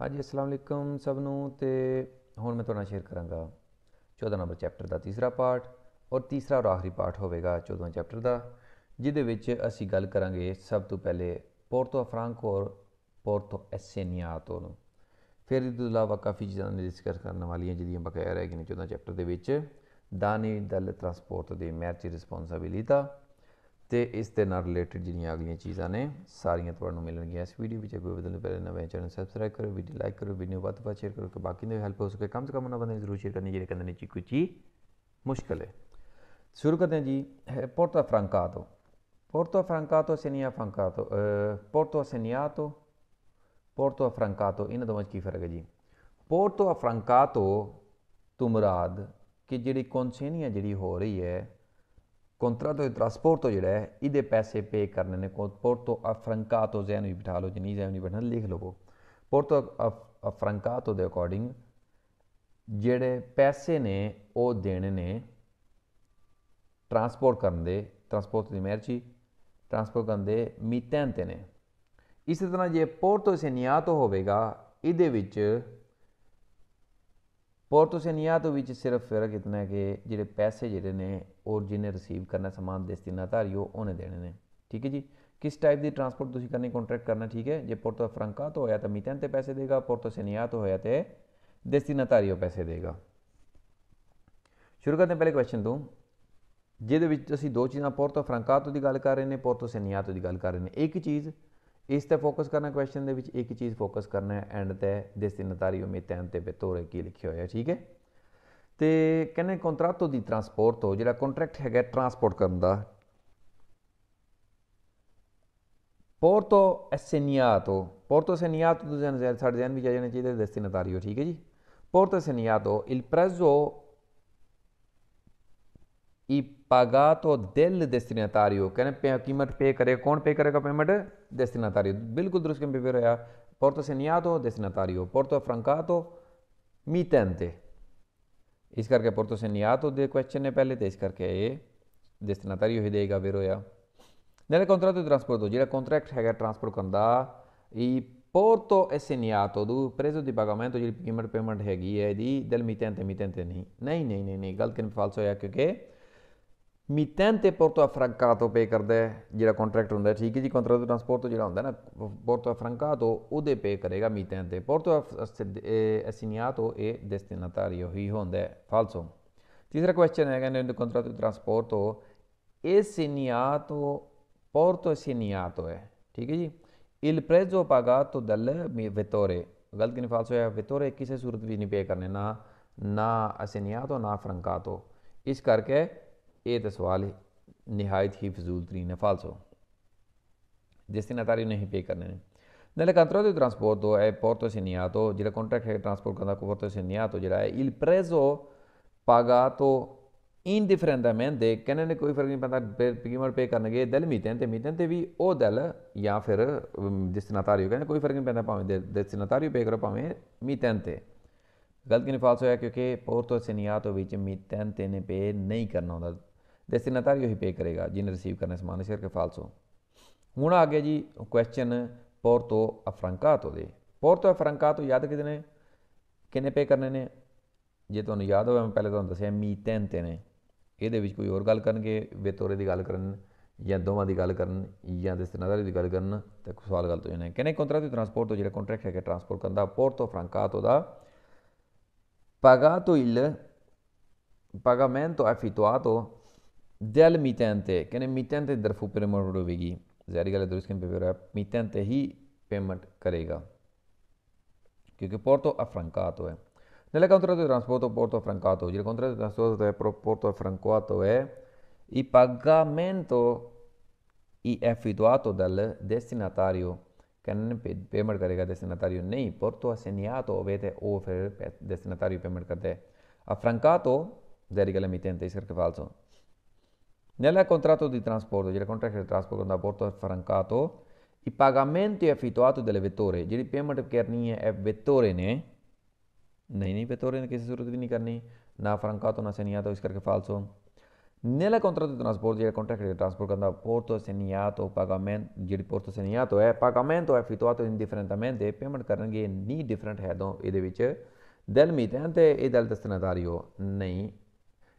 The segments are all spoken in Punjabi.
ਹਾਂਜੀ ਅਸਲਾਮ ਅਲੈਕਮ ਸਭ ਨੂੰ ਤੇ ਹੁਣ ਮੈਂ ਤੁਹਾਨੂੰ ਸ਼ੇਅਰ ਕਰਾਂਗਾ 14 ਨੰਬਰ ਚੈਪਟਰ ਦਾ ਤੀਸਰਾ ਪਾਰਟ ਔਰ ਤੀਸਰਾ ਔਰ ਆਖਰੀ ਪਾਰਟ ਹੋਵੇਗਾ 14ਵਾਂ ਚੈਪਟਰ ਦਾ ਜਿਹਦੇ ਵਿੱਚ ਅਸੀਂ ਗੱਲ ਕਰਾਂਗੇ ਸਭ ਤੋਂ ਪਹਿਲੇ ਪੋਰਟੋ ਫਰਾਂਕੋ ਔਰ ਪੋਰਟੋ ਐਸੇਨੀਆਟੋ ਨੂੰ ਫਿਰ ਇਸ ਤੋਂ ਇਲਾਵਾ ਕਾਫੀ ਚੀਜ਼ਾਂ ਡਿਸਕਸ ਕਰਨ ਵਾਲੀਆਂ ਜਿਹੜੀਆਂ ਬਕਾਇਆ ਰਹਿ ਗਈਆਂ 14 ਚੈਪਟਰ ਦੇ ਵਿੱਚ ਦਾਨੀ ਦਲ ਟਰਾਂਸਪੋਰਟ ਦੇ ਮੈਚ ਰਿਸਪੌਂਸਿਬਿਲਿਟੀ ਤੇ ਇਸ ਦੇ ਨਾਲ ਰਿਲੇਟਡ ਜਿਹੜੀਆਂ ਅਗਲੀਆਂ ਚੀਜ਼ਾਂ ਨੇ ਸਾਰੀਆਂ ਤੁਹਾਨੂੰ ਮਿਲਣਗੀਆਂ ਇਸ ਵੀਡੀਓ ਵਿੱਚ ਅਗੋ ਵਧਣ ਤੋਂ ਪਹਿਲੇ ਨਵੇਂ ਚੈਨਲ ਸਬਸਕ੍ਰਾਈਬ ਕਰੋ ਵੀਡੀਓ ਲਾਈਕ ਕਰੋ ਵੀਡੀਓ ਵੱਧ ਵੱਧ ਸ਼ੇਅਰ ਕਰੋ ਕਿ ਬਾਕੀ ਨੂੰ ਹੈਲਪ ਹੋ ਸਕੇ ਕਮ ਸੇ ਕਮ ਉਹਨਾਂ ਬੰਦੇ ਨੂੰ ਜ਼ਰੂਰ ਸ਼ੇਅਰ ਕਰਨੀ ਜਿਹੜੇ ਕਹਿੰਦੇ ਨੇ ਚੀਕੂ ਚੀ ਮੁਸ਼ਕਲ ਹੈ ਸ਼ੁਰੂ ਕਰਦੇ ਹਾਂ ਜੀ ਪੋਰਟੋ ਫਰਾਂਕਾਟੋ ਪੋਰਟੋ ਫਰਾਂਕਾਟੋ ਸੇਨੀਆ ਫਰਾਂਕਾਟੋ ਪੋਰਟੋ ਸੈਨੀਆਟੋ ਪੋਰਟੋ ਫਰਾਂਕਾਟੋ ਇਹਨਾਂ ਦੋਵਾਂ 'ਚ ਕੀ ਫਰਕ ਹੈ ਜੀ ਪੋਰਟੋ ਫਰਾਂਕਾਟੋ ਤੁਮਰਾਦ ਕਿ ਜਿਹੜੀ ਕੌਨਸੇਨੀਆ ਜਿਹੜੀ ਹੋ ਰਹੀ ਹੈ ਕੋਂਤਰਾ ਦੇ ਟਰਾਂਸਪੋਰਟ ਜਿਹੜਾ ਹੈ ਇਹਦੇ ਪੈਸੇ ਪੇ ਕਰਨੇ ਨੇ ਪੋਰਟੋ ਅਫਰੰਕਾ ਤੋਂ ਜ਼ੈਨ ਵੀ ਬਿਠਾ ਲਓ ਜਨੀ ਜ਼ੈਨ ਵੀ ਬਿਠਾ ਲਿਖ ਲਵੋ ਪੋਰਟੋ ਅਫਰੰਕਾ ਤੋਂ ਦੇ ਅਕੋਰਡਿੰਗ ਜਿਹੜੇ ਪੈਸੇ ਨੇ ਉਹ ਦੇਣੇ ਨੇ ਟਰਾਂਸਪੋਰਟ ਕਰਨ ਦੇ ਟਰਾਂਸਪੋਰਟ ਦੀ ਮਰਜ਼ੀ ਟਰਾਂਸਪੋਰਟ ਕਰਨ ਦੇ ਮੀਤੈਨ ਤੇ ਨੇ ਇਸੇ ਤਰ੍ਹਾਂ ਜੇ ਪੋਰਟੋ ਸੇ ਤੋਂ ਹੋਵੇਗਾ ਇਹਦੇ ਵਿੱਚ पोर्तोसेनियात ਵਿੱਚ ਸਿਰਫ ਫਰਕ ਇਤਨਾ ਹੈ ਕਿ ਜਿਹੜੇ ਪੈਸੇ ਜਿਹੜੇ ਨੇ ਔਰ ਜਿਹਨੇ ਰਿਸੀਵ ਕਰਨਾ ਸਮਾਨ ਦੇਸਤੀਨਾਧਾਰੀ ਉਹ ਉਹਨੇ ਦੇਣੇ ਨੇ ਠੀਕ ਹੈ ਜੀ ਕਿਸ ਟਾਈਪ ਦੀ ਟਰਾਂਸਪੋਰਟ ਤੁਸੀਂ ਕਰਨੀ ਕੰਟਰੈਕਟ ਕਰਨਾ ਠੀਕ ਹੈ ਜੇ ਪੋਰਟੋ ਫਰੰਕਾ ਤੋਂ ਹੋਇਆ ਤਾਂ ਮਿਤਨ ਤੇ ਪੈਸੇ ਦੇਗਾ ਪੋਰਟੋ ਸੈਨਿਆ ਤੋਂ ਹੋਇਆ ਤੇ ਦੇਸਤੀਨਾਧਾਰੀ ਉਹ ਪੈਸੇ ਦੇਗਾ ਸ਼ੁਰੂ ਕਰਦੇ ਪਹਿਲੇ ਕੁਐਸਚਨ ਤੋਂ ਜਿਹਦੇ ਵਿੱਚ ਅਸੀਂ ਦੋ ਚੀਜ਼ਾਂ ਪੋਰਟੋ ਫਰੰਕਾ ਤੋਂ ਦੀ ਗੱਲ ਕਰ ਰਹੇ ਨੇ ਪੋਰਟੋ ਸੈਨਿਆ ਤੋਂ ਦੀ ਗੱਲ ਕਰ ਰਹੇ ਨੇ ਇੱਕ ਚੀਜ਼ ਇਸ ਤੇ ਫੋਕਸ ਕਰਨਾ ਕੁਐਸਚਨ ਦੇ ਵਿੱਚ ਇੱਕ ਚੀਜ਼ ਫੋਕਸ ਕਰਨਾ ਹੈ ਐਂਡ ਤੇ ਦਿਸ ਦੀ ਨਤਾਰੀ ਉਮੀਦ ਤੈਨ ਤੇ ਬਤੌਰੇ ਕੀ ਲਿਖਿਆ ਹੋਇਆ ਠੀਕ ਹੈ ਤੇ ਕਹਿੰਦੇ ਕੰਟਰੈਕਟੋ ਦੀ ਟਰਾਂਸਪੋਰਟ ਤੋਂ ਜਿਹੜਾ ਕੰਟਰੈਕਟ ਹੈਗਾ ਟਰਾਂਸਪੋਰਟ ਕਰਨ ਦਾ ਪੋਰਟੋ ਐਸੇਨੀਆਟੋ ਪੋਰਟੋ ਸੈਨੀਆਟੋ ਤੋਂ ਜਨ ਜ਼ੈਲ ਸਾਡੇ ਜਨ ਵੀ ਜਾਣੇ ਜਾਣਾ ਚਾਹੀਦਾ ਦੀ ਨਤਾਰੀ ਹੋ ਠੀਕ ਹੈ ਜੀ ਪੋਰਟੋ ਸੈਨੀਆਟੋ ਇਲ ਪ੍ਰੈਜ਼ੋ ਇ तो दिल देस्तिनातारियो कहने पे कीमत पे करे कौन पे करेगा पेमेंट देस्तिनातारियो बिल्कुल दुरुस्त कंपेयर होया पोर्तो सेनियातो देस्तिनातारियो पोर्तो फ्रंकातो मीतनते इस करके पोर्तो सेनियातो दे क्वेश्चन ने पहले तो इस करके ये देस्तिनातारियो ही देगा फिर होया नैले कॉन्ट्रैक्ट ट्रांसपोर्ट दो जो कॉन्ट्रैक्ट है ट्रांसफर करने पोर्तो तो दू प्रेजो दी तो जी कीमत पेमेंट हैगी है दिल मीतें ते मीतें ते नहीं नहीं नहीं नहीं, नहीं गलत किन फालस होया क्योंकि ਮੀਥੇਨ ਤੇ ਪੋਰਟੋਫਰੰਕਾ ਤੋਂ ਪੇ ਕਰਦਾ ਜਿਹੜਾ ਕੰਟਰੈਕਟ ਹੁੰਦਾ ਠੀਕ ਹੈ ਜੀ ਕੰਟਰੈਕਟ ਟਰਾਂਸਪੋਰਟ ਤੋਂ ਜਿਹੜਾ ਹੁੰਦਾ ਨਾ ਪੋਰਟੋਫਰੰਕਾ ਤੋਂ ਉਹਦੇ ਪੇ ਕਰੇਗਾ ਮੀਥੇਨ ਤੇ ਪੋਰਟੋ ਅਸਿਨਿਆਟੋ ਇਹ ਡੈਸਟੀਨੇਟਾਰੀਓ ਹੀ ਹੁੰਦਾ ਫਾਲਸੋ ਤੀਸਰਾ ਕੁਐਸਚਨ ਹੈ ਕਹਿੰਦੇ ਕੰਟਰੈਕਟ ਟਰਾਂਸਪੋਰਟ ਤੋਂ esignito porto assegnato è ਠੀਕ ਹੈ ਜੀ il prezzo pagato dal vettore ਗਲਤ ਕਿ ਨਹੀਂ ਫਾਲਸ ਹੋਇਆ vettore ਕਿਸੇ ਸੂਰਤ ਵੀ ਨਹੀਂ ਪੇ ਕਰਨੇ ਨਾ ਨਾ assegnato ਨਾ francato ਇਸ ਕਰਕੇ ये तो सवाल नहायत ही फजूल तरीन है फालसो जिसने अतारी नहीं पे करने ने नैले कंतरो तो ट्रांसपोर्ट दो तो है पोर्तो से नहीं आतो जो कॉन्ट्रैक्ट है ट्रांसपोर्ट करना पोर्तो से नहीं आतो जरा इल प्रेजो पागा तो इन डिफरेंट है मैं देख कहने ने कोई फर्क नहीं पता कीमत पे करने गए दल मीतन तो मीतन तो भी वो दिल या फिर दिस्तनातारी कहने कोई फर्क नहीं पता भावें दिस्तनातारी पे करो भावें मीतन ते तो। गलत कि निफास होया क्योंकि पोर्तो से नहीं आतो बिच मीतन ते ने पे नहीं करना होता डेस्टिनेतार ਪੇ ਕਰੇਗਾ करेगा जिन्हें रिसीव करना ਸਮਾਨ इस ਕੇ ਫਾਲਸੋ ਹੁਣ ਆ ਗਿਆ ਜੀ ਕੁਐਸਚਨ ਪੋਰਟੋ ਤੋਂ ਦੇ ਪੋਰਟੋ ਤੋਂ ਯਾਦ ਕਿਤੇ ਨੇ ਕਿੰਨੇ ਪੇ ਕਰਨੇ ਨੇ ਜੇ ਤੁਹਾਨੂੰ ਯਾਦ ਹੋਵੇ ਮੈਂ ਪਹਿਲੇ ਤੁਹਾਨੂੰ ਦੱਸਿਆ ਮੀ ਤੈਨ ਤੇ ਨੇ ਇਹਦੇ ਵਿੱਚ ਕੋਈ ਹੋਰ ਗੱਲ ਕਰਨਗੇ ਵੇਤੋਰੇ ਦੀ ਗੱਲ ਕਰਨ ਜਾਂ ਦੋਵਾਂ ਦੀ ਗੱਲ ਕਰਨ ਜਾਂ ਦਿਸ ਦੀ ਗੱਲ ਕਰਨ ਤਾਂ ਕੋਈ ਸਵਾਲ ਗਲਤ ਹੋ ਜਾਣਾ ਕਿਨੇ ਕੰਟਰਾ ਤੇ ਟਰਾਂਸਪੋਰਟ ਤੋਂ ਜਿਹੜਾ ਕੰਟਰੈਕਟ ਹੈਗਾ ਟਰਾਂਸਪੋਰਟ ਕਰਨ ਦਾ ਪੋਰਟੋ ਤੋਂ ਦਾ ਪਗਾਤੋ ਇਲ ਪਗਾਮੈਂਟੋ ਤੋਂ del mitente ਕਹਿੰਦੇ ਮਿਤente ਦਰਫੂ ਪੇਮੈਂਟ ਹੋਵੇਗੀ ਜ਼ਾਹਰੀ ਗੱਲ ਹੈ ਦੁਰਸਕਨ ਪੇਪਰ ਹੈ ਮਿਤente ਹੀ ਪੇਮੈਂਟ ਕਰੇਗਾ क्योंकि porto affrancato है eh. nel contratto di trasporto porto affrancato il contratto di trasporto è porto affrancato è il pagamento effettuato dal destinatario che non payment carega destinatario nei porto assegnato ovete o destinatario payment carte affrancato zero che l'emittente è falso Nella contratto di trasporto, il contratto di trasporto da porto francato, il pagamento è effettuato dalle vetture, ਜਿਹੜੀ ਪੇਮੈਂਟ è vettore, वेतोरे ने नहीं vettore वेतोरे ने किसी सूरत भी नहीं करनी ना फरंका तो è सनियातो इस करके फालसो नेला कॉन्ट्रैक्ट de transporte ਜਿਹੜਾ contratto di trasporto da porto segnato pagamento ਜਿਹੜੀ porto segnato è pagamento è effettuato indifferentemente il payment ਕਰਨਗੇ ਨਹੀਂ different ਹੈ è ਇਹਦੇ ਵਿੱਚ ਦਿਲ ਮੀਤ ਹੈ ਤੇ ਇਹ ਦਿਲ ਦਸਤਨਾਦਾਰੀ è ਨਹੀਂ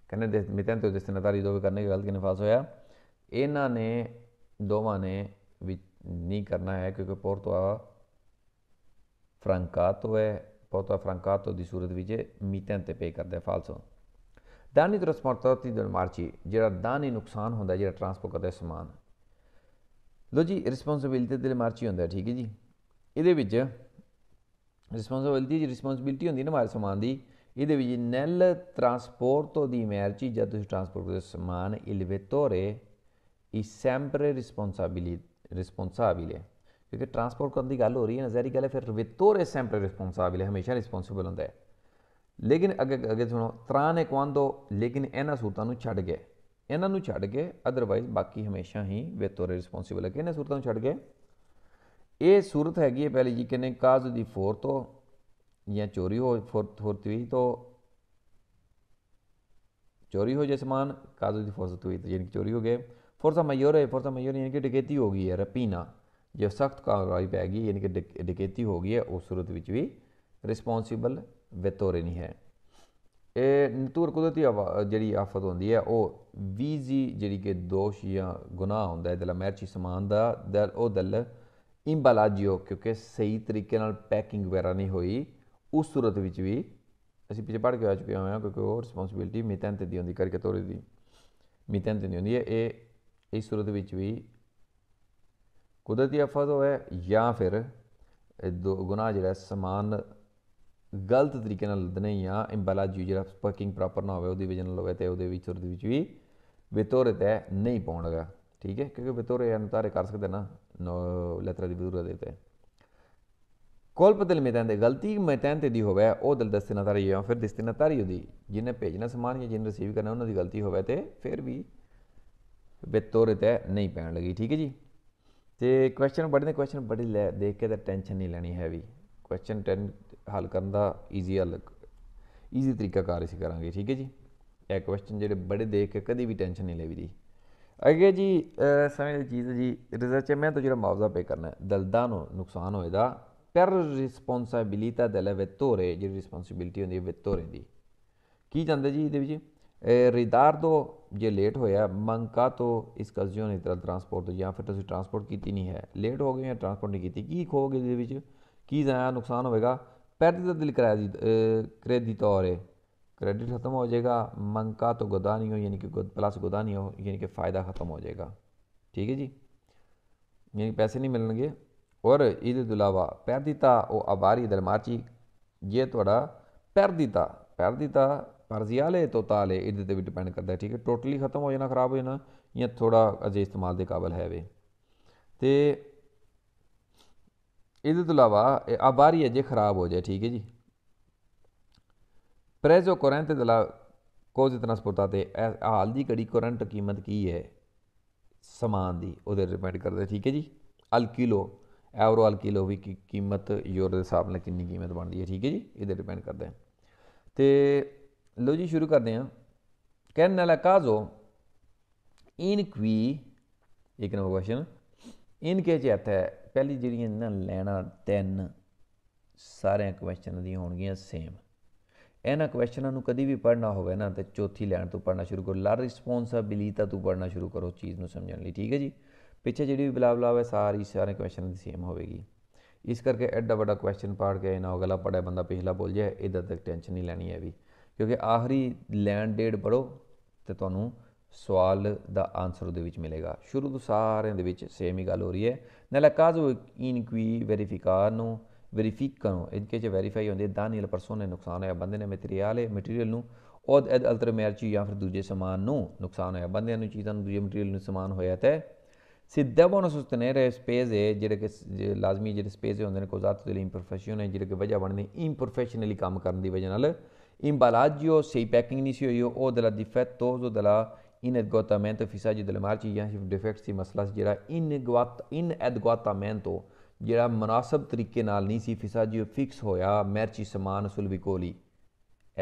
ਕਹਿੰਦੇ ਮਿਤਨ ਤੇ ਜਿਸ ਨਤਾਰੀ ਦੋਵੇਂ ਕਰਨੇ ਦੀ ਗਲਤ ਕਿਨੇ ਫਾਸ ਹੋਇਆ ਇਹਨਾਂ ਨੇ ਦੋਵਾਂ ਨੇ ਵੀ ਨਹੀਂ ਕਰਨਾ ਹੈ ਕਿਉਂਕਿ ਪੋਰਤਵਾ ਫਰਾਂਕਾਟੋ ਹੈ ਪੋਰਤਵਾ ਫਰਾਂਕਾਟੋ ਦੀ ਸੂਰਤ ਵਿੱਚ ਮਿਤਨ ਤੇ ਪੇ ਕਰਦਾ ਫਾਲਸੋ ਦਾਨੀ ਤ੍ਰਾਂਸਪੋਰਟਾਤੀ ਦਰ ਮਾਰਚੀ ਜਿਹੜਾ ਦਾਨੀ ਨੁਕਸਾਨ ਹੁੰਦਾ ਜਿਹੜਾ ਟ੍ਰਾਂਸਪੋਰਟ ਕਰਦਾ ਸਮਾਨ ਲੋ ਜੀ ਰਿਸਪੌਂਸਿਬਿਲਟੀ ਦੇ ਮਾਰਚੀ ਹੁੰਦਾ ਠੀਕ ਹੈ ਜੀ ਇਹਦੇ ਵਿੱਚ ਰਿਸਪੌਂਸਿਬਿਲਟੀ ਜੀ ਰਿਸਪੌਂਸਿਬਿਲਟੀ ਹੁੰਦੀ ਨਾ ਮਾਰ ਸਮਾਨ ਦੀ ਇਹਦੇ ਵਿੱਚ ਨੈਲ ਟ੍ਰਾਂਸਪੋਰਟੋ ਦੀ ਮੈਰਚੀ ਜਦ ਤੁਸੀਂ ਟ੍ਰਾਂਸਪੋਰਟ ਕਰਦੇ ਸਮਾਨ ਇਲਵੇਟੋਰੇ ਵੇਤੋਰੇ ਈ ਸੈਂਪਰੇ ਰਿਸਪੌਂਸਾਬਿਲੀ ਰਿਸਪੌਂਸਾਬਿਲੇ ਕਿਉਂਕਿ ਟ੍ਰਾਂਸਪੋਰਟ ਕਰਨ ਦੀ ਗੱਲ ਹੋ ਰਹੀ ਹੈ ਨਜ਼ਰੀ ਗੱਲ ਹੈ ਫਿਰ ਵਿਤੋਰੇ ਸੈਂਪਰੇ ਰਿਸਪੌਂਸਾਬਿਲੇ ਹਮੇਸ਼ਾ ਰਿਸਪੋਨਸਿਬਲ ਹੁੰਦਾ ਹੈ ਲੇਕਿਨ ਅੱਗੇ ਅੱਗੇ ਸੁਣੋ ਨੇ ਕਵਾਂਦੋ ਲੇਕਿਨ ਇਹਨਾਂ ਸੂਰਤਾਂ ਨੂੰ ਛੱਡ ਗਏ ਇਹਨਾਂ ਨੂੰ ਛੱਡ ਗਏ ਅਦਰਵਾਈਜ਼ ਬਾਕੀ ਹਮੇਸ਼ਾ ਹੀ ਵੇਤੋਰੇ ਰਿਸਪੋਨਸਿਬਲ ਹੈ ਕਿਹਨੇ ਇਹਨਾਂ ਸੂਰਤਾਂ ਨੂੰ ਛੱਡ ਗਏ ਇਹ ਸੂਰਤ ਹੈਗੀ ਹੈ ਪਹਿਲੇ ਜੀ ਕਿਨੇ ਕਾਜ਼ ਦੀ ਫੋਰ ਤੋਂ या चोरी हो होती हुई तो चोरी हो जाए सामान काजू की फुर्सत हुई तो यानी कि चोरी हो गए फुर्सा मैयर है फुर्सा मैयर यानी कि डकैती हो गई है रपीना जो सख्त कार्रवाई पैगी यानी कि डकैती हो गई है उस सूरत भी ਵੀ ਰਿਸਪੌਂਸੀਬਲ ਵਿਤੋਰੇ ਨਹੀਂ ਹੈ ਇਹ ਨਤੂਰ ਕੁਦਰਤੀ ਜਿਹੜੀ ਆਫਤ ਹੁੰਦੀ ਹੈ ਉਹ ਵੀਜ਼ੀ जी ਕਿ दोष या गुनाह ਹੁੰਦਾ ਹੈ ਦਲਾ ਮਰਚੀ ਸਮਾਨ ਦਾ ਉਹ ਦਲ क्योंकि सही तरीके पैकिंग वगैरह नहीं हुई ਉਸ ਸੂਰਤ ਵਿੱਚ ਵੀ ਅਸੀਂ ਪਿੱਛੇ ਪੜ ਕੇ ਆ ਚੁੱਕੇ ਹਾਂ ਕਿਉਂਕਿ ਉਹ ਰਿਸਪੌਂਸਿਬਿਲਟੀ ਮਿਤਨ ਤੇ ਦੀ ਹੁੰਦੀ ਕਰਕੇ ਤੋਰੇ ਦੀ ਮਿਤਨ ਤੇ ਨਹੀਂ ਹੁੰਦੀ ਇਹ ਇਸ ਸੂਰਤ ਵਿੱਚ ਵੀ ਕੁਦਰਤੀ ਆਫਤ ਹੋਵੇ ਜਾਂ ਫਿਰ ਦੋ ਗੁਨਾਹ ਜਿਹੜਾ ਸਮਾਨ ਗਲਤ ਤਰੀਕੇ ਨਾਲ ਲੱਦਨੇ ਜਾਂ ਇੰਬਲਾਜ ਜਿਹੜਾ ਸਪਕਿੰਗ ਪ੍ਰੋਪਰ ਨਾ ਹੋਵੇ ਉਹਦੀ ਵਜ੍ਹਾ ਨਾਲ ਹੋਵੇ ਤੇ ਉਹਦੇ ਵਿੱਚ ਸੂਰਤ ਵਿੱਚ ਵੀ ਬਤੌਰ ਤੇ ਨਹੀਂ ਪਾਉਣਗਾ ਠੀਕ ਹੈ ਕਿਉਂਕਿ ਬਤੌਰ ਅਨਤਾਰੇ ਕਰ ਸਕਦੇ ਨਾ ਲੈਤਰਾ ਦੀ ਬਦੂਰਾ ਦੇ ਤੇ kolpatil metan ਗਲਤੀ ਮੈਂ ਤਾਂ ਤੇ ਦੀ ਹੋਵੇ ਉਹ ਦਲਦਸਤੇ ਨਾ ਤਾਰੀ ਜਾਂ ਫਿਰ ਦਸਤੇ ਨਾ ਤਾਰੀ ਉਹਦੀ ਜਿਹਨੇ ਭੇਜਣਾ ਸਮਾਨ ਜਾਂ ਜਿਹਨੇ ਰਿਸੀਵ ਕਰਨਾ ਉਹਨਾਂ ਦੀ ਗਲਤੀ ਹੋਵੇ ਤੇ ਫਿਰ ਵੀ ਬੇਤੋਰੇ ਤੇ ਨਹੀਂ ਪੈਣ ਲੱਗੀ ਠੀਕ ਹੈ ਜੀ ਤੇ ਕੁਐਸਚਨ ਬੜੇ ਨੇ ਕੁਐਸਚਨ ਬੜੇ ਲੈ ਦੇਖ ਕੇ ਤਾਂ ਟੈਨਸ਼ਨ ਨਹੀਂ ਲੈਣੀ ਹੈ ਵੀ ਕੁਐਸਚਨ 10 ਹੱਲ ਕਰਨ ਦਾ ਈਜ਼ੀ ਹੱਲ ਈਜ਼ੀ ਤਰੀਕਾ ਕਾਰ ਅਸੀਂ ਕਰਾਂਗੇ ਠੀਕ ਹੈ ਜੀ ਇਹ ਕੁਐਸਚਨ ਜਿਹੜੇ ਬੜੇ ਦੇਖ ਕੇ ਕਦੀ ਵੀ ਟੈਨਸ਼ਨ ਨਹੀਂ ਲੈਵੀ ਦੀ ਅੱਗੇ ਜੀ ਸਮਝ ਲਈ ਚੀਜ਼ ਜੀ ਰਿਜ਼ਰਚ ਮੈਂ ਤਾਂ ਜਿਹੜਾ ਮੁਆਵਜ਼ਾ ਪੇ ਕਰਨਾ ਦਲਦਾ ਨੂੰ ਨੁਕਸਾਨ ਹੋਏ per responsabilità delle vettore, ਜਿਹੜੀ ਰਿਸਪੌਂਸਿਬਿਲਟੀ ਹੁੰਦੀ ਹੈ vettore ਦੀ ਕੀ ਜਾਂਦਾ ਜੀ ਇਹਦੇ ਵਿੱਚ ਰਿਦਾਰਦੋ ਜੇ ਲੇਟ ਹੋਇਆ ਮੰਕਾ ਤੋਂ ਇਸ ਕਲਜੀਓਨ ਇਤਰਾ ਟਰਾਂਸਪੋਰਟ ਤੋਂ ਜਾਂ ਫਿਰ ਤੁਸੀਂ ਟਰਾਂਸਪੋਰਟ ਕੀਤੀ ਨਹੀਂ ਹੈ ਲੇਟ ਹੋ ਗਏ ਜਾਂ ਟਰਾਂਸਪੋਰਟ ਨਹੀਂ ਕੀਤੀ ਕੀ ਖੋਗੇ ਇਹਦੇ ਵਿੱਚ ਕੀ ਜ਼ਾਇਆ ਨੁਕਸਾਨ ਹੋਵੇਗਾ ਪੈਰਦੀ ਦਾ ਦਿਲ ਕਰਾਇਆ ਜੀ ਕ੍ਰੈਡਿਟੋਰ ਹੈ क्रेडिट ख़त्म हो जाएगा मंका तो गोदा नहीं हो यानी कि प्लस गोदा नहीं हो यानी कि फ़ायदा ख़त्म हो जाएगा ठीक है जी यानी पैसे नहीं मिलने ਔਰ ਇਹਦੇ ਦੁਲਾਵਾ ਪੈਰ ਦਿੱਤਾ ਉਹ ਆਬਾਰੀ ਦਰਮਾਚੀ ਜੇ ਤੁਹਾਡਾ ਪੈਰ ਦਿੱਤਾ ਪੈਰ ਦਿੱਤਾ ਪਰਜ਼ਿਆਲੇ ਤੋਂ ਤਾਲੇ ਇਹਦੇ ਤੇ ਵੀ ਡਿਪੈਂਡ ਕਰਦਾ ਠੀਕ ਹੈ ਟੋਟਲੀ ਖਤਮ ਹੋ ਜਾਣਾ ਖਰਾਬ ਹੋ ਜਾਣਾ ਜਾਂ ਥੋੜਾ ਅਜੇ ਇਸਤੇਮਾਲ ਦੇ ਕਾਬਲ ਹੈ ਵੇ ਤੇ ਇਹਦੇ ਤੋਂ ਇਲਾਵਾ ਇਹ ਆਬਾਰੀ ਅਜੇ ਖਰਾਬ ਹੋ ਜਾਏ ਠੀਕ ਹੈ ਜੀ ਪ੍ਰੈਜ਼ੋ ਕਰੰਟ ਦੇ ਲਾ ਕੋਜ ਟ੍ਰਾਂਸਪੋਰਟਾ ਤੇ ਹਾਲ ਦੀ ਘੜੀ ਕਰੰਟ ਕੀਮਤ ਕੀ ਹੈ ਸਮਾਨ ਦੀ ਉਹਦੇ ਰਿਪੈਂਡ ਕਰਦਾ ਠੀਕ ਹੈ ਜੀ ਅਲ ਕਿਲੋ ਐਵਰੋਲ ਕਿਲੋ ਵੀ ਕੀ ਕੀਮਤ ਯੂਰੋ ਦੇ ਹਿਸਾਬ ਨਾਲ ਕਿੰਨੀ ਕੀਮਤ ਬਣਦੀ ਹੈ ਠੀਕ ਹੈ ਜੀ ਇਹਦੇ ਡਿਪੈਂਡ ਕਰਦਾ ਹੈ ਤੇ ਲੋ ਜੀ ਸ਼ੁਰੂ ਕਰਦੇ ਹਾਂ ਕੈਨ ਨਾਲ ਕਾਜ਼ੋ ਇਨ ਕੁਈ ਇੱਕ ਨੰਬਰ ਕੁਐਸਚਨ ਇਨ ਕੇ ਚਾਹਤਾ ਹੈ ਪਹਿਲੀ ਜਿਹੜੀ ਨਾ ਲੈਣਾ ਤਿੰਨ ਸਾਰੇ ਕੁਐਸਚਨ ਦੀ ਹੋਣਗੀਆਂ ਸੇਮ ਇਹਨਾਂ ਕੁਐਸਚਨਾਂ ਨੂੰ ਕਦੀ ਵੀ ਪੜਨਾ ਹੋਵੇ ਨਾ ਤੇ ਚੌਥੀ ਲੈਣ ਤੋਂ ਪੜਨਾ ਸ਼ੁਰੂ ਕਰੋ ਲਾ ਰਿਸਪੌਂਸਿਬਿਲਟੀ ਤੂੰ ਪੜਨਾ ਸ਼ੁਰੂ ਕਰੋ ਚੀਜ਼ ਨੂੰ ਸਮਝਣ ਲਈ ਠੀਕ ਹੈ ਜੀ ਪਿੱਛੇ ਜਿਹੜੀ ਬਲਾ ਬਲਾ ਹੈ ਸਾਰੀ ਸਾਰੇ ਕੁਐਸਚਨ ਦੀ ਸੇਮ ਹੋਵੇਗੀ ਇਸ ਕਰਕੇ ਐਡਾ ਵੱਡਾ ਕੁਐਸਚਨ ਪਾੜ ਕੇ ਨਾ ਅਗਲਾ ਪੜਿਆ ਬੰਦਾ ਪਿਛਲਾ ਭੁੱਲ ਜਾਏ ਇਧਰ ਤੱਕ ਟੈਨਸ਼ਨ ਨਹੀਂ ਲੈਣੀ ਹੈ ਵੀ ਕਿਉਂਕਿ ਆਖਰੀ ਲੈਂਡ ਡੇਟ ਪੜੋ ਤੇ ਤੁਹਾਨੂੰ ਸਵਾਲ ਦਾ ਆਨਸਰ ਉਹਦੇ ਵਿੱਚ ਮਿਲੇਗਾ ਸ਼ੁਰੂ ਤੋਂ ਸਾਰਿਆਂ ਦੇ ਵਿੱਚ ਸੇਮ ਹੀ ਗੱਲ ਹੋ ਰਹੀ ਹੈ ਨਲਾ ਕਾਜ਼ੋ ਇਨਕੁਈ ਨੂੰ ਵੈਰੀਫਿਕ ਕਰੋ ਇਨਕੇ ਚ ਵੈਰੀਫਾਈ ਹੁੰਦੇ ਦਾਨੀਲ ਪਰਸੋਂ ਨੇ ਨੁਕਸਾਨ ਹੋਇਆ ਬੰਦੇ ਨੇ ਮਟੀਰੀਅਲ ਹੈ ਮਟੀਰੀਅਲ ਨੂੰ ਉਹ ਅਦ ਅਲਤਰ ਮੈਰਚੀ ਜਾਂ ਫਿਰ ਦੂਜੇ ਸਮਾਨ ਨੂੰ ਨੁਕਸਾਨ ਹੋਇਆ ਬੰਦਿਆਂ ਨੂੰ ਚੀਜ਼ਾਂ ਨੂੰ ਦੂਜੇ ਮਟੀਰੀਅਲ ਨੂੰ ਸਮਾਨ ਹੋਇਆ ਤੇ ਸਿੱਧਾ ਉਹਨੂੰ ਸੁਸਤਨੇ ਰੇ ਸਪੇਸ ਹੈ ਜਿਹੜੇ ਕਿ ਲਾਜ਼ਮੀ ਜਿਹੜੇ ਸਪੇਸ ਹੁੰਦੇ ਨੇ ਕੋਜ਼ਾਤ ਦੇ ਲਈ ਇੰਪਰਫੈਕਸ਼ਨ ਹੈ ਜਿਹੜੇ ਕਿ ਵਜ੍ਹਾ ਬਣਦੇ ਇੰਪਰਫੈਕਸ਼ਨਲੀ ਕੰਮ ਕਰਨ ਦੀ ਵਜ੍ਹਾ ਨਾਲ ਇੰਬਾਲਾਜੀਓ ਸੇ ਪੈਕਿੰਗ ਨਹੀਂ ਸੀ ਹੋਈ ਉਹ ਦਲਾ ਡਿਫੈਕਟੋ ਜੋ ਦਲਾ ਇਨਐਡਗੋਟਾਮੈਂਟੋ ਫਿਸਾ ਜਿਹੜੇ ਲਮਾਰ ਚੀ ਜਾਂ ਡਿਫੈਕਟਸ ਸੀ ਮਸਲਾ ਜਿਹੜਾ ਇਨ ਇਨਗਵਾਤ ਇਨਐਡਗੋਟਾਮੈਂਟੋ ਜਿਹੜਾ ਮناسب ਤਰੀਕੇ ਨਾਲ ਨਹੀਂ ਸੀ ਫਿਸਾ ਜਿਓ ਫਿਕਸ ਹੋਇਆ ਮਰਚੀ ਸਮਾਨ ਕੋਲੀ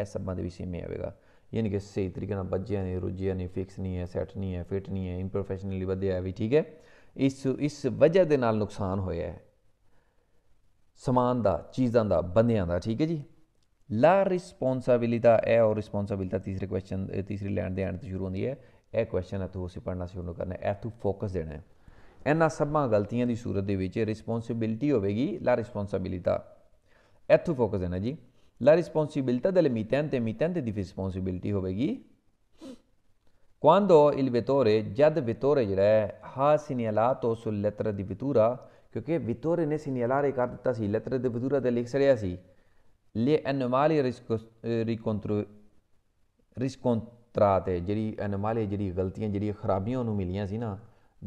ਇਸ ਸਬੰਧ ਵਿੱਚ ਸੇਮ ਆਵੇਗਾ ਯਾਨੀ ਕਿ ਸਹੀ ਤਰੀਕੇ ਨਾਲ ਬੱਜਿਆ ਨਹੀਂ ਰੁਜਿਆ ਨਹੀਂ ਫਿਕਸ ਨਹੀਂ ਹੈ ਸੈੱਟ ਨਹੀਂ ਹੈ ਫਿਟ ਨਹੀਂ ਹੈ ਇਨਪ੍ਰੋਫੈਸ਼ਨਲੀ ਵਧਿਆ ਵੀ ਠੀਕ ਹੈ ਇਸ ਇਸ ਵਜ੍ਹਾ ਦੇ ਨਾਲ ਨੁਕਸਾਨ ਹੋਇਆ ਹੈ ਸਮਾਨ ਦਾ ਚੀਜ਼ਾਂ ਦਾ ਬੰਦਿਆਂ ਦਾ ਠੀਕ ਹੈ ਜੀ ਲਾ ਦਾ ਇਹ ਔਰ ਰਿਸਪੌਂਸਿਬਿਲਿਟੀ ਤੀਸਰੇ ਕੁਐਸਚਨ ਤੀਸਰੀ ਲੈਣ ਦੇ ਐਂਡ ਤੋਂ ਸ਼ੁਰੂ ਹੁੰਦੀ ਹੈ ਇਹ ਕੁਐਸਚਨ ਹੈ ਤੂੰ ਉਸੇ ਪੜਨਾ ਸ਼ੁਰੂ ਕਰਨਾ ਹੈ ਤੂੰ ਫੋਕਸ ਦੇਣਾ ਹੈ ਇਹਨਾਂ ਸਭਾਂ ਗਲਤੀਆਂ ਦੀ ਸੂਰਤ ਦੇ ਵਿੱਚ ਰਿਸਪੌਂਸਿਬਿਲਿਟੀ ਹੋਵੇਗੀ ਲਾ ਇਹ ਇੱਥੋਂ ਫੋਕਸ ਦੇਣਾ ਜੀ la responsabilità del mittente, mittente di responsability ਹੋਵੇਗੀ quando il vettore, già il vettore ਜਿਹੜਾ ha segnalato sul lettera di vettura il vettore ne segnalare ਕਰ ਦਿੱਤਾ ਸੀ lettera di vettura ਤੇ ਲਿਖ ਛੜਿਆ ਸੀ le anomalie eh, riscontrate gli anomalie ਜਿਹੜੀ ਗਲਤੀਆਂ ਜਿਹੜੀਆਂ ਖਰਾਬੀਆਂ ਉਹਨੂੰ ਮਿਲੀਆਂ ਸੀ ਨਾ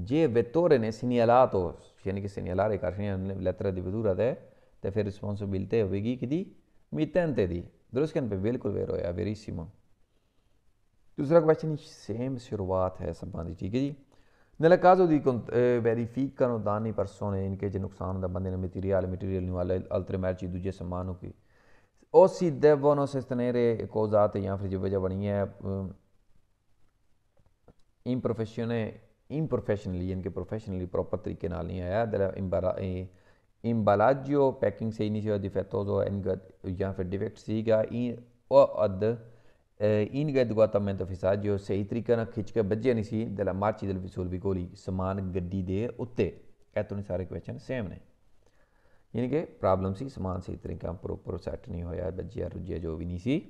ਜੇ vettore ਨੇ segnalato ਯਾਨੀ ਕਿ segnalare ਕਰ ਛੜਿਆ lettera di vettura ਤੇ ਤੇ ਫਿਰ ਰਿਸਪੌਂਸਿਬਿਲਟੀ ਹੋਵੇਗੀ ਕਿਦੀ mitantedi. Druskan pe बिल्कुल वेर होया वेरी सिमा दूसरा क्वेश्चन सेम शुरुआत है संभान ठीक है जी नैला काजो दी वेरीफीक करो दानी परसों ने इनके जो नुकसान दा बंदे ने मटीरियल मटीरियल नु वाले अल्तरे मैच दूजे सम्मानों की ओसी देवनो से तनेरे को जात या फिर जो वजह बनी है इम प्रोफेशन इम प्रोफेशनली इनके प्रोफेशनली प्रॉपर तरीके नाल नहीं आया दला इम्बारा ਇੰਬਲਾਜੋ ਪੈਕਿੰਗ ਸੇ ਇਨੀਸ਼ੀਅਲ ਡਿਫੈਕਟੋਜ਼ੋ ਐਂਗਰ ਜਾਂ ਫਿਰ ਡਿਫੈਕਟ ਸੀਗਾ ਇਨ ਉਹ ਅਦ ਇਨ ਗੈਦ ਗਵਾਤਮੈਂਟ ਆਫ ਇਸਾ ਜੋ ਸਹੀ ਤਰੀਕੇ ਨਾਲ ਖਿੱਚ ਕੇ ਵੱਜਿਆ ਨਹੀਂ ਸੀ ਦਲਾ ਮਾਰਚੀ ਦਲ ਵਿਸੂਲ ਵੀ ਗੋਲੀ ਸਮਾਨ ਗੱਡੀ ਦੇ ਉੱਤੇ ਇਹ ਸਾਰੇ ਕੁਐਸਚਨ ਸੇਮ ਨੇ ਯਾਨੀ ਕਿ ਪ੍ਰੋਬਲਮ ਸੀ ਸਮਾਨ ਸਹੀ ਤਰੀਕੇ ਨਾਲ ਪ੍ਰੋਪਰ ਸੈਟ ਨਹੀਂ ਹੋਇਆ ਵੱਜਿਆ ਰੁੱਜਿਆ ਜੋ ਵੀ ਨਹੀਂ ਸੀ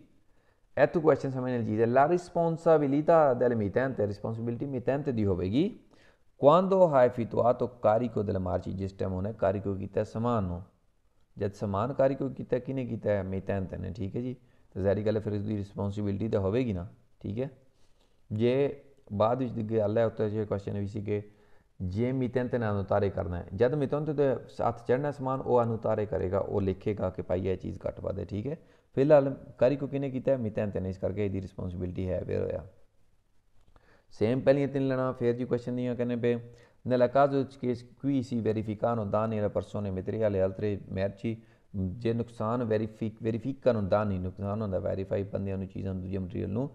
ਇਹ ਤੋਂ ਕੁਐਸਚਨ ਸਮਝਣ ਲਈ ਜੀ ਦਾ ਲਾ ਰਿਸਪੌਂਸਿਬਿਲਟੀ ਦਾ ਦਲ ਮੀਤੈਂ ਤੇ ਰਿਸਪੌਂਸਿਬਿਲਟੀ ਮੀਤੈਂ ਤੇ ਦੀ ਹੋਵੇਗੀ क्वांदो हाय ਫਿਤਵਾ ਤੋ ਕਾਰੀ ਕੋ दिल मारची जिस टाइम उन्हें कारी को किया ਨੂੰ ਜਦ ਸਮਾਨ ਕਾਰੀ ਕੋ ਕੀਤਾ ਕਿਨੇ ਕੀਤਾ ਹੈ ਮੇਤੈਨ ਤਨੇ ਠੀਕ ਹੈ ਜੀ ਤੇ ਜ਼ਾਰੀ ਗੱਲ ਫਿਰ ਇਸ ਦੀ ਰਿਸਪੌਂਸਿਬਿਲਟੀ ਤਾਂ ਹੋਵੇਗੀ ਨਾ ਠੀਕ ਹੈ ਜੇ ਬਾਅਦ ਵਿੱਚ ਦੀ ਗੱਲ ਹੈ ਉੱਤੇ ਜੇ ਕੁਐਸਚਨ ਵੀ ਸੀ ਕਿ ਜੇ ਮਿਤਨ ਤੇ ਨਾ ਉਤਾਰੇ ਕਰਨਾ ਹੈ ਜਦ ਮਿਤਨ ਤੇ ਸਾਥ ਚੜਨਾ ਸਮਾਨ ਉਹ ਅਨੁਤਾਰੇ ਕਰੇਗਾ ਉਹ ਲਿਖੇਗਾ ਕਿ ਪਾਈ ਇਹ ਚੀਜ਼ ਘਟਵਾ ਦੇ ਠੀਕ ਹੈ ਫਿਲਹਾਲ ਕਾਰੀ ਕੋ ਕਿਨੇ ਕੀਤਾ ਹੈ ਮਿਤਨ ਤੇ ਨੇ ਇਸ ਕਰਕੇ ਇਹਦੀ ਰਿਸਪੌਂਸਿਬਿਲਟੀ ਹੈ ਵੇਰ ਹੋਇਆ सेम पैह्लियां तिन लैना फिर जी क्वेश्चन इ'यां करने पे Nella caso che qui si verificano ਰ ਪਰਸੋਂ ਨੇ materiale ਹਲੇ ਅਲਤਰੇ ਮੈਰਚੀ ਜੇ ਨੁਕਸਾਨ ਵੈਰੀਫਿਕ ਵੈਰੀਫਿਕਨ ਦਾਨੀ ਨੁਕਸਾਨ ਹੁੰਦਾ ਵੈਰੀਫਾਈ ਬੰਦਿਆਂ ਨੂੰ ਚੀਜ਼ਾਂ ਨੂੰ ਦੂਜੇ ਮਟੀਰੀਅਲ ਨੂੰ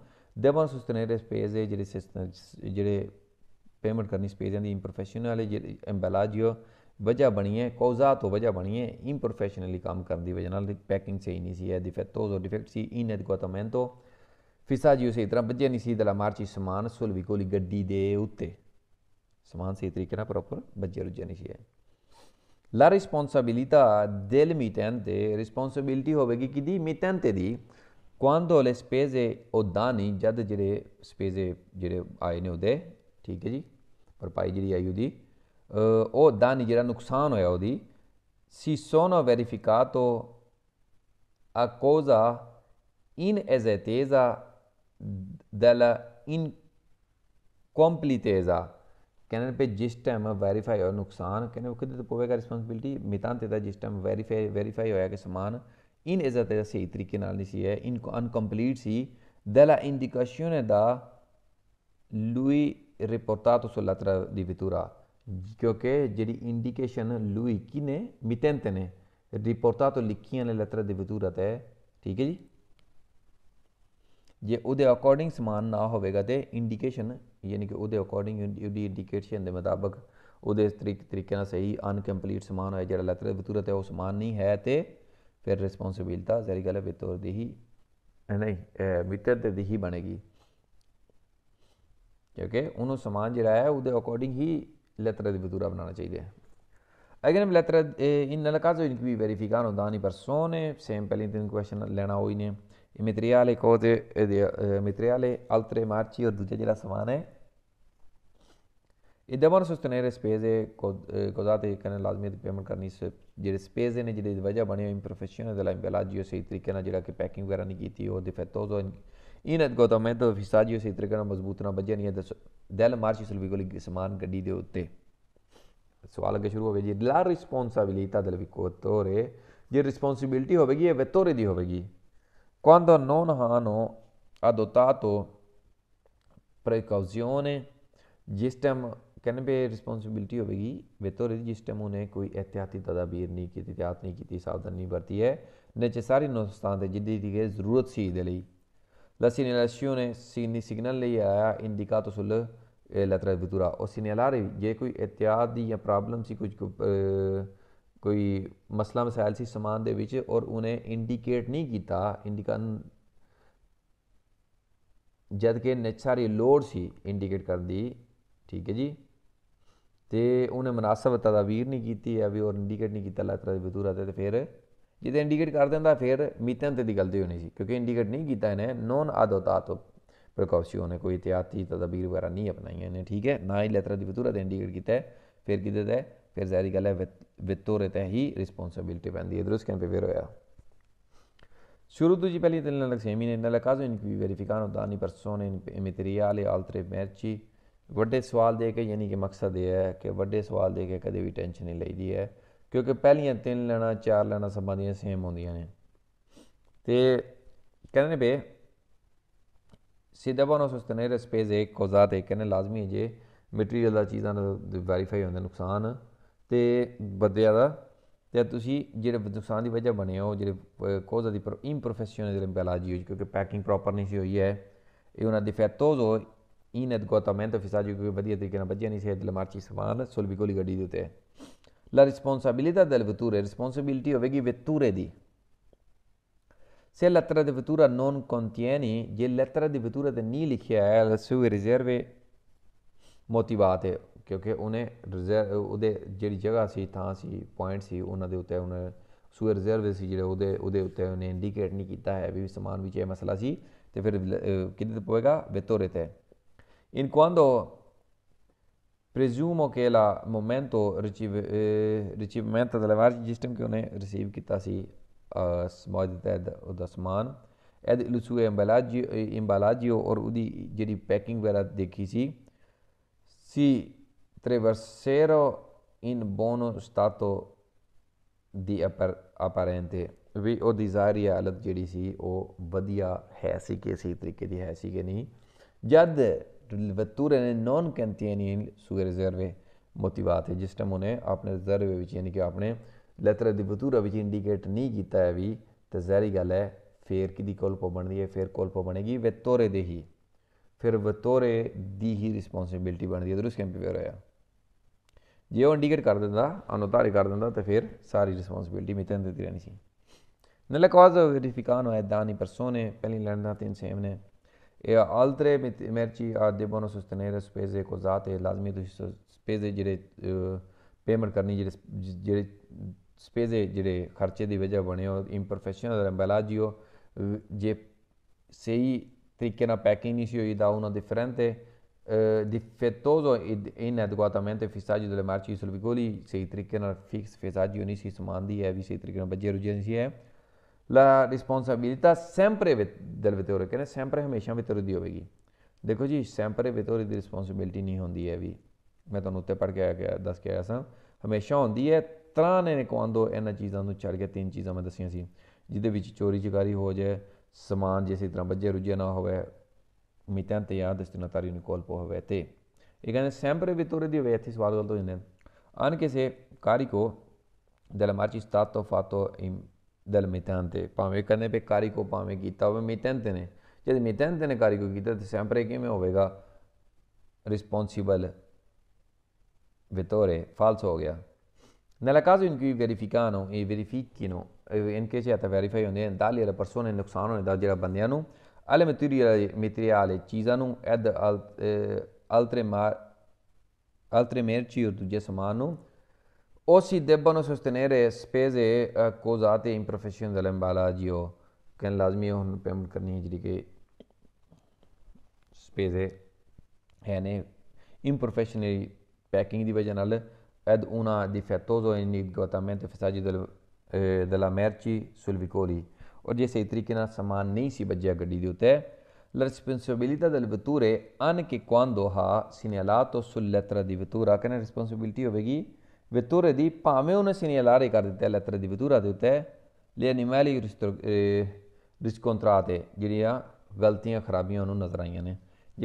ਦੇਵਨ ਸੁਸਟੇਨੇਰੇ ਸਪੇਸ ਹੈ ਜਿਹੜੇ ਜਿਹੜੇ ਪੇਮੈਂਟ ਕਰਨੀ ਸਪੇਸ ਦੀ ਇੰਪਰੋਫੈਸ਼ਨਲ ਹੈ ਜਿਹੜੇ ਐਂਬਲਾਜੀਓ ਵਜ੍ਹਾ ਬਣੀ ਹੈ ਕੌਜ਼ਾ ਤੋਂ ਵਜ੍ਹਾ ਬਣੀ ਹੈ ਇੰਪਰੋਫੈਸ਼ਨਲੀ ਕੰਮ ਕਰਨ ਦੀ ਵਜ੍ਹਾ ਨਾਲ ਪੈਕਿੰਗ ਸਹੀ ਨਹੀਂ ਸੀ ਹੈ ਡਿਫੈਕਟੋਸ ਔਰ ਡਿਫੈਕਟ ਸੀ ਇਨ ਐਡਕੁਆਟਮੈਂਟੋ ਫਿਸਾ ਜੀ ਉਸੇ ਤਰ੍ਹਾਂ ਵੱਜਿਆ ਨਹੀਂ ਸੀ ਦਲਾ ਮਾਰਚੀ ਸਮਾਨ ਸੁਲਵੀ ਕੋਲੀ ਗੱਡੀ ਦੇ ਉੱਤੇ ਸਮਾਨ ਸਹੀ ਤਰੀਕੇ ਨਾਲ ਪ੍ਰੋਪਰ ਵੱਜਿਆ ਰੁੱਜਿਆ ਨਹੀਂ ਸੀ ਹੈ ਲਾ ਰਿਸਪੌਂਸਿਬਿਲਿਟਾ ਦੇਲ ਮਿਟਨ ਤੇ ਰਿਸਪੌਂਸਿਬਿਲਿਟੀ ਹੋਵੇਗੀ ਕਿਦੀ ਮਿਟਨ ਤੇ ਦੀ ਕੁਆਂਦੋ ਲੇ ਸਪੇਜ਼ੇ ਉਦਾਨੀ ਜਦ ਜਿਹੜੇ ਸਪੇਜ਼ੇ ਜਿਹੜੇ ਆਏ ਨੇ ਉਹਦੇ ਠੀਕ ਹੈ ਜੀ ਭਰਪਾਈ ਜਿਹੜੀ ਆਈ ਉਹਦੀ ਉਹ ਦਾਨੀ ਜਿਹੜਾ ਨੁਕਸਾਨ ਹੋਇਆ ਉਹਦੀ ਸੀ ਸੋਨੋ ਵੈਰੀਫਿਕਾਟੋ ਇਨ ਐਜ਼ ਅ ਤੇਜ਼ਾ della la ਕਹਿੰਦੇ ਨੇ ਪੇ ਜਿਸ ਟਾਈਮ ਵੈਰੀਫਾਈ ਹੋਇਆ ਨੁਕਸਾਨ ਕਹਿੰਦੇ ਉਹ ਕਿਤੇ ਤੇ ਪਵੇਗਾ ਰਿਸਪੌਂਸਿਬਿਲਟੀ ਮਿਤਾਂ ਤੇ ਦਾ ਜਿਸ ਟਾਈਮ ਵੈਰੀਫਾਈ ਵੈਰੀਫਾਈ ਹੋਇਆ ਕਿ ਸਮਾਨ ਇਨ ਇਜ਼ਤ ਦਾ ਸਹੀ ਤਰੀਕੇ ਨਾਲ ਨਹੀਂ ਸੀ ਹੈ ਇਨ ਅਨਕੰਪਲੀਟ ਸੀ ਦਲਾ ਇੰਡੀਕੇਸ਼ਨ ਦਾ ਲੂਈ ਰਿਪੋਰਟਾਟੋ sulla ਤਰਾ ਦੀ ਵਿਤੂਰਾ ਕਿਉਂਕਿ ਜਿਹੜੀ ਇੰਡੀਕੇਸ਼ਨ ਲੂਈ ਕਿਨੇ ਮਿਤੈਂਤ ਨੇ ਰਿਪੋਰਟਾਟੋ ਲਿਖੀਆਂ ਨੇ ਲੈਟਰ ਦੇ ਵਿਤੂਰਾ ਤੇ ਠੀਕ ਹੈ ਜੀ ਜੇ ਉਹਦੇ ਅਕੋਰਡਿੰਗ ਸਮਾਨ ਨਾ ਹੋਵੇਗਾ ਤੇ ਇੰਡੀਕੇਸ਼ਨ ਯਾਨੀ ਕਿ ਉਹਦੇ ਅਕੋਰਡਿੰਗ ਉਹਦੀ ਇੰਡੀਕੇਸ਼ਨ ਦੇ ਮੁਤਾਬਕ ਉਹਦੇ ਤਰੀਕੇ ਤਰੀਕੇ ਨਾਲ ਸਹੀ ਅਨਕੰਪਲੀਟ ਸਮਾਨ ਹੋਇਆ ਜਿਹੜਾ ਲਤਰੇ ਬਤੂਰਤ ਹੈ ਉਹ ਸਮਾਨ ਨਹੀਂ ਹੈ ਤੇ ਫਿਰ ਰਿਸਪੌਂਸਿਬਿਲਟੀ ਜ਼ਰੀ ਗੱਲ ਹੈ ਬਿਤੌਰ ਦੀ ਹੀ ਨਹੀਂ ਮਿੱਤਰ ਤੇ ਦੀ ਹੀ ਬਣੇਗੀ ਕਿਉਂਕਿ ਉਹਨੂੰ ਸਮਾਨ ਜਿਹੜਾ ਹੈ ਉਹਦੇ ਅਕੋਰਡਿੰਗ ਹੀ ਲੈਟਰ ਦੇ ਬਤੂਰਾ ਬਣਾਉਣਾ ਚਾਹੀਦਾ ਹੈ ਅਗਰ ਲਤਰੇ ਇਨ ਲਕਾਜ਼ੋ ਇਨਕੀ ਵੀ ਵੈਰੀਫਿਕਾਨ ਹੁੰਦਾ ਨਹੀਂ ਪਰ ਸੋਨੇ ਸੇਮ ਪਹਿਲੀ ਦਿਨ ਕੁਐਸਚਨ ਲੈਣਾ ਹੋਈ ਨੇ ये materiale cose eh, materiale altre merci o zugegli la savane e devono sostenere spese cosate che nell'azmi di payment करनी से जेह्ड़े स्पेस न जेह्ड़ी वजह बनी हुई प्रोफेशन दे लाइ बेला जियो सही तरीके कन्नै जेह्ड़ा कि पैकिंग बगैरा निं कीती ओह् डिफेक्टोज इन गौतम तो हिस्सा जियो सही तरीके कन्नै मजबूत ना बज्जे निं ऐ दैल मार्च सुलवी कोली समान गड्डी दे उत्ते सवाल अग्गे शुरू हो गए जी ला रिस्पांसिबिलिटà del vicottore जे रिस्पांसिबिलिटी होगी ये वेतोरे दी होगी quando non hanno adottato precauzione, जिस टाइम कहने पे रिस्पॉन्सिबिलिटी होगी वे तो जिस टाइम उन्हें कोई एहतियाती तदाबीर नहीं की एहतियात नहीं की सावधानी नहीं बरती है नचसारी नुकसान है जिद्दी दी गई जरूरत सी दे लसी नलशियों ने सीनी सिग्नल ले आया इंडिका तो सुल लतरा वितुरा और सीने ला रही ये कोई एहतियात दी या प्रॉब्लम सी कुछ ਕੋਈ ਮਸਲਾ ਮਸਾਇਲ ਸੀ ਸਮਾਨ ਦੇ ਵਿੱਚ ਔਰ ਉਹਨੇ ਇੰਡੀਕੇਟ ਨਹੀਂ ਕੀਤਾ ਇੰਡੀਕਨ ਜਦ ਕਿ ਨੈਸਰੀ ਲੋਡ ਸੀ ਇੰਡੀਕੇਟ ਕਰ ਦੀ ਠੀਕ ਹੈ ਜੀ ਤੇ ਉਹਨੇ ਮناسب ਤਦਾਵੀਰ ਨਹੀਂ ਕੀਤੀ ਹੈ ਵੀ ਔਰ ਇੰਡੀਕੇਟ ਨਹੀਂ ਕੀਤਾ ਅੱਲਾਹ ਤਾਲਾ ਦੀ ਬਤੂਰਤ ਤੇ ਫਿਰ ਜਿਹਦੇ ਇੰਡੀਕੇਟ ਕਰ ਦਿੰਦਾ ਫਿਰ ਮੀਤਨ ਤੇ ਦੀ ਗਲਤੀ ਹੋਣੀ ਸੀ ਕਿਉਂਕਿ ਇੰਡੀਕੇਟ ਨਹੀਂ ਕੀਤਾ ਇਹਨੇ ਨੋਨ ਆਦੋਤਾ ਤੋਂ ਪ੍ਰੀਕਾਸ਼ਨ ਨੇ ਕੋਈ ਇਤਿਆਤੀ ਤਦਾਬੀਰ ਵਗੈਰਾ ਨਹੀਂ ਅਪਣਾਈਆਂ ਨੇ ਠੀਕ ਹੈ ਨਾ ਹੀ ਲੈਤਰਾ ਦੀ ਤੇ ਇੰਡੀਕੇਟ ਕੀਤਾ ਫਿਰ ਕਿਤੇ ਦਾ ਫਿਰ ਜ਼ਾਹਰੀ ਗੱਲ ਹੈ ਵਿਤੋਰੇ ਤੇ ਹੀ ਰਿਸਪੌਂਸਿਬਿਲਟੀ ਪੈਂਦੀ ਹੈ ਦਰਸ ਕੈਨ ਬਿਵੇਰ ਹੋਇਆ ਸ਼ੁਰੂ ਤੋਂ ਜੀ ਪਹਿਲੀ ਦਿਨ ਨਾਲ ਸੇਮੀ ਨੇ ਨਾਲ ਕਾਜ਼ੋ ਇਨਕੀ ਵੀ ਵੈਰੀਫਿਕਾਨੋ ਦਾਨੀ ਪਰਸੋਨੇ ਮਟੀਰੀਅਲ ਆਲਤਰੇ ਮੈਰਚੀ ਵੱਡੇ ਸਵਾਲ ਦੇ ਕੇ ਯਾਨੀ ਕਿ ਮਕਸਦ ਇਹ ਹੈ ਕਿ ਵੱਡੇ ਸਵਾਲ ਦੇ ਕੇ ਕਦੇ ਵੀ ਟੈਨਸ਼ਨ ਨਹੀਂ ਲਈਦੀ ਹੈ ਕਿਉਂਕਿ ਪਹਿਲੀਆਂ ਤਿੰਨ ਲੈਣਾ ਚਾਰ ਲੈਣਾ ਸਭਾਂ ਦੀਆਂ ਸੇਮ ਹੁੰਦੀਆਂ ਨੇ ਤੇ ਕਹਿੰਦੇ ਨੇ ਬੇ ਸਿੱਧਾ ਬਨੋ ਸਸਤਨੇ ਰਸਪੇਜ਼ ਇੱਕ ਕੋਜ਼ਾ ਦੇ ਨੇ ਲਾਜ਼ਮੀ ਹੈ ਜੇ ਮਟੀਰੀਅਲ ਦਾ ਚੀਜ਼ਾਂ ਦਾ ਵੈਰੀਫਾਈ ਹੁੰਦਾ ਨੁਕਸਾਨ ਤੇ ਬੰਦਿਆਂ ਦਾ ਤੇ ਤੁਸੀਂ ਜਿਹੜੇ ਨੁਕਸਾਨ ਦੀ ਵਜ੍ਹਾ ਬਣੇ ਹੋ ਜਿਹੜੇ ਕੋਜ਼ ਦੀ ਇੰਪਰਫੈਕਸ਼ਨ dell'imballaggio ਕਿਉਂਕਿ ਪੈਕਿੰਗ ਪ੍ਰੋਪਰ ਨਹੀਂ ਸੀ ਹੋਈ ਹੈ ਇਹ ਉਹਨਾਂ ਡਿਫੈਕਟੋਜ਼ in adeguatamento fissaggio che varia di una badia inizia delle marce savan sul vicoli gadi di te. La responsabilità delle vetture, responsibility ovveghi vetture di. Se la lettera di vettura non contiene, je lettera di vettura di ni likhia hai alle sue riserve motivate ਕਿਉਂਕਿ ਉਹਨੇ ਰਿਜ਼ਰਵ ਉਹਦੇ ਜਿਹੜੀ ਜਗ੍ਹਾ ਸੀ ਤਾਂ ਸੀ ਪੁਆਇੰਟ ਸੀ ਉਹਨਾਂ ਦੇ ਉੱਤੇ ਉਹਨੇ ਸੂਅਰ ਰਿਜ਼ਰਵ ਸੀ ਜਿਹੜੇ ਉਹਦੇ ਉਹਦੇ ਉੱਤੇ ਉਹਨੇ ਇੰਡੀਕੇਟ ਨਹੀਂ ਕੀਤਾ ਹੈ ਵੀ ਸਮਾਨ ਵਿੱਚ ਇਹ ਮਸਲਾ ਸੀ ਤੇ ਫਿਰ ਕਿੱਦ ਪਵੇਗਾ ਵਿਤੋਰੇ ਤੇ ਇਨ ਕੁਆਂਡੋ ਪ੍ਰੀਜ਼ੂਮੋ ਕੇ ਲਾ ਮੋਮੈਂਟੋ ਰਿਸੀਵ ਰਿਸੀਵਮੈਂਟ ਦਾ ਲਵਾਰ ਜਿਸਟਮ ਕਿ ਉਹਨੇ ਰਿਸੀਵ ਕੀਤਾ ਸੀ ਸਮਾਜ ਦੇ ਉਹਦਾ ਸਮਾਨ ਐਦ ਲੁਸੂਏ ਇੰਬਲਾਜੀ ਇੰਬਲਾਜੀ ਔਰ ਉਹਦੀ ਜਿਹੜੀ ਪੈਕਿੰਗ ਵਗੈਰਾ ਦੇਖੀ ਸੀ ਸੀ Traversero in buono stato di aparente ਵੀ ਉਹਦੀ ਜ਼ਾਹਰੀ ਹਾਲਤ ਜਿਹੜੀ ਸੀ ਉਹ ਵਧੀਆ ਹੈ ਸੀ ਕਿ ਸਹੀ ਤਰੀਕੇ ਦੀ ਹੈ ਸੀ ਕਿ ਨਹੀਂ ਜਦ ਵਤੂਰੇ ਨੇ ਨੌਨ ਕੰਟੇਨੀਨ ਸੂਏ ਰਿਜ਼ਰਵੇ ਮੋਤੀਵਾਤ ਹੈ ਜਿਸ ਟਾਈਮ ਉਹਨੇ ਆਪਣੇ ਰਿਜ਼ਰਵੇ ਵਿੱਚ ਯਾਨੀ ਕਿ ਆਪਣੇ ਲੈਤਰ ਦੀ ਵਤੂਰਾ ਵਿੱਚ ਇੰਡੀਕੇਟ ਨਹੀਂ ਕੀਤਾ ਹੈ ਵੀ ਤੇ ਜ਼ਾਹਰੀ ਗੱਲ ਹੈ ਫੇਰ ਕਿਦੀ ਕੋਲਪੋ ਬਣਦੀ ਹੈ ਫੇਰ ਕੋਲਪੋ ਬਣੇਗੀ ਵਤੋਰੇ ਦੇ ਹੀ ਫਿਰ ਵਤੋਰੇ ਦੀ ਹੀ ਰਿਸਪੌਂਸਿਬਿਲਟੀ ਬਣਦੀ ਹੈ ਦਰੁਸਤ ਕੈਂਪੀ ਹੋਇਆ ਜੇ ਉਹ ਇੰਡੀਕੇਟ ਕਰ ਦਿੰਦਾ ਅਨੁਤਾਰੀ ਕਰ ਦਿੰਦਾ ਤੇ ਫਿਰ ਸਾਰੀ ਰਿਸਪੌਂਸਿਬਿਲਟੀ ਮਿਤਨ ਦੇ ਦੀ ਰਹਿਣੀ ਸੀ nella cosa verificano è danni persone per l'indannata insieme e altre merci devono sostenere spese cosate lazmi spese ਜਿਹੜੇ ਪੇਮੈਂਟ ਕਰਨੀ ਜਿਹੜੇ ਜਿਹੜੇ ਸਪੇਸੇ ਜਿਹੜੇ ਖਰਚੇ ਦੀ ਵਜ੍ਹਾ ਬਣੇ ਹੋ ਇੰਪਰਫੈਕਸ਼ਨਲ ਐਮਬੈਲਾਜੀਓ ਜੇ ਸਹੀ ਤਰੀਕੇ ਨਾਲ ਪੈਕਿੰਗ ਨਹੀਂ ਸੀ ਹੋਈ ਦਾ ਉਹਨਾਂ ਦੇ ਫਰੰਟ ਤੇ eh, difettoso ed inadeguatamente fessaggio delle merci sul vicoli, sही तरीके ਨਾਲ ਫਿਕਸ fessaggio ਨਹੀਂ ਸੀ ਸਮਾਂਦੀ ਹੈ ਵੀ ਸही ਤਰੀਕੇ ਨਾਲ ਬੱਜੇ ਰੁਜੇ ਨਹੀਂ ਹੈ la responsabilità sempre del vettore ਕਹਿੰਦੇ sempre ਹਮੇਸ਼ਾ vettore ਦੀ ਹੋਵੇਗੀ ਦੇਖੋ ਜੀ sempre vettore ਦੀ ਰਿਸਪੌਂਸਿਬਿਲਟੀ ਨਹੀਂ ਹੁੰਦੀ ਹੈ ਵੀ ਮੈਂ ਤੁਹਾਨੂੰ ਉੱਤੇ ਪੜ ਕੇ ਆ ਦੱਸ ਕੇ ਆਇਆ ਸਾਂ ਹਮੇਸ਼ਾ ਹੁੰਦੀ ਹੈ ਤਰਾਣੇ ਨੇ ਕੁਆਂਦੋ ਇਹਨਾਂ ਚੀਜ਼ਾਂ ਨੂੰ ਛੱਡ ਕੇ ਤਿੰਨ ਚੀਜ਼ਾਂ ਮੈਂ ਦੱਸੀਆਂ ਸੀ ਜਿਹਦੇ ਵਿੱਚ ਚੋਰੀ ਚਕਾਰੀ ਹੋ ਜਾਏ ਸਮਾਨ ਜਿਸੇ ਤਰ੍ਹਾਂ ਬੱਜੇ ਰੁਜੇ ਨਾ ਹੋਵੇ miten tejā destinatāri unikol pohvēti. Ikane sempre vituridi vēti svārdolto inen. Anche se carico della marci stato fatto in, del mitante, ਭਾਵੇਂ ਕਰਨੇ ਪੇ ਕਾਰਿਕੋ ਭਾਵੇਂ ਕੀਤਾ ਹੋਵੇ ਮਿਤੰਤ ਨੇ ਜਦ ਮਿਤੰਤ ਨੇ ਕਾਰਿਕੋ ਕੀਤਾ ਤੇ ਸੈਂਪਰੇ ਕਿਵੇਂ ਹੋਵੇਗਾ ਰਿਸਪੌਂਸੀਬਲ ਵਿਤੋਰੇ ਫਾਲਸ ਹੋ ਗਿਆ Nella caso in cui verificano e verifichino, in che c'è da verificare, in tali le persone in Luxano e da Girabandiano, alle materiali, materiali Cisanu ed eh, altre, mar, altre merci o due samanu o si debbano sostenere spese causate in professione dell'imballaggio che lazmi on payment karni che spese in, ਨੇ ਇੰਪਰਫੈਸ਼ਨਲੀ ਪੈਕਿੰਗ ਦੀ ਵਜ੍ਹਾ ਨਾਲ ਐਦ ਉਹਨਾਂ ਦੀ ਫੈਤੋਜ਼ੋ ਇਨ della merci sul vicolo ਔਰ ਜੇ ਸਹੀ ਤਰੀਕੇ ਨਾਲ ਸਮਾਨ ਨਹੀਂ ਸੀ ਵੱਜਿਆ ਗੱਡੀ ਦੇ ਉੱਤੇ La responsabilità del vetture anche quando ha segnalato sull'lettera di vettura che ne responsabilità ovveghi vetture di pame un segnalare kar ditta lettera di vettura de utte le animali riscontrate ਜਿਹੜੀਆਂ ਗਲਤੀਆਂ ਖਰਾਬੀਆਂ ਉਹਨੂੰ ਨਜ਼ਰ ਆਈਆਂ ਨੇ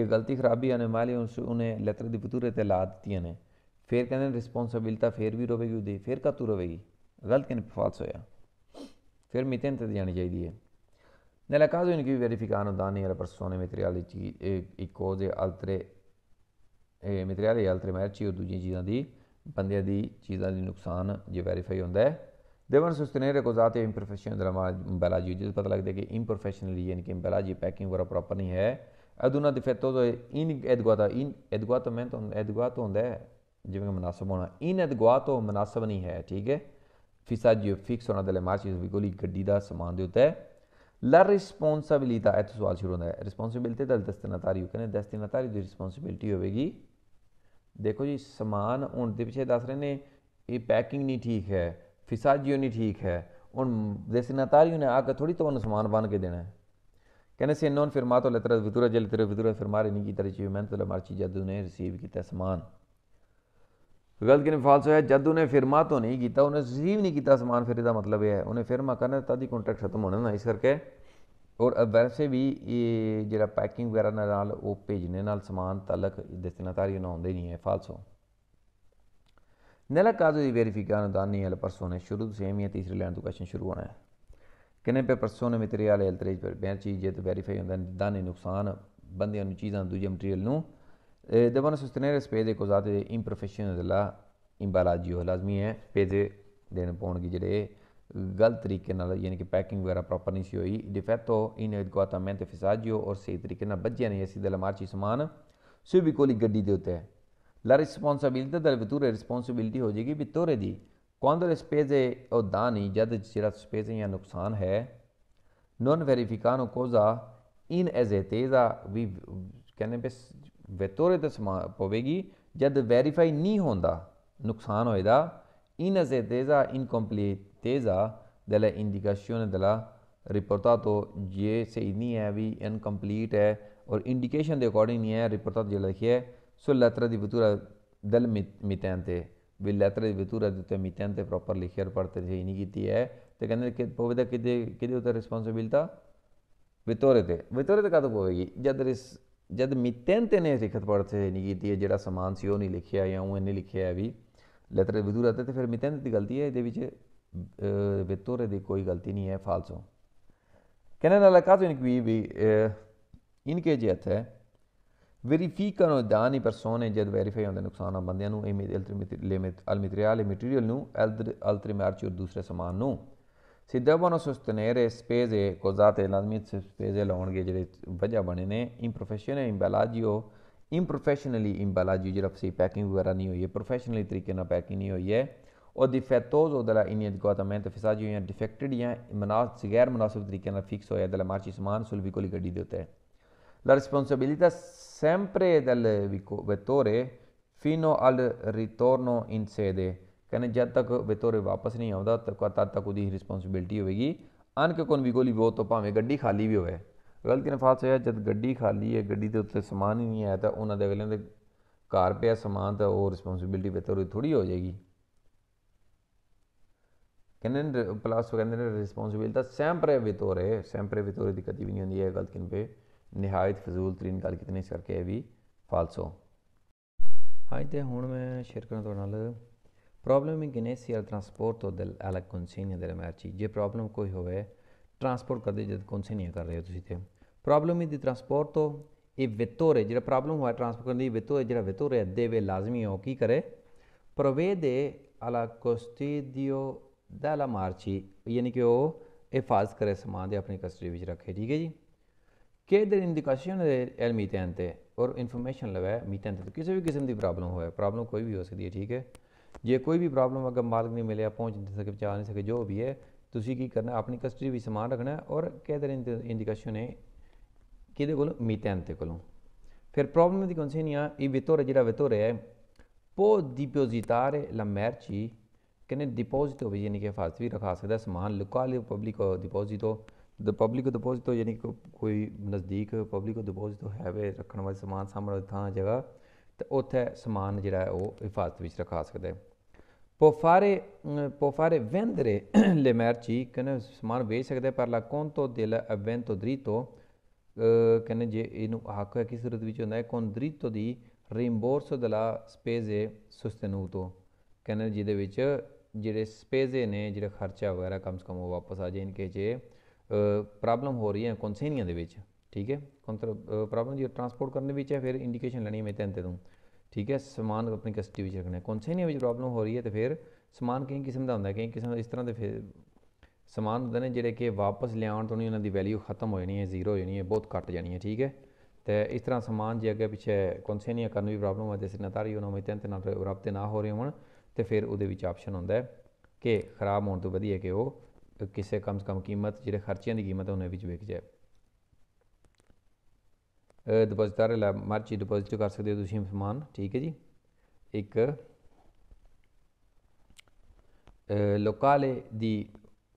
ਜੇ ਗਲਤੀ ਖਰਾਬੀ ਅਨਿਮਾਲੀ ਉਹਨੇ ਲੈਟਰ ਦੀ ਵਤੂਰੇ ਤੇ ਲਾ ਦਿੱਤੀਆਂ ਨੇ ਫਿਰ ਕਹਿੰਦੇ ਰਿਸਪੌਂਸਿਬਿਲਤਾ ਫੇਰ ਵੀ ਰੋਵੇਗੀ ਉਹਦੀ ਫੇਰ ਕਾ ਤੂ ਰੋਵੇਗੀ ਗਲਤ ਕਿਨ ਫਾਲਸ ਹੋਇਆ Fermi tentati di anni già di Nel caso in cui verificano danni ਪਰਸੋਨੇ persona, ਚੀ e ਦੇ altre ਇਹ ਮਟੀਰੀਅਲ ਜਾਂ ਅਲਟਰ ਮੈਚ ਉਹ ਦੂਜੀ ਚੀਜ਼ਾਂ ਦੀ ਬੰਦਿਆਂ ਦੀ ਚੀਜ਼ਾਂ ਦੀ ਨੁਕਸਾਨ ਜੇ ਵੈਰੀਫਾਈ ਹੁੰਦਾ ਹੈ ਦੇਵਨ ਸੁਸਤਨੇਰ ਕੋ ਜ਼ਾਤੇ ਇੰਪਰਫੈਕਸ਼ਨ ਦਰਮਾ ਬਾਇਓਲੋਜੀ ਜਿਸ ਪਤਾ ਲੱਗਦਾ ਕਿ ਇੰਪਰਫੈਕਸ਼ਨਲੀ ਯਾਨੀ ਕਿ ਬਾਇਓਲੋਜੀ ਪੈਕਿੰਗ ਵਰ ਪ੍ਰੋਪਰ ਨਹੀਂ ਹੈ ਅਦੁਨਾ ਦਿਫਤੋ ਜੋ ਇਨ ਐਡਗਵਾਤਾ ਇਨ ਐਦਗਵਾਤਾ ਮੈਂ ਤਾਂ ਐਦਗਵਾਤ ਹੁੰਦਾ ਹੈ ਜਿਵੇਂ ਮناسب ਹੋਣਾ ਇਨ ਐਡਗਵਾਤੋ ਮناسب ਨਹੀਂ ਹੈ ਠੀਕ ਹੈ ਫਿਸਾ ਜੀ ਫਿਕਸ ਦੇ ਅਦਰ ਮਾਰਚ ਇਸ ਵਿਗੋਲੀ ਗੱਡੀ ਦਾ ਸਮਾਨ ਦੇ ਉੱਤੇ ਲਾ ਰਿਸਪੌਂਸਿਬਿਲਿਟਾ ਇਹ ਸਵਾਲ ਸ਼ੁਰੂ ਹੁੰਦਾ ਹੈ ਰਿਸਪੌਂਸਿਬਿਲਿਟੀ ਦਾ ਦਸਤਨਾਤਾਰੀ ਕਹਿੰਦੇ ਦਸਤਨਾਤਾਰੀ ਦੀ ਰਿਸਪੌਂਸਿਬਿਲਿਟੀ ਹੋਵੇਗੀ ਦੇਖੋ ਜੀ ਸਮਾਨ ਹੁਣ ਦੇ ਪਿੱਛੇ ਦੱਸ ਰਹੇ ਨੇ ਇਹ ਪੈਕਿੰਗ ਨਹੀਂ ਠੀਕ ਹੈ ਫਿਸਾ ਜੀ ਨਹੀਂ ਠੀਕ ਹੈ ਹੁਣ ਦਸਤਨਾਤਾਰੀ ਨੇ ਆ ਕੇ ਥੋੜੀ ਤੁਹਾਨੂੰ ਸਮਾਨ ਬਣ ਕੇ ਦੇਣਾ ਹੈ ਕਹਿੰਦੇ ਸੇ ਨੋਨ ਫਿਰਮਾਤੋ ਲੈਟਰ ਵਿਦੁਰਾ ਜਲ ਤਰ ਵਿਦੁਰਾ ਫਿਰਮਾਰੇ ਨਹੀਂ ਕੀ ਤਰ੍ਹਾਂ ਜੀ ਮੈਂ ਤੋ ਮਾਰਚੀ ਜਦ ਨੇ ਰਿਸੀਵ ਕੀਤਾ ਸਮਾਨ ਗਲਤ के ਫਾਲਸ ਹੋਇਆ ਜਦ ਉਹਨੇ ਫਿਰਮਾ ਤੋਂ ਨਹੀਂ ਕੀਤਾ ਉਹਨੇ उन्हें ਨਹੀਂ ਕੀਤਾ ਸਮਾਨ ਫਿਰ ਇਹਦਾ ਮਤਲਬ ਇਹ ਹੈ ਉਹਨੇ ਫਿਰਮਾ ਕਰਨਾ ਤਾਂ ਦੀ ਕੰਟਰੈਕਟ ਖਤਮ ਹੋਣਾ होना ਇਸ ਕਰਕੇ ਔਰ ਵੈਸੇ ਵੀ ਇਹ ਜਿਹੜਾ ਪੈਕਿੰਗ ਵਗੈਰਾ ਨਾਲ ਉਹ ਭੇਜਨੇ ਨਾਲ ਸਮਾਨ ਤਲਕ ਦਸਤਨਾਤਾਰੀ ਨਾ ਹੁੰਦੇ ਨਹੀਂ ਹੈ ਫਾਲਸੋ ਨੇਲਾ ਕਾਜ਼ੋ ਦੀ ਵੈਰੀਫਿਕੇਸ਼ਨ ਦਾਨੀ ਹੈ ਪਰਸੋਂ ਨੇ ਸ਼ੁਰੂ ਤੋਂ ਸੇਮ ਹੀ ਤੀਸਰੇ ਲੈਣ ਤੋਂ ਕੁਐਸਚਨ ਸ਼ੁਰੂ ਹੋਣਾ ਹੈ ਕਿਨੇ ਪੇ ਪਰਸੋਂ ਨੇ ਮਟੀਰੀਅਲ ਹੈ ਤਰੇਜ ਪਰ ਬੈਂ ਜੇ ਤੇ ਵੈਰੀਫਾਈ ਹੁੰਦਾ ਦਾਨੀ ਨੁਕਸਾਨ ਬੰਦਿਆਂ ਨੂੰ ਚੀਜ਼ਾਂ ਦੂਜੇ ਮਟੀਰੀਅਲ ਨੂੰ eh, devono sostenere spese causate in professione dell'imballaggio ਲਾਜ਼ਮੀ ਹੈ ਪੈਸੇ ਦੇਣ ਪਾਉਣਗੇ ਜਿਹੜੇ ਗਲਤ ਤਰੀਕੇ ਨਾਲ ਯਾਨੀ ਕਿ ਪੈਕਿੰਗ ਵਗੈਰਾ ਪ੍ਰੋਪਰ ਨਹੀਂ ਸੀ ਹੋਈ ਡਿਫੈਕਟੋ ਇਨ ਅਦਗਵਾਤਾਮੈਂਟ ਫਿਸਾਜਿਓ ਔਰ ਸਹੀ ਤਰੀਕੇ ਨਾਲ ਬੱਜਿਆ ਨਹੀਂ ਅਸੀਂ ਦਲਮਾਰਚੀ ਸਮਾਨ ਸੁਬੀ ਕੋਲੀ ਗੱਡੀ ਦੇ ਉੱਤੇ ਹੈ ਲਾ ਰਿਸਪੌਂਸਿਬਿਲਟੀ ਦਲ ਵਿਤੂਰੇ ਰਿਸਪੌਂਸਿਬਿਲਟੀ ਹੋ ਜੇਗੀ ਵਿਤੋਰੇ ਦੀ ਕੌਂਦਰ ਸਪੇਜ਼ੇ ਉਹ ਦਾਨੀ ਜਦ ਜਿਹੜਾ ਸਪੇਜ਼ੇ ਜਾਂ ਨੁਕਸਾਨ ਹੈ ਨੋਨ ਵੈਰੀਫਿਕਾਨੋ ਕੋਜ਼ਾ ਇਨ ਐਜ਼ ਏ ਤੇਜ਼ਾ ਵੀ ਕਹਿੰਦੇ ਬਸ ਤੇ ਸਮਾ ਪਵੇਗੀ ਜਦ ਵੈਰੀਫਾਈ ਨਹੀਂ ਹੁੰਦਾ ਨੁਕਸਾਨ ਹੋਏਦਾ ਅਜ਼ੇ ਤੇਜ਼ਾ ਇਨਕੰਪਲੀਟ ਤੇਜ਼ਾ ਦਲਾ ਇੰਡੀਕੇਸ਼ਨ ਦਲਾ ਰਿਪੋਰਟਾ ਤੋਂ ਜੇ ਸਹੀ ਨਹੀਂ ਹੈ ਵੀ ਇਨਕੰਪਲੀਟ ਹੈ ਔਰ ਇੰਡੀਕੇਸ਼ਨ ਦੇ ਅਕੋਰਡਿੰਗ ਨਹੀਂ ਹੈ ਰਿਪੋਰਟਾ ਜੇ ਲਿਖਿਆ ਸੋ ਲੈਟਰ ਦੀ ਬਤੂਰਾ ਦਲ ਮਿਤਾਂ ਤੇ ਵੀ ਲੈਟਰ ਦੀ ਬਤੂਰਾ ਦੇ ਤੇ ਮਿਤਾਂ ਤੇ ਪ੍ਰੋਪਰ ਲਿਖਿਆ ਪਰ ਤੇ ਸਹੀ ਨਹੀਂ ਕੀਤੀ ਹੈ ਤੇ ਕਹਿੰਦੇ ਕਿ ਪਵੇਦਾ ਕਿਦੇ ਕਿਦੇ ਉਤੇ ਰਿਸਪੌਂਸਿਬਿਲਤਾ ਵਿਤੋਰੇ ਤੇ ਵਿਤੋਰੇ ਤੇ ਕਦੋਂ ਪਵੇਗੀ ਜਦ ਰਿਸ ਜਦ ਤੇ ਨੇ ਲਿਖਤ ਪੜਤੇ ਨਹੀਂ ਕੀਤੀ ਹੈ ਜਿਹੜਾ ਸਮਾਨ ਸੀ ਉਹ ਨਹੀਂ ਲਿਖਿਆ ਜਾਂ ਉਹ ਇਹਨੇ ਲਿਖਿਆ ਵੀ ਲਤਰ ਵਿਦੂਰ ਅਤੇ ਫਿਰ ਮਿਤੈਂਤੇ ਦੀ ਗਲਤੀ ਹੈ ਇਹਦੇ ਵਿੱਚ ਵਿਤੋਰੇ ਦੀ ਕੋਈ ਗਲਤੀ ਨਹੀਂ ਹੈ ਫਾਲਸੋ ਕਹਿੰਦੇ ਨਾਲ ਕਾਜ਼ੋ ਇਨਕੀ ਵੀ ਇਨਕੇ ਜੇਤ ਹੈ ਵੈਰੀਫਿਕਨੋ ਦਾਨੀ ਪਰਸੋਨੇ ਜਦ ਵੈਰੀਫਾਈ ਹੁੰਦੇ ਨੁਕਸਾਨ ਆ ਬੰਦਿਆਂ ਨੂੰ ਇਹ ਮਿਤ ਲਿਮਿਟ ਅਲਮਟਰੀਅਲ ਮਟੀਰੀਅਲ ਨੂੰ ਮਾਰਚ ਔਰ ਦੂਸਰੇ ਸਮਾਨ ਨੂੰ si devono sostenere spese causate dalle mie spese launghegge वजह बनने इन प्रोफेशनल इम्बेलाजी हो इन प्रोफेशनली इम्बेलाजी जिरा सी पैकिंग वगैरह नहीं हुई है प्रोफेशनली तरीके ना पैकिंग नहीं हुई है और दिफेतोज उदला इन गौतमेंत फिसाजी हुई डिफेक्टेड या मनास गैर मुनासिब तरीके ना फिक्स होया दल मार्ची समान सुलवी को गड्डी देते हैं La responsabilità sempre del vettore fino al ritorno in sede ਕਹਿੰਦੇ ਜਦ ਤੱਕ ਵਿਤੋਰੇ ਵਾਪਸ ਨਹੀਂ ਆਉਂਦਾ ਤਦ ਤੱਕ ਉਹਦੀ ਰਿਸਪੌਂਸਿਬਿਲਟੀ ਹੋਵੇਗੀ ਅਨਕ ਕੋਨ ਵੀ ਗੋਲੀ ਵੋ ਤੋਂ ਭਾਵੇਂ ਗੱਡੀ ਖਾਲੀ ਵੀ ਹੋਵੇ ਗਲਤੀ ਨਾਲ ਫਾਸ ਹੋਇਆ ਜਦ ਗੱਡੀ ਖਾਲੀ ਹੈ ਗੱਡੀ ਦੇ ਉੱਤੇ ਸਮਾਨ ਹੀ ਨਹੀਂ ਆਇਆ ਤਾਂ ਉਹਨਾਂ ਦੇ ਅਗਲੇ ਦੇ ਘਰ ਪਿਆ ਸਮਾਨ ਤਾਂ ਉਹ ਰਿਸਪੌਂਸਿਬਿਲਟੀ ਵਿਤੋਰੇ ਥੋੜੀ ਹੋ ਜਾਏਗੀ ਕਹਿੰਦੇ ਪਲੱਸ ਕਹਿੰਦੇ ਨੇ ਰਿਸਪੌਂਸਿਬਿਲਟੀ ਸੈਂਪਰੇ ਵਿਤੋਰੇ ਸੈਂਪਰੇ ਵਿਤੋਰੇ ਦੀ ਕਦੀ ਵੀ ਨਹੀਂ ਹੁੰਦੀ ਹੈ ਗਲਤ ਕਿਨ ਨਿਹਾਇਤ ਫਜ਼ੂਲ ਤਰੀਨ ਗੱਲ ਕਿਤਨੇ ਇਸ ਕਰਕੇ ਵੀ ਫਾਲਸੋ ਹਾਂ ਤੇ ਹੁਣ ਮੈਂ ਸ਼ੇਅਰ ਕਰਨਾ ਤੁਹਾਡੇ ਨਾਲ ਪ੍ਰੋਬਲਮ में ਗਨੇਸੀਅਲ अल ट्रांसपोर्ट ਦਲ अलग कौनसीनिया दे मैची ਜੇ ਪ੍ਰੋਬਲਮ ਕੋਈ ਹੋਵੇ ਟਰਾਂਸਪੋਰਟ ਕਰਦੇ ਜਦ ਕੌਨਸੀਨੀਆ ਕਰ ਰਹੇ ਹੋ ਤੁਸੀਂ ਤੇ ਪ੍ਰੋਬਲਮ ਇਹਦੀ ਟਰਾਂਸਪੋਰਟ ਤੋਂ ਇਹ ਵਿਤੋਰ ਹੈ ਜਿਹੜਾ ਪ੍ਰੋਬਲਮ ਹੋਇਆ ਟਰਾਂਸਪੋਰਟ ਕਰਨ ਦੀ ਵਿਤੋਰ ਜਿਹੜਾ ਵਿਤੋਰ ਹੈ ਦੇਵੇ ਲਾਜ਼ਮੀ ਹੋ ਕੀ ਕਰੇ ਪ੍ਰਵੇਦੇ ਅਲਾ ਦਿਓ ਦਾਲਾ ਮਾਰਚੀ ਯਾਨੀ ਕਿ ਉਹ ਹਿਫਾਜ਼ਤ ਕਰੇ ਸਮਾਨ ਦੇ ਆਪਣੀ ਕਸਟਡੀ ਵਿੱਚ ਰੱਖੇ ਠੀਕ ਹੈ ਜੀ ਕਿਹਦੇ ਇੰਡੀਕੇਸ਼ਨ ਦੇ ਐਲਮੀ ਤੇ ਔਰ ਇਨਫੋਰਮੇਸ਼ਨ ਲਵੇ ਮੀਥੇਨ ਤੇ ਕਿਸੇ ਵੀ ਕਿਸਮ ਦੀ ਪ੍ਰੋਬਲਮ ਹੋਵੇ ਪ੍ਰੋਬਲਮ ਕੋਈ ਵੀ ਹੋ ਸਕਦੀ ਹੈ ਠੀਕ ਹੈ ਜੇ ਕੋਈ ਵੀ ਪ੍ਰੋਬਲਮ ਅਗਰ ਮਾਲਕ ਨਹੀਂ ਮਿਲਿਆ ਪਹੁੰਚ ਨਹੀਂ ਸਕੇ ਪਹੁੰਚਾ ਨਹੀਂ ਸਕੇ ਜੋ ਵੀ ਹੈ ਤੁਸੀਂ ਕੀ ਕਰਨਾ ਆਪਣੀ ਕਸਟਡੀ ਵਿੱਚ ਸਮਾਨ ਰੱਖਣਾ ਔਰ ਕਿਹਦੇ ਇੰਡੀਕੇਸ਼ਨ ਹੈ ਕਿਹਦੇ ਕੋਲ ਮੀਥੇਨ ਤੇ ਕੋਲੋਂ ਫਿਰ ਪ੍ਰੋਬਲਮ ਦੀ ਕੌਨਸੀ ਆ ਇਹ ਵਿਤੋਰ ਜਿਹੜਾ ਵਿਤੋਰ ਹੈ ਪੋ ਡਿਪੋਜ਼ਿਟਾਰੇ ਲਾ ਮਰਚੀ ਕਨੇ ਡਿਪੋਜ਼ਿਟ ਹੋਵੇ ਯਾਨੀ ਕਿ ਹਿਫਾਜ਼ਤ ਵੀ ਰੱਖਾ ਸਕਦਾ ਸਮਾਨ ਲੋਕਲ ਪਬਲਿਕ ਡਿਪੋਜ਼ਿਟੋ ਦ ਪਬਲਿਕ ਡਿਪੋਜ਼ਿਟੋ ਯਾਨੀ ਕਿ ਕੋਈ ਨਜ਼ਦੀਕ ਪਬਲਿਕ ਡਿਪੋਜ਼ਿਟੋ ਹੈਵੇ ਰੱਖਣ ਵਾਲਾ ਸਮਾਨ ਸਾਹਮਣੇ ਥਾਂ ਜਗ੍ਹਾ ਤੇ ਉੱਥੇ ਸਮਾਨ ਜਿਹੜਾ ਉਹ ਹਿਫਾਜ਼ਤ ਵਿੱਚ ਰੱਖਾ ਸਕਦਾ ਹੈ può fare, mm, può fare vendere le merci, ਕਹਿੰਦੇ ਸਮਾਨ ਵੇਚ ਸਕਦਾ ਪਰ ਲਾ ਕੋਂਤੋ ਦਿਲ ਅਵੈਂਤੋ ਦ੍ਰਿਤੋ ਕਹਿੰਦੇ ਜੇ ਇਹਨੂੰ ਹੱਕ ਹੈ ਕਿਸ ਰੂਪ ਵਿੱਚ ਹੁੰਦਾ ਹੈ ਕੋਨ ਦ੍ਰਿਤੋ ਦੀ ਰਿਮਬੋਰਸੋ ਦਲਾ ਸਪੇਜ਼ੇ ਸੁਸਤਨੂਤੋ ਕਹਿੰਦੇ ਜਿਹਦੇ ਵਿੱਚ ਜਿਹੜੇ ਸਪੇਜ਼ੇ ਨੇ ਜਿਹੜਾ ਖਰਚਾ ਵਗੈਰਾ ਕਮ ਸੇ ਕਮ ਉਹ ਵਾਪਸ ਆ ਜਾਏ ਇਨਕੇ ਜੇ ਪ੍ਰੋਬਲਮ ਹੋ ਰਹੀ ਹੈ ਕੌਨਸੇਨੀਆਂ ਦੇ ਵਿੱਚ ਠੀਕ ਹੈ ਪ੍ਰੋਬਲਮ ਜੀ ਟਰਾਂਸਪੋਰਟ ਕਰਨ ਦੇ ਵਿੱਚ ਹੈ ਫਿਰ ਇੰਡੀਕੇਸ਼ਨ ਲੈਣੀ ਮੈਂ ਤੈਨੂੰ ਤੇ ਦੂੰ ਠੀਕ ਹੈ ਸਮਾਨ ਆਪਣੀ ਕਸਟਡੀ ਵਿੱਚ ਰੱਖਣਾ ਨਹੀਂ ਵਿੱਚ ਪ੍ਰੋਬਲਮ ਹੋ ਰਹੀ ਹੈ ਤੇ ਫਿਰ ਸਮਾਨ ਕਈ ਕਿਸਮ ਦਾ ਹੁੰਦਾ ਹੈ ਕਈ ਕਿਸਮ ਇਸ ਤਰ੍ਹਾਂ ਦੇ ਫਿਰ ਸਮਾਨ ਹੁੰਦੇ ਨੇ ਜਿਹੜੇ ਕਿ ਵਾਪਸ ਲਿਆਉਣ ਤੋਂ ਨਹੀਂ ਉਹਨਾਂ ਦੀ ਵੈਲਿਊ ਖਤਮ ਹੋ ਜਾਣੀ ਹੈ ਜ਼ੀਰੋ ਹੋ ਜਾਣੀ ਹੈ ਬਹੁਤ ਘਟ ਜਾਣੀ ਹੈ ਠੀਕ ਹੈ ਤੇ ਇਸ ਤਰ੍ਹਾਂ ਸਮਾਨ ਜੇ ਅੱਗੇ ਪਿੱਛੇ ਨਹੀਂ ਕਰਨ ਵੀ ਪ੍ਰੋਬਲਮ ਹੋਵੇ ਤੇ ਸਿਨਤਾਰੀ ਉਹਨਾਂ ਵਿੱਚ ਤੇ ਨਾਲ ਰابطੇ ਨਾ ਹੋ ਰਹੇ ਹੋਣ ਤੇ ਫਿਰ ਉਹਦੇ ਵਿੱਚ ਆਪਸ਼ਨ ਹੁੰਦਾ ਹੈ ਕਿ ਖਰਾਬ ਹੋਣ ਤੋਂ ਵਧੀਆ ਕਿ ਉਹ ਕਿਸੇ ਕਮ ਕਮ ਕੀਮਤ ਜਿਹੜੇ ਖਰਚਿਆਂ ਦੀ ਕੀਮਤ ਉਹਨਾਂ ਵਿੱਚ ਵਿਕ ਜਾਏ ਡਿਪੋਜ਼ਿਟਰ ਲੈ ਮਰਜੀ ਡਿਪੋਜ਼ਿਟ ਕਰ ਸਕਦੇ ਹੋ ਤੁਸੀਂ ਸਮਾਨ ਠੀਕ ਹੈ ਜੀ ਇੱਕ ਲੋਕਾਲੇ ਦੀ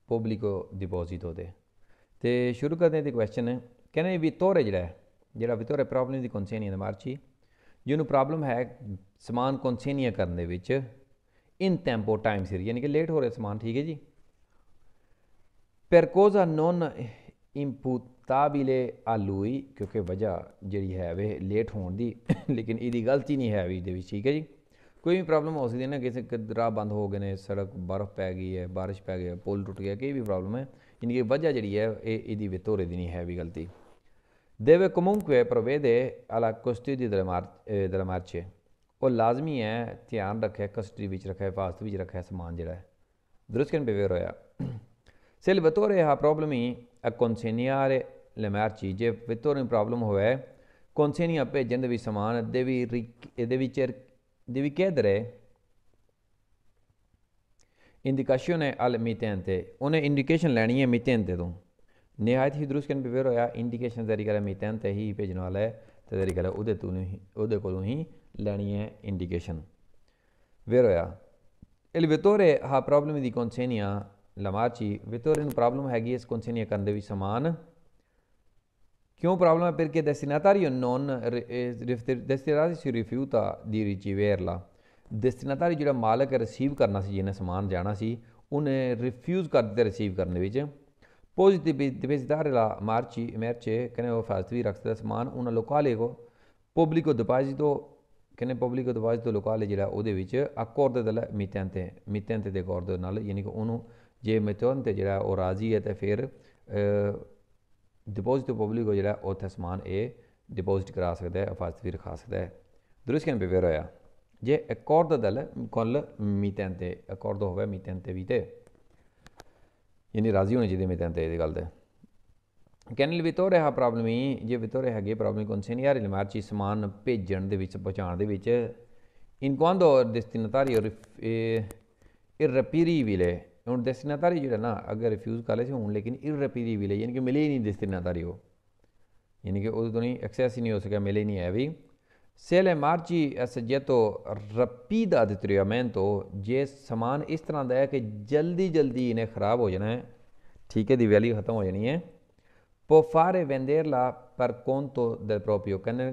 ਪਬਲਿਕੋ ਡਿਪੋਜ਼ਿਟ ਦੇ ਤੇ ਸ਼ੁਰੂ ਕਰਦੇ ਦੀ ਕੁਐਸਚਨ ਹੈ ਕਹਿੰਦੇ ਵਿਤੋਰੇ ਜਿਹੜਾ ਜਿਹੜਾ ਵਿਤੋਰੇ ਪ੍ਰੋਬਲਮ ਦੀ ਕੌਨਸੇਨੀਆ ਦੇ ਮਾਰਚੀ ਜਿਹਨੂੰ ਪ੍ਰੋਬਲਮ ਹੈ ਸਮਾਨ ਕੌਨਸੇਨੀਆ ਕਰਨ ਦੇ ਵਿੱਚ ਇਨ ਟੈਂਪੋ ਟਾਈਮ ਸੀਰੀਜ਼ ਯਾਨੀ ਕਿ ਲੇਟ ਹੋ ਰਿਹਾ ਸਮਾਨ ਠੀਕ ਹੈ ਜੀ percosa ਨੋਨ ਇਨਪੁਟ ਮੁਸਤਾਬਿਲੇ ਆਲੂਈ ਕਿਉਂਕਿ ਵਜ੍ਹਾ ਜਿਹੜੀ ਹੈ ਵੇ ਲੇਟ ਹੋਣ ਦੀ ਲੇਕਿਨ ਇਹਦੀ ਗਲਤੀ ਨਹੀਂ ਹੈ ਵੀ ਦੇ ਵਿੱਚ ਠੀਕ ਹੈ ਜੀ ਕੋਈ ਵੀ ਪ੍ਰੋਬਲਮ ਹੋ ਸਕਦੀ ਹੈ ਨਾ ਕਿਸੇ ਕਿਦਰਾ ਬੰਦ ਹੋ ਗਏ ਨੇ ਸੜਕ ਬਰਫ਼ ਪੈ ਗਈ ਹੈ بارش ਪੈ ਗਈ ਹੈ ਪੁਲ ਟੁੱਟ ਗਿਆ ਕੋਈ ਵੀ ਪ੍ਰੋਬਲਮ ਹੈ ਇਨਕੀ ਵਜ੍ਹਾ ਜਿਹੜੀ ਹੈ ਇਹ ਇਹਦੀ ਵਿਤੋਰੇ ਦੀ ਨਹੀਂ ਹੈ ਵੀ ਗਲਤੀ ਦੇਵੇ ਕਮੁੰਕਵੇ ਪ੍ਰਵੇਦੇ ਅਲਾ ਕੁਸਤੀ ਦੀ ਦਰਮਾਰ ਦਰਮਾਰਚੇ ਉਹ ਲਾਜ਼ਮੀ ਹੈ ਧਿਆਨ ਰੱਖੇ ਕਸਟਰੀ ਵਿੱਚ ਰੱਖੇ ਹਿਫਾਜ਼ਤ ਵਿੱਚ ਰੱਖੇ ਸਮਾਨ ਜਿਹੜਾ ਹੈ ਦਰਸ਼ਕਨ ਬਿਵੇਰ ਹੋਇਆ ਸੇਲ ਬਤੋਰੇ ਹਾ ਪ੍ਰੋਬਲਮ ਹੀ ਅ ਕੌਨਸੇਨੀਆਰੇ lemarchi je vytvoren problem hoje konsenja bhejen det vi saman det vi det vi cer det vi kedre indication hai al methane te ਉਹਨੇ indication ਲੈਣੀ ਹੈ methane ਤੇ ਤੋਂ ਨਿਹਾਇਤ ਹੀ ਦਰੁਸਤ ਕਨ ਬਿਵੇਰ ਹੋਇਆ indication ਜ਼ਰੀ ਕਰ methane ਤੇ ਹੀ ਭੇਜਣ ਵਾਲਾ ਹੈ ਤੇ ਜ਼ਰੀ ਕਰ ਉਹਦੇ ਤੋਂ ਹੀ ਉਹਦੇ ਕੋਲੋਂ ਹੀ ਲੈਣੀ ਹੈ indication ਵੇਰ ਹੋਇਆ ਇਲ ਵਿਤੋਰੇ ਹਾ ਪ੍ਰੋਬਲਮ ਦੀ ਕੌਨਸੇਨੀਆ ਲਮਾਚੀ ਵਿਤੋਰੇ ਨੂੰ ਪ੍ਰੋਬਲਮ ਹੈਗੀ ਇਸ ਕੌਨਸੇਨੀਆ ਕਰਨ ਦੇ ਵੀ ਸਮਾਨ Che un problema perché destinatario non eh, destinatario si rifiuta di riceverla. ਡੈਸਟੀਨੇਟਰੀ ਜਿਹੜਾ ਮਾਲਕ ਰਿਸੀਵ ਕਰਨਾ ਸੀ ਜਿਹਨੇ ਸਮਾਨ ਜਾਣਾ ਸੀ ਉਹਨੇ ਰਿਫਿਊਜ਼ ਕਰ ਦਿੱਤਾ ਰਿਸੀਵ ਕਰਨ ਦੇ ਵਿੱਚ ਪੋਜ਼ਿਟਿਵ ਦਿਵੇਜ਼ਦਾਰ ਲਾ ਮਾਰਚੀ ਮੈਰਚੇ ਕਨੇ ਉਹ ਫਾਜ਼ਤਵੀ ਰੱਖਦਾ ਸਮਾਨ ਉਹਨਾਂ ਲੋਕਾਂ ਲੋਕਾਲੇ ਕੋ ਪਬਲਿਕੋ ਡਿਪਾਜ਼ਿਟੋ ਕਨੇ ਪਬਲਿਕੋ ਡਿਪਾਜ਼ਿਟੋ ਲੋਕਾਲੇ ਜਿਹੜਾ ਉਹਦੇ ਵਿੱਚ ਅਕੋਰ ਦੇ ਦਲ ਮਿਤਿਆਂ ਤੇ ਦੇ ਅਕੋਰਡ ਦੇ ਨਾਲ ਯਾਨੀ ਕਿ ਉਹਨੂੰ ਜੇ ਮਿਤਿਆਂ ਜਿਹੜਾ ਉਹ ਰਾਜ਼ੀ ਹੈ ਤੇ ਫਿਰ ਡਿਪੋਜ਼ਿਟ ਪਬਲਿਕ ਹੋ ਜਿਹੜਾ ਉਥੇ ਸਮਾਨ ਇਹ ਡਿਪੋਜ਼ਿਟ ਕਰਾ ਸਕਦਾ ਹੈ ਅਫਾਸਤ ਵੀ ਰਖਾ ਸਕਦਾ ਹੈ ਦਰਸ਼ ਕੇ ਬਿਵੇਰ ਹੋਇਆ ਜੇ ਅਕੋਰਡ ਦਲ ਕੋਲ ਮੀਤਨ ਤੇ ਅਕੋਰਡ ਹੋਵੇ ਮੀਤਨ ਤੇ ਵੀ ਤੇ ਯਾਨੀ ਰਾਜ਼ੀ ਹੋਣੇ ਜਿਹਦੇ ਮੀਤਨ ਤੇ ਇਹ ਗੱਲ ਦੇ ਕੈਨਲ ਵੀ ਤੋਂ ਰਹਾ ਪ੍ਰੋਬਲਮ ਹੀ ਜੇ ਵੀ ਤੋਂ ਰਹਾ ਗਏ ਪ੍ਰੋਬਲਮ ਕੌਣ ਸੀ ਯਾਰ ਇਲਮਾਰਚੀ ਸਮਾਨ ਭੇਜਣ ਦੇ ਵਿੱਚ ਪਹੁੰਚਾਣ ਦੇ ਵਿੱਚ ਇਨ ਕੋਨ ਦੋ ਡਿਸਟੀਨਟਰੀ ਇਰ ਰਪੀਰੀ ਹੁਣ ਦਸਤਨਾਤਾਰੀ ਜਿਹੜਾ ਨਾ ਅਗਰ ਰਿਫਿਊਜ਼ ਕਰ ਲੈ ਸੀ ਹੁਣ ਲੇਕਿਨ ਵੀ ਲੈ ਯਾਨੀ ਕਿ ਮਿਲੇ ਹੀ ਨਹੀਂ ਦਸਤਨਾਤਾਰੀ ਉਹ ਯਾਨੀ ਕਿ ਉਹਦੇ ਤੋਂ ਨਹੀਂ ਐਕਸੈਸ ਹੀ ਨਹੀਂ ਹੋ ਸਕਿਆ ਮਿਲੇ ਨਹੀਂ ਆਇਆ ਵੀ ਸੇਲੇ ਮਾਰਚੀ ਅਸਜਤੋ ਰਪੀਦਾ ਦਿੱਤਰੀਆਮੈਂਤੋ ਜੇ ਸਮਾਨ ਇਸ ਤਰ੍ਹਾਂ ਦਾ ਹੈ ਕਿ ਜਲਦੀ ਜਲਦੀ ਇਹਨੇ ਖਰਾਬ ਹੋ ਜਾਣਾ ਹੈ ਠੀਕੇ ਦੀ ਵੈਲਿਊ ਖਤਮ ਹੋ ਜਾਣੀ ਹੈ ਪੋਫਾਰੇ ਲਾ ਪਰ ਕੌਣ ਦੇ ਪ੍ਰੋਪੀਓ ਕਹਿੰਦੇ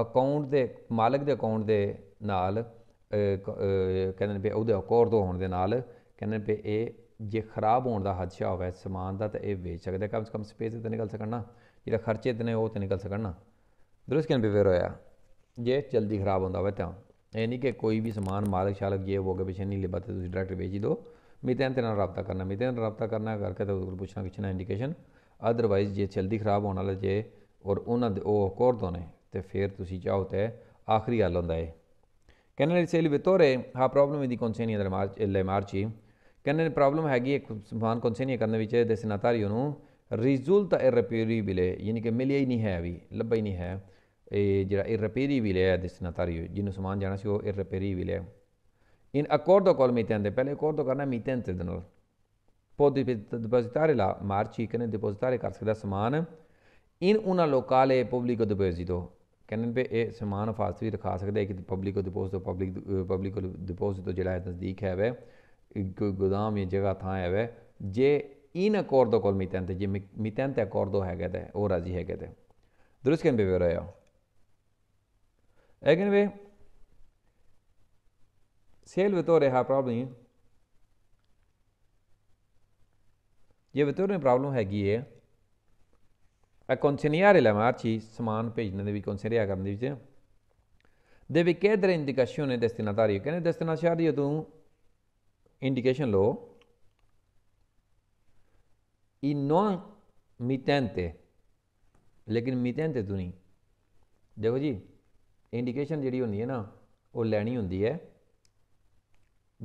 ਅਕਾਊਂਟ ਦੇ ਮਾਲਕ ਦੇ ਅਕਾਊਂਟ ਦੇ ਨਾਲ ਕਹਿੰਦੇ ਨੇ ਉਹਦੇ ਅਕੋਰਡ ਹੋਣ ਦੇ ਨਾਲ ਕਹਿੰਦੇ ਵੀ ਇਹ ਜੇ ਖਰਾਬ ਹੋਣ ਦਾ ਹਾਦਸਾ ਹੋਵੇ ਸਮਾਨ ਦਾ ਤਾਂ ਇਹ ਵੇਚ ਸਕਦੇ ਕਮ ਸੇ ਕਮ ਸਪੇਸ ਤੇ ਨਿਕਲ ਸਕਣਾ ਜਿਹੜਾ ਖਰਚੇ ਤੇ ਨੇ ਉਹ ਤੇ ਨਿਕਲ ਸਕਣਾ ਦਰਸ ਦਰੁਸਤ ਕਿਨ ਬਿਵੇਰ ਹੋਇਆ ਜੇ ਜਲਦੀ ਖਰਾਬ ਹੁੰਦਾ ਹੋਵੇ ਤਾਂ ਇਹ ਨਹੀਂ ਕਿ ਕੋਈ ਵੀ ਸਮਾਨ ਮਾਲਕ ਸ਼ਾਲਕ ਜੇ ਹੋਗੇ ਪਿਛੇ ਨਹੀਂ ਲਿਬਾ ਤੇ ਤੁਸੀਂ ਡਾਇਰੈਕਟ ਵੇਚ ਹੀ ਦਿਓ ਮਿਤਨ ਤੇ ਨਾਲ ਰابطਾ ਕਰਨਾ ਨਾਲ ਰابطਾ ਕਰਨਾ ਕਰਕੇ ਤੇ ਉਹਨੂੰ ਪੁੱਛਣਾ ਕਿਛ ਨਾ ਇੰਡੀਕੇਸ਼ਨ ਅਦਰਵਾਈਜ਼ ਜੇ ਜਲਦੀ ਖਰਾਬ ਹੋਣ ਵਾਲਾ ਜੇ ਔਰ ਉਹਨਾਂ ਦੇ ਉਹ ਕੋਰ ਦੋਨੇ ਤੇ ਫੇਰ ਤੁਸੀਂ ਚਾਹੋ ਤੇ ਆਖਰੀ ਹੱਲ ਹੁੰਦਾ ਹੈ ਕੈਨੇਡਾ ਸੇਲ ਵਿਤੋਰੇ ਹਾ ਪ੍ਰੋਬਲਮ ਵੀ ਦੀ ਕੌਨਸੇਨੀ ਅੰਦਰ ਮਾਰਚ ਲੈ ਮਾਰਚੀ ਕਹਿੰਦੇ ਨੇ ਪ੍ਰੋਬਲਮ ਹੈਗੀ ਇੱਕ ਕੌਨਸੀ ਨਹੀਂ ਕਰਨ ਵਿੱਚ ਦੇ ਸਿਨਾਤਾਰੀਓ ਨੂੰ ਰਿਜ਼ਲਟ ਇਰਪੀਰੀਬਿਲੇ ਯਾਨੀ ਕਿ ਮਿਲਿਆ ਹੀ ਨਹੀਂ ਹੈ ਵੀ ਲੱਭਾ ਹੀ ਨਹੀਂ ਹੈ ਇਹ ਜਿਹੜਾ ਇਰਪੀਰੀਬਿਲੇ ਹੈ ਦੇ ਸਿਨਾਤਾਰੀਓ ਜਿਹਨੂੰ ਸਮਾਨ ਜਾਣਾ ਸੀ ਉਹ ਇਰਪੀਰੀਬਿਲੇ ਇਨ ਅਕੋਰਡੋ ਕੋਲ ਮੀਥੇਨ ਦੇ ਪਹਿਲੇ ਅਕੋਰਡੋ ਕਰਨਾ ਮੀਤੇਂ ਤੇ ਦਿਨੋਂ ਪੋ ਡਿਪੋਜ਼ਿਟਾਰੀ ਲਾ ਮਾਰਚੀ ਕਨੇ ਡਿਪੋਜ਼ਿਟਾਰੀ ਕਰ ਸਕਦਾ ਸਮਾਨ ਇਨ ਉਹਨਾਂ ਲੋਕਾਲੇ ਪਬਲਿਕੋ ਡਿਪੋਜ਼ਿਟੋ ਕਨੇ ਪੇ ਇਹ ਸਮਾਨ ਫਾਸਤ ਵੀ ਰਖਾ ਸਕਦਾ ਇੱਕ ਪਬਲਿਕੋ ਡਿਪੋਜ਼ਿਟੋ ਪਬਲਿਕ ਪਬਲਿਕੋ ਡਿਪੋਜ਼ਿਟੋ ਜਿਹੜਾ ਹੈ ਨਜ਼ਦੀਕ ਹੈ ਵੇ कोई गोदाम या जगह थाएं है जे इन अकॉर्दो कोल मितंत जे मितंत अकॉर्दो है गए ओ राजी है दुरुस्त कैन बेवे रहा एगन वे सेल वेतोरे हा प्रॉब्लम ये वेतोरे प्रॉब्लम हैगी है ਕੌਂਸਨੀਆ ਰੇ ਲਮਾਰਚੀ ਸਮਾਨ ਭੇਜਣ ਦੇ ਵੀ ਕੌਂਸਨੀਆ ਕਰਨ ਦੇ ਵਿੱਚ ਦੇ ਵੀ ਕੇਦਰ ਇੰਡੀਕੇਸ਼ਨ ਨੇ ਦਸਤਨਾਤਾਰੀ ਕਹਿੰਦੇ ਦਸਤਨਾਸ਼ਾਰੀ तू indicación low y नॉन मितैनते ਲੇਕਿਨ ਮਿਤਨ ਤੇ ਤੁਨੀ ਦੇਖੋ ਜੀ ਇੰਡੀਕੇਸ਼ਨ ਜਿਹੜੀ ਹੁੰਦੀ ਹੈ ਨਾ ਉਹ ਲੈਣੀ ਹੁੰਦੀ ਹੈ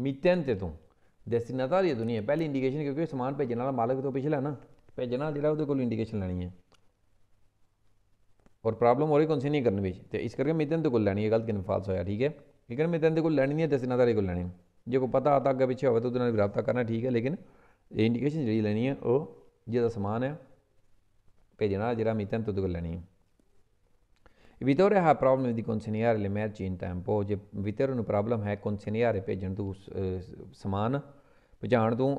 ਮਿਤਨ ਤੇ ਤੋਂ ਡੈਸਟੀਨੇਟਰੀ ਦੁਨੀਆ ਪਹਿਲੀ ਇੰਡੀਕੇਸ਼ਨ ਕਿਉਂਕਿ ਸਮਾਨ ਭੇਜਣ ਵਾਲਾ ਮਾਲਕ ਤੋਂ ਪਿਛਲਾ ਨਾ ਭੇਜਣ ਵਾਲਾ ਜਿਹੜਾ ਉਹਦੇ ਕੋਲ ਇੰਡੀਕੇਸ਼ਨ ਲੈਣੀ ਹੈ ਔਰ ਪ੍ਰੋਬਲਮ ਹੋਰੀ ਕੌਣ ਸੀ ਨਹੀਂ ਕਰਨ ਵਿੱਚ ਤੇ ਇਸ ਕਰਕੇ ਮਿਤਨ ਤੇ ਕੋਲ ਲੈਣੀ ਹੈ ਗਲਤ ਕਿਨ ਫਾਲਸ ਹੋਇਆ ਠੀਕ ਹੈ ਠੀਕ ਹੈ ਮਿਤਨ ਤੇ ਕੋਲ ਲੈਣੀ ਨਹੀਂ ਹੈ ਡੈਸਟੀਨੇਟਰੀ ਕੋਲ ਲੈਣੀ ਹੈ ਜੇ ਕੋ ਪਤਾ ਆਤਾ ਅੱਗੇ ਪਿੱਛੇ ਹੋਵੇ ਤਾਂ ਉਹਦੇ ਨਾਲ ਵੀ ਰਾਬਤਾ ਕਰਨਾ ਠੀਕ ਹੈ ਲੇਕਿਨ ਇਹ ਇੰਡੀਕੇਸ਼ਨ ਜਿਹੜੀ ਲੈਣੀ ਹੈ ਉਹ ਜਿਹਦਾ ਸਮਾਨ ਹੈ ਭੇਜਣਾ ਜਿਹੜਾ ਮੀਤਨ ਤੋਂ ਤੁਹਾਨੂੰ ਲੈਣੀ ਹੈ problem ha problemi di consegnare le merci in tempo ਜੇ Vitore ਨੂੰ ਪ੍ਰੋਬਲਮ ਹੈ consegnare ਭੇਜਣ ਤੋਂ ਸਮਾਨ ਪਹੁੰਚਾਉਣ ਤੋਂ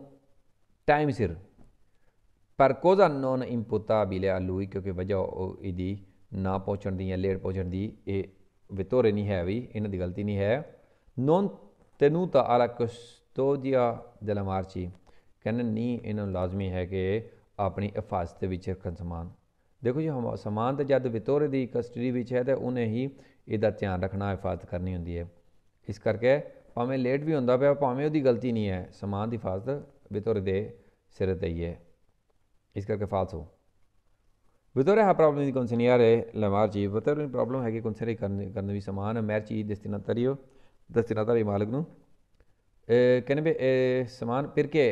ਟਾਈਮ ਸਿਰ ਪਰ ਕੋਜ਼ਾ ਨੋਨ ਇੰਪੁਟਾਬਿਲੇ ਆ ਲੂਈ ਕਿਉਂਕਿ ਵਜ੍ਹਾ ਇਹਦੀ ਨਾ ਪਹੁੰਚਣ ਦੀ ਜਾਂ ਲੇਟ ਪਹੁੰਚਣ ਦੀ ਇਹ ਵਿਤੋਰੇ ਨਹੀਂ ਹੈ ਵੀ ਇਹਨਾਂ ਦੀ ਗਲਤੀ ਨਹੀਂ ਹੈ ਨੋਨ tenuta ala custodia della marci ਕਹਿੰਦੇ ਨਹੀਂ ਇਹਨਾਂ ਨੂੰ ਲਾਜ਼ਮੀ ਹੈ ਕਿ ਆਪਣੀ ਹਿਫਾਜ਼ਤ ਵਿੱਚ ਰੱਖਣ ਸਮਾਨ ਦੇਖੋ ਜੀ ਸਮਾਨ ਤਾਂ ਜਦ ਵਿਤੋਰੇ ਦੀ ਕਸਟਡੀ ਵਿੱਚ ਹੈ ਤਾਂ ਉਹਨੇ ਹੀ ਇਹਦਾ ਧਿਆਨ ਰੱਖਣਾ ਹਿਫਾਜ਼ਤ ਕਰਨੀ ਹੁੰਦੀ ਹੈ ਇਸ ਕਰਕੇ ਭਾਵੇਂ ਲੇਟ ਵੀ ਹੁੰਦਾ ਪਿਆ ਭਾਵੇਂ ਉਹਦੀ ਗਲਤੀ ਨਹੀਂ ਹੈ ਸਮਾਨ ਦੀ ਹਿਫਾਜ਼ਤ ਵਿਤੋਰੇ ਦੇ ਸਿਰ ਤੇ ਹੀ ਹੈ ਇਸ ਕਰਕੇ ਫਾਲਤੂ ਵਿਤੋਰੇ ਹਾ ਪ੍ਰੋਬਲਮ ਦੀ ਕੌਨਸਨੀਅਰ ਹੈ ਲਮਾਰ ਜੀ ਵਿਤੋਰੇ ਪ੍ਰੋਬਲਮ ਹੈ ਕਿ ਕੌਨਸਰੀ ਕਰਨ ਕਰਨ ਵੀ ਸਮਾਨ ਹੈ ਮੈਰ ਚੀਜ਼ ਦਿਸਤੀ ਨਾ ਤਰੀਓ ਦਸਤਨਾ ਤਾਰੇ ਮਾਲਕ ਨੂੰ ਕਹਿੰਦੇ ਵੀ ਇਹ ਸਮਾਨ ਫਿਰ ਕੇ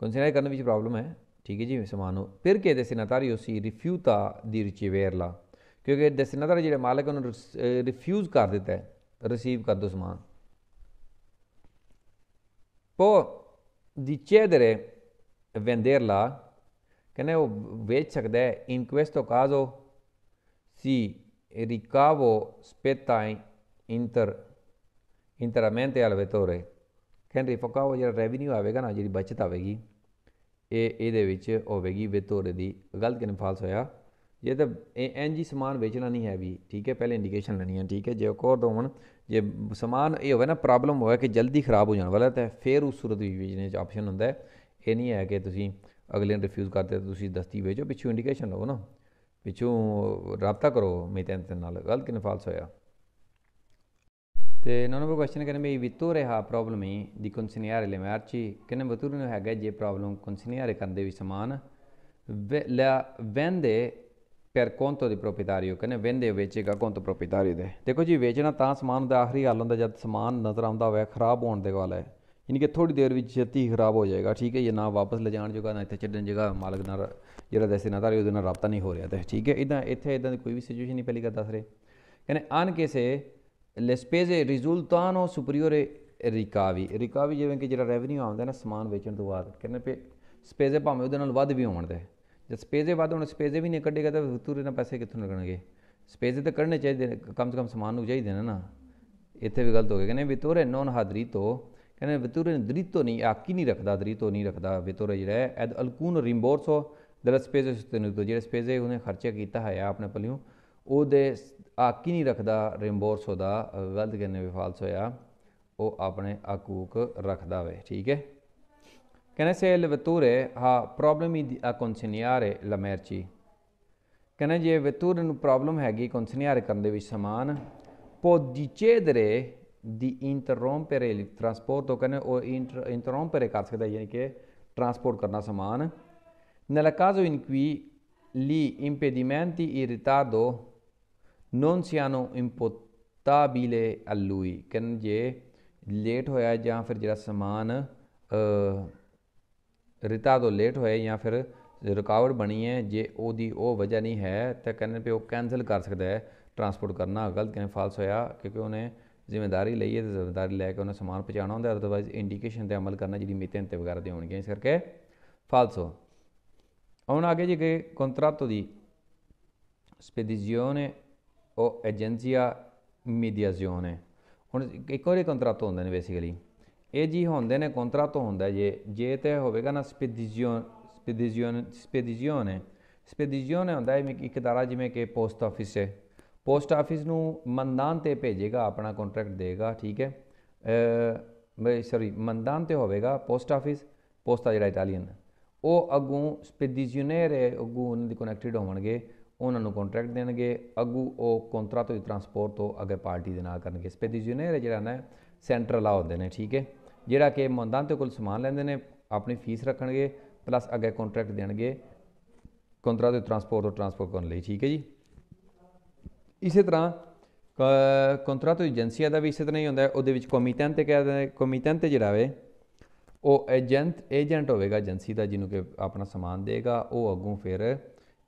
ਕੰਸੀਡਰ ਕਰਨ ਵਿੱਚ ਪ੍ਰੋਬਲਮ ਹੈ ਠੀਕ ਹੈ ਜੀ ਸਮਾਨ ਨੂੰ ਫਿਰ ਕੇ ਦਸਤਨਾ ਤਾਰੇ ਉਸੀ ਰਿਫਿਊਤਾ ਦੀ ਰਿਚੇਵਰਲਾ ਕਿਉਂਕਿ ਦਸਤਨਾ ਤਾਰੇ ਜਿਹੜੇ ਮਾਲਕ ਉਹਨੂੰ ਰਿਫਿਊਜ਼ ਕਰ ਦਿੱਤਾ ਹੈ ਰਿਸੀਵ ਕਰ ਦੋ ਸਮਾਨ ਪੋ ਦੀ ਚੇਦਰੇ ਵੈਂਡਰਲਾ ਕਹਿੰਦੇ ਉਹ ਵੇਚ ਸਕਦਾ ਹੈ ਇਨਕੁਐਸਟੋ ਕਾਜ਼ੋ ਸੀ ਰਿਕਾਵੋ ਸਪੇਟਾਈ ਇੰਟਰ ਇੰਟਰਮੈਂਟੇ ਤੇ ਤੋਰੇ ਕਹਿੰਦੇ ਉਹ ਜਿਹੜਾ ਰੈਵਨਿਊ ਆਵੇਗਾ ਨਾ ਜਿਹੜੀ ਬਚਤ ਆਵੇਗੀ ਇਹ ਇਹਦੇ ਵਿੱਚ ਹੋਵੇਗੀ ਵੇਤੋਰੇ ਦੀ ਗਲਤ ਕਿਨ ਫਾਲਸ ਹੋਇਆ ਜੇ ਤਾਂ ਐਨਜੀ ਸਮਾਨ ਵੇਚਣਾ ਨਹੀਂ ਹੈ ਵੀ ਠੀਕ ਹੈ ਪਹਿਲੇ ਇੰਡੀਕੇਸ਼ਨ ਲੈਣੀ ਹੈ ਠੀਕ ਹੈ ਜੇ ਕੋਰ ਦੋਣ ਜੇ ਸਮਾਨ ਇਹ ਹੋਵੇ ਨਾ ਪ੍ਰੋਬਲਮ ਹੋਵੇ ਕਿ ਜਲਦੀ ਖਰਾਬ ਹੋ ਜਾਣ ਵਾਲਾ ਤਾਂ ਫੇਰ ਉਸ ਸੂਰਤ ਵੀ ਵੇਚਣੇ ਚ ਆਪਸ਼ਨ ਹੁੰਦਾ ਹੈ ਇਹ ਨਹੀਂ ਹੈ ਕਿ ਤੁਸੀਂ ਅਗਲੇ ਨੂੰ ਰਿਫਿਊਜ਼ ਕਰਦੇ ਤੁਸੀਂ ਦਸਤੀ ਵੇਚੋ ਪਿੱਛੋਂ ਇੰਡੀਕੇਸ਼ਨ ਲਓ ਨਾ ਪਿੱਛੋਂ ਰਾਬਤਾ ਕਰੋ ਮੇਤੈਨ ਨਾਲ ਗਲਤ ਕਿਨ ਫਾਲਸ ਹੋਇਆ ਤੇ Te non avevo questione che nemmeno vittore problem problemi ਦੀ consegnare ਲੈ ਮਾਰਚੀ che nemmeno tu non hai già problemi consegnare con ਵੀ ਸਮਾਨ ਲਾ ਵੈਂਦੇ ਪਰ conto ਦੀ ਪ੍ਰੋਪਰਟਾਰੀਓ ਕਹਿੰਦੇ ਵੈਂਦੇ ਵੇਚੇਗਾ ਕੰਤ ਪ੍ਰੋਪਰਟਾਰੀ ਦੇ ਦੇਖੋ ਜੀ ਵੇਚਣਾ ਤਾਂ ਸਮਾਨ ਦਾ ਆਖਰੀ ਹਾਲ ਹੁੰਦਾ ਜਦ ਸਮਾਨ ਨਜ਼ਰ ਆਉਂਦਾ ਹੋਵੇ ਖਰਾਬ ਹੋਣ ਦੇ ਵਾਲਾ ਹੈ ਯਾਨੀ ਕਿ ਥੋੜੀ ਦੇਰ ਵਿੱਚ ਛੇਤੀ ਖਰਾਬ ਹੋ ਜਾਏਗਾ ਠੀਕ ਹੈ ਇਹ ਨਾ ਵਾਪਸ ਲੈ ਜਾਣ ਜੋਗਾ ਨਾ ਇੱਥੇ ਛੱਡਣ ਜਗ੍ਹਾ ਮਾਲਕ ਨਾਲ ਜਿਹੜਾ ਦੇਸੀ ਤਾਂ ਉਹਦੇ ਨਾਲ ਰابطਾ ਨਹੀਂ ਹੋ ਰਿਹਾ ਤੇ ਠੀਕ ਹੈ ਇਦਾਂ ਇੱਥੇ ਇਦਾਂ ਦੀ ਕੋਈ ਵੀ ਸਿਚੁਏਸ਼ਨ ਨਹੀਂ ਪਹਿਲੀ ਗੱਲ ਦੱਸ ਰਹੇ ਕਹਿੰਦੇ ਆਨ ਕਿਸੇ le spese risultano superiore ਰਿਕਾਵੀ e ਰਿਕਾਵੀ e ਜਿਵੇਂ ਕਿ ਜਿਹੜਾ ਰੈਵਨਿਊ ਆਉਂਦਾ ਨਾ ਸਮਾਨ ਵੇਚਣ ਤੋਂ ਬਾਅਦ ਕਹਿੰਦੇ ਪੇ ਸਪੇਸੇ ਭਾਵੇਂ ਉਹਦੇ ਨਾਲ ਵੱਧ ਵੀ ਹੋਣ ਦੇ ਜੇ ਸਪੇਸੇ ਵੱਧ ਹੋਣ ਸਪੇਸੇ ਵੀ ਨਹੀਂ ਕੱਢੇਗਾ ਤਾਂ ਵਿਤੂਰੇ ਨਾਲ ਪੈਸੇ ਕਿੱਥੋਂ ਲੱਗਣਗੇ ਸਪੇਸੇ ਤਾਂ ਕੱਢਣੇ ਚਾਹੀਦੇ ਨੇ ਕਮ ਸੇ ਕਮ ਸਮਾਨ ਨੂੰ ਚਾਹੀਦੇ ਨੇ ਨਾ ਇੱਥੇ ਵੀ ਗਲਤ ਹੋ ਗਿਆ ਕਹਿੰਦੇ ਵਿਤੂਰੇ ਨੋਨ ਹਾਜ਼ਰੀ ਤੋਂ ਕਹਿੰਦੇ ਵਿਤੂਰੇ ਨੇ ਦ੍ਰਿਤੋ ਨਹੀਂ ਆਕੀ ਨਹੀਂ ਰੱਖਦਾ ਦ੍ਰਿਤੋ ਨਹੀਂ ਰੱਖਦਾ ਵਿਤੂਰੇ ਜਿਹੜਾ ਐਦ ਅਲਕੂਨ ਰਿਮਬੋਰਸੋ ਦਰਸ ਸਪੇਸੇ ਸੁਤਨੂ ਤੋਂ ਜਿਹੜੇ ਸਪੇਸੇ ਉਹਨੇ ਖਰਚਾ ਕੀਤਾ ਹੈ ਆਪਣੇ ਪਲਿਓ ਉਹਦੇ ਆਕੀ ਨਹੀਂ ਰੱਖਦਾ ਰਿਮਬੋਰਸ ਉਹਦਾ ਗਲਤ ਕਹਿੰਨੇ ਵੀ ਫਾਲਸ ਹੋਇਆ ਉਹ ਆਪਣੇ ਆਕੂਕ ਰੱਖਦਾ ਵੇ ਠੀਕ ਹੈ ਕਹਿੰਦੇ ਸੇ ਲਵਤੂਰੇ ਹਾ ਪ੍ਰੋਬਲਮ ਹੀ ਆ ਕੌਨਸਨੀਆਰੇ ਲਮੈਰਚੀ ਕਹਿੰਦੇ ਜੇ ਵਤੂਰ ਨੂੰ ਪ੍ਰੋਬਲਮ ਹੈਗੀ ਕੌਨਸਨੀਆਰੇ ਕਰਨ ਦੇ ਵਿੱਚ ਸਮਾਨ può dicedere di interrompere il trasporto che o inter, interrompere carskada yani che trasport karna saman nel caso in cui gli impedimenti in ritardo non siano impotabile a lui ਕਹਿੰਨ ਜੇ ਲੇਟ ਹੋਇਆ ਜਾਂ ਫਿਰ ਜਿਹੜਾ ਸਮਾਨ ਰਿਤਾ ਤੋਂ ਲੇਟ ਹੋਇਆ ਜਾਂ ਫਿਰ ਰੁਕਾਵਟ ਬਣੀ ਹੈ ਜੇ ਉਹਦੀ ਉਹ ਵਜ੍ਹਾ ਨਹੀਂ ਹੈ ਤਾਂ ਕਹਿੰਨ ਪੇ ਉਹ ਕੈਨਸਲ ਕਰ ਸਕਦਾ ਹੈ ਟਰਾਂਸਪੋਰਟ ਕਰਨਾ ਗਲਤ ਕਹਿੰਨ ਫਾਲਸ ਹੋਇਆ ਕਿਉਂਕਿ ਉਹਨੇ ਜ਼ਿੰਮੇਵਾਰੀ ਲਈ ਹੈ ਤੇ ਜ਼ਿੰਮੇਵਾਰੀ ਲੈ ਕੇ ਉਹਨੇ ਸਮਾਨ ਪਹੁੰਚਾਉਣਾ ਹੁੰਦਾ ਅਦਰਵਾਇਜ਼ ਇੰਡੀਕੇਸ਼ਨ ਤੇ ਅਮਲ ਕਰਨਾ ਜਿਹੜੀ ਮਿਤਨ ਤੇ ਵਗੈਰਾ ਦੇ ਹੋਣਗੇ ਇਸ ਕਰਕੇ ਫਾਲਸੋ ਹੁਣ ਅੱਗੇ ਜੇ ਕਿ ਕੰਟਰੈਕਟ ਦੀ ਸਪੈਡੀਜ਼ੀਓਨੇ o ਏਜੰਸੀਆ ਮੀਡੀਆਜ਼ਿਓਨ ਹੁਣ ਇੱਕ ਹੋਰ ਕੰਟਰੈਕਟ ਹੁੰਦੇ ਨੇ ਬੇਸਿਕਲੀ ਇਹ ਜੀ ਹੁੰਦੇ ਨੇ ਕੰਟਰੈਕਟ ਹੁੰਦਾ ਜੇ ਜੇ ਤੇ ਹੋਵੇਗਾ ਨਾ ਸਪੀਡੀਜ਼ਿਓਨ ਸਪੀਡੀਜ਼ਿਓਨ ਸਪੀਡੀਜ਼ਿਓਨ ਸਪੀਡੀਜ਼ਿਓਨ ਹੁੰਦਾ ਹੈ ਇੱਕ ਦਾਰਾ ਜਿਵੇਂ ਕਿ ਪੋਸਟ ਆਫਿਸ ਹੈ ਪੋਸਟ ਆਫਿਸ ਨੂੰ ਮੰਦਾਨ ਤੇ ਭੇਜੇਗਾ ਆਪਣਾ ਕੰਟਰੈਕਟ ਦੇਗਾ ਠੀਕ ਹੈ ਮੈਂ ਸੌਰੀ ਮੰਦਾਨ ਤੇ ਹੋਵੇਗਾ ਪੋਸਟ ਆਫਿਸ ਪੋਸਟਾ ਜਿਹੜਾ ਇਟਾਲੀਅਨ ਉਹ ਅਗੂ ਸਪੀਡੀਜ਼ਿਓਨੇਰ ਅਗੂ ਉਹਨਾਂ ਦੇ ਕਨੈਕਟਡ ਹੋਣਗੇ ਉਹਨਾਂ ਨੂੰ ਕੰਟਰੈਕਟ ਦੇਣਗੇ ਅਗੂ ਉਹ ਕੋਂਤਰਾ ਤੋਂ ਟਰਾਂਸਪੋਰਟ ਤੋਂ ਅੱਗੇ ਪਾਰਟੀ ਦੇ ਨਾਲ ਕਰਨਗੇ ਸਪੇਦੀਜੂਨੀਅਰ ਜਿਹੜਾ ਨਾ ਸੈਂਟਰਲ ਆ ਹੁੰਦੇ ਨੇ ਠੀਕ ਹੈ ਜਿਹੜਾ ਕਿ ਮੰਦਾਂ ਤੇ ਕੋਲ ਸਮਾਨ ਲੈਂਦੇ ਨੇ ਆਪਣੀ ਫੀਸ ਰੱਖਣਗੇ ਪਲੱਸ ਅੱਗੇ ਕੰਟਰੈਕਟ ਦੇਣਗੇ ਕੋਂਤਰਾ ਤੋਂ ਟਰਾਂਸਪੋਰਟ ਤੋਂ ਟਰਾਂਸਪੋਰਟ ਕਰਨ ਲਈ ਠੀਕ ਹੈ ਜੀ ਇਸੇ ਤਰ੍ਹਾਂ ਕੰਟਰਾ ਤੋਂ ਏਜੰਸੀਆਂ ਦਾ ਵੀ ਇਸੇ ਤਰ੍ਹਾਂ ਹੀ ਹੁੰਦਾ ਉਹਦੇ ਵਿੱਚ ਕਮਿਟੈਂਟ ਤੇ ਕਹਿੰਦੇ ਕਮਿਟੈਂਟ ਤੇ ਜਿਹੜਾ ਵੇ ਉਹ ਏਜੰਟ ਏਜੰਟ ਹੋਵੇਗਾ ਏਜੰਸੀ ਦਾ ਜਿਹਨੂੰ ਕਿ ਆਪਣਾ ਸਮਾਨ ਦੇਗਾ ਉਹ ਅੱਗੋਂ ਫਿਰ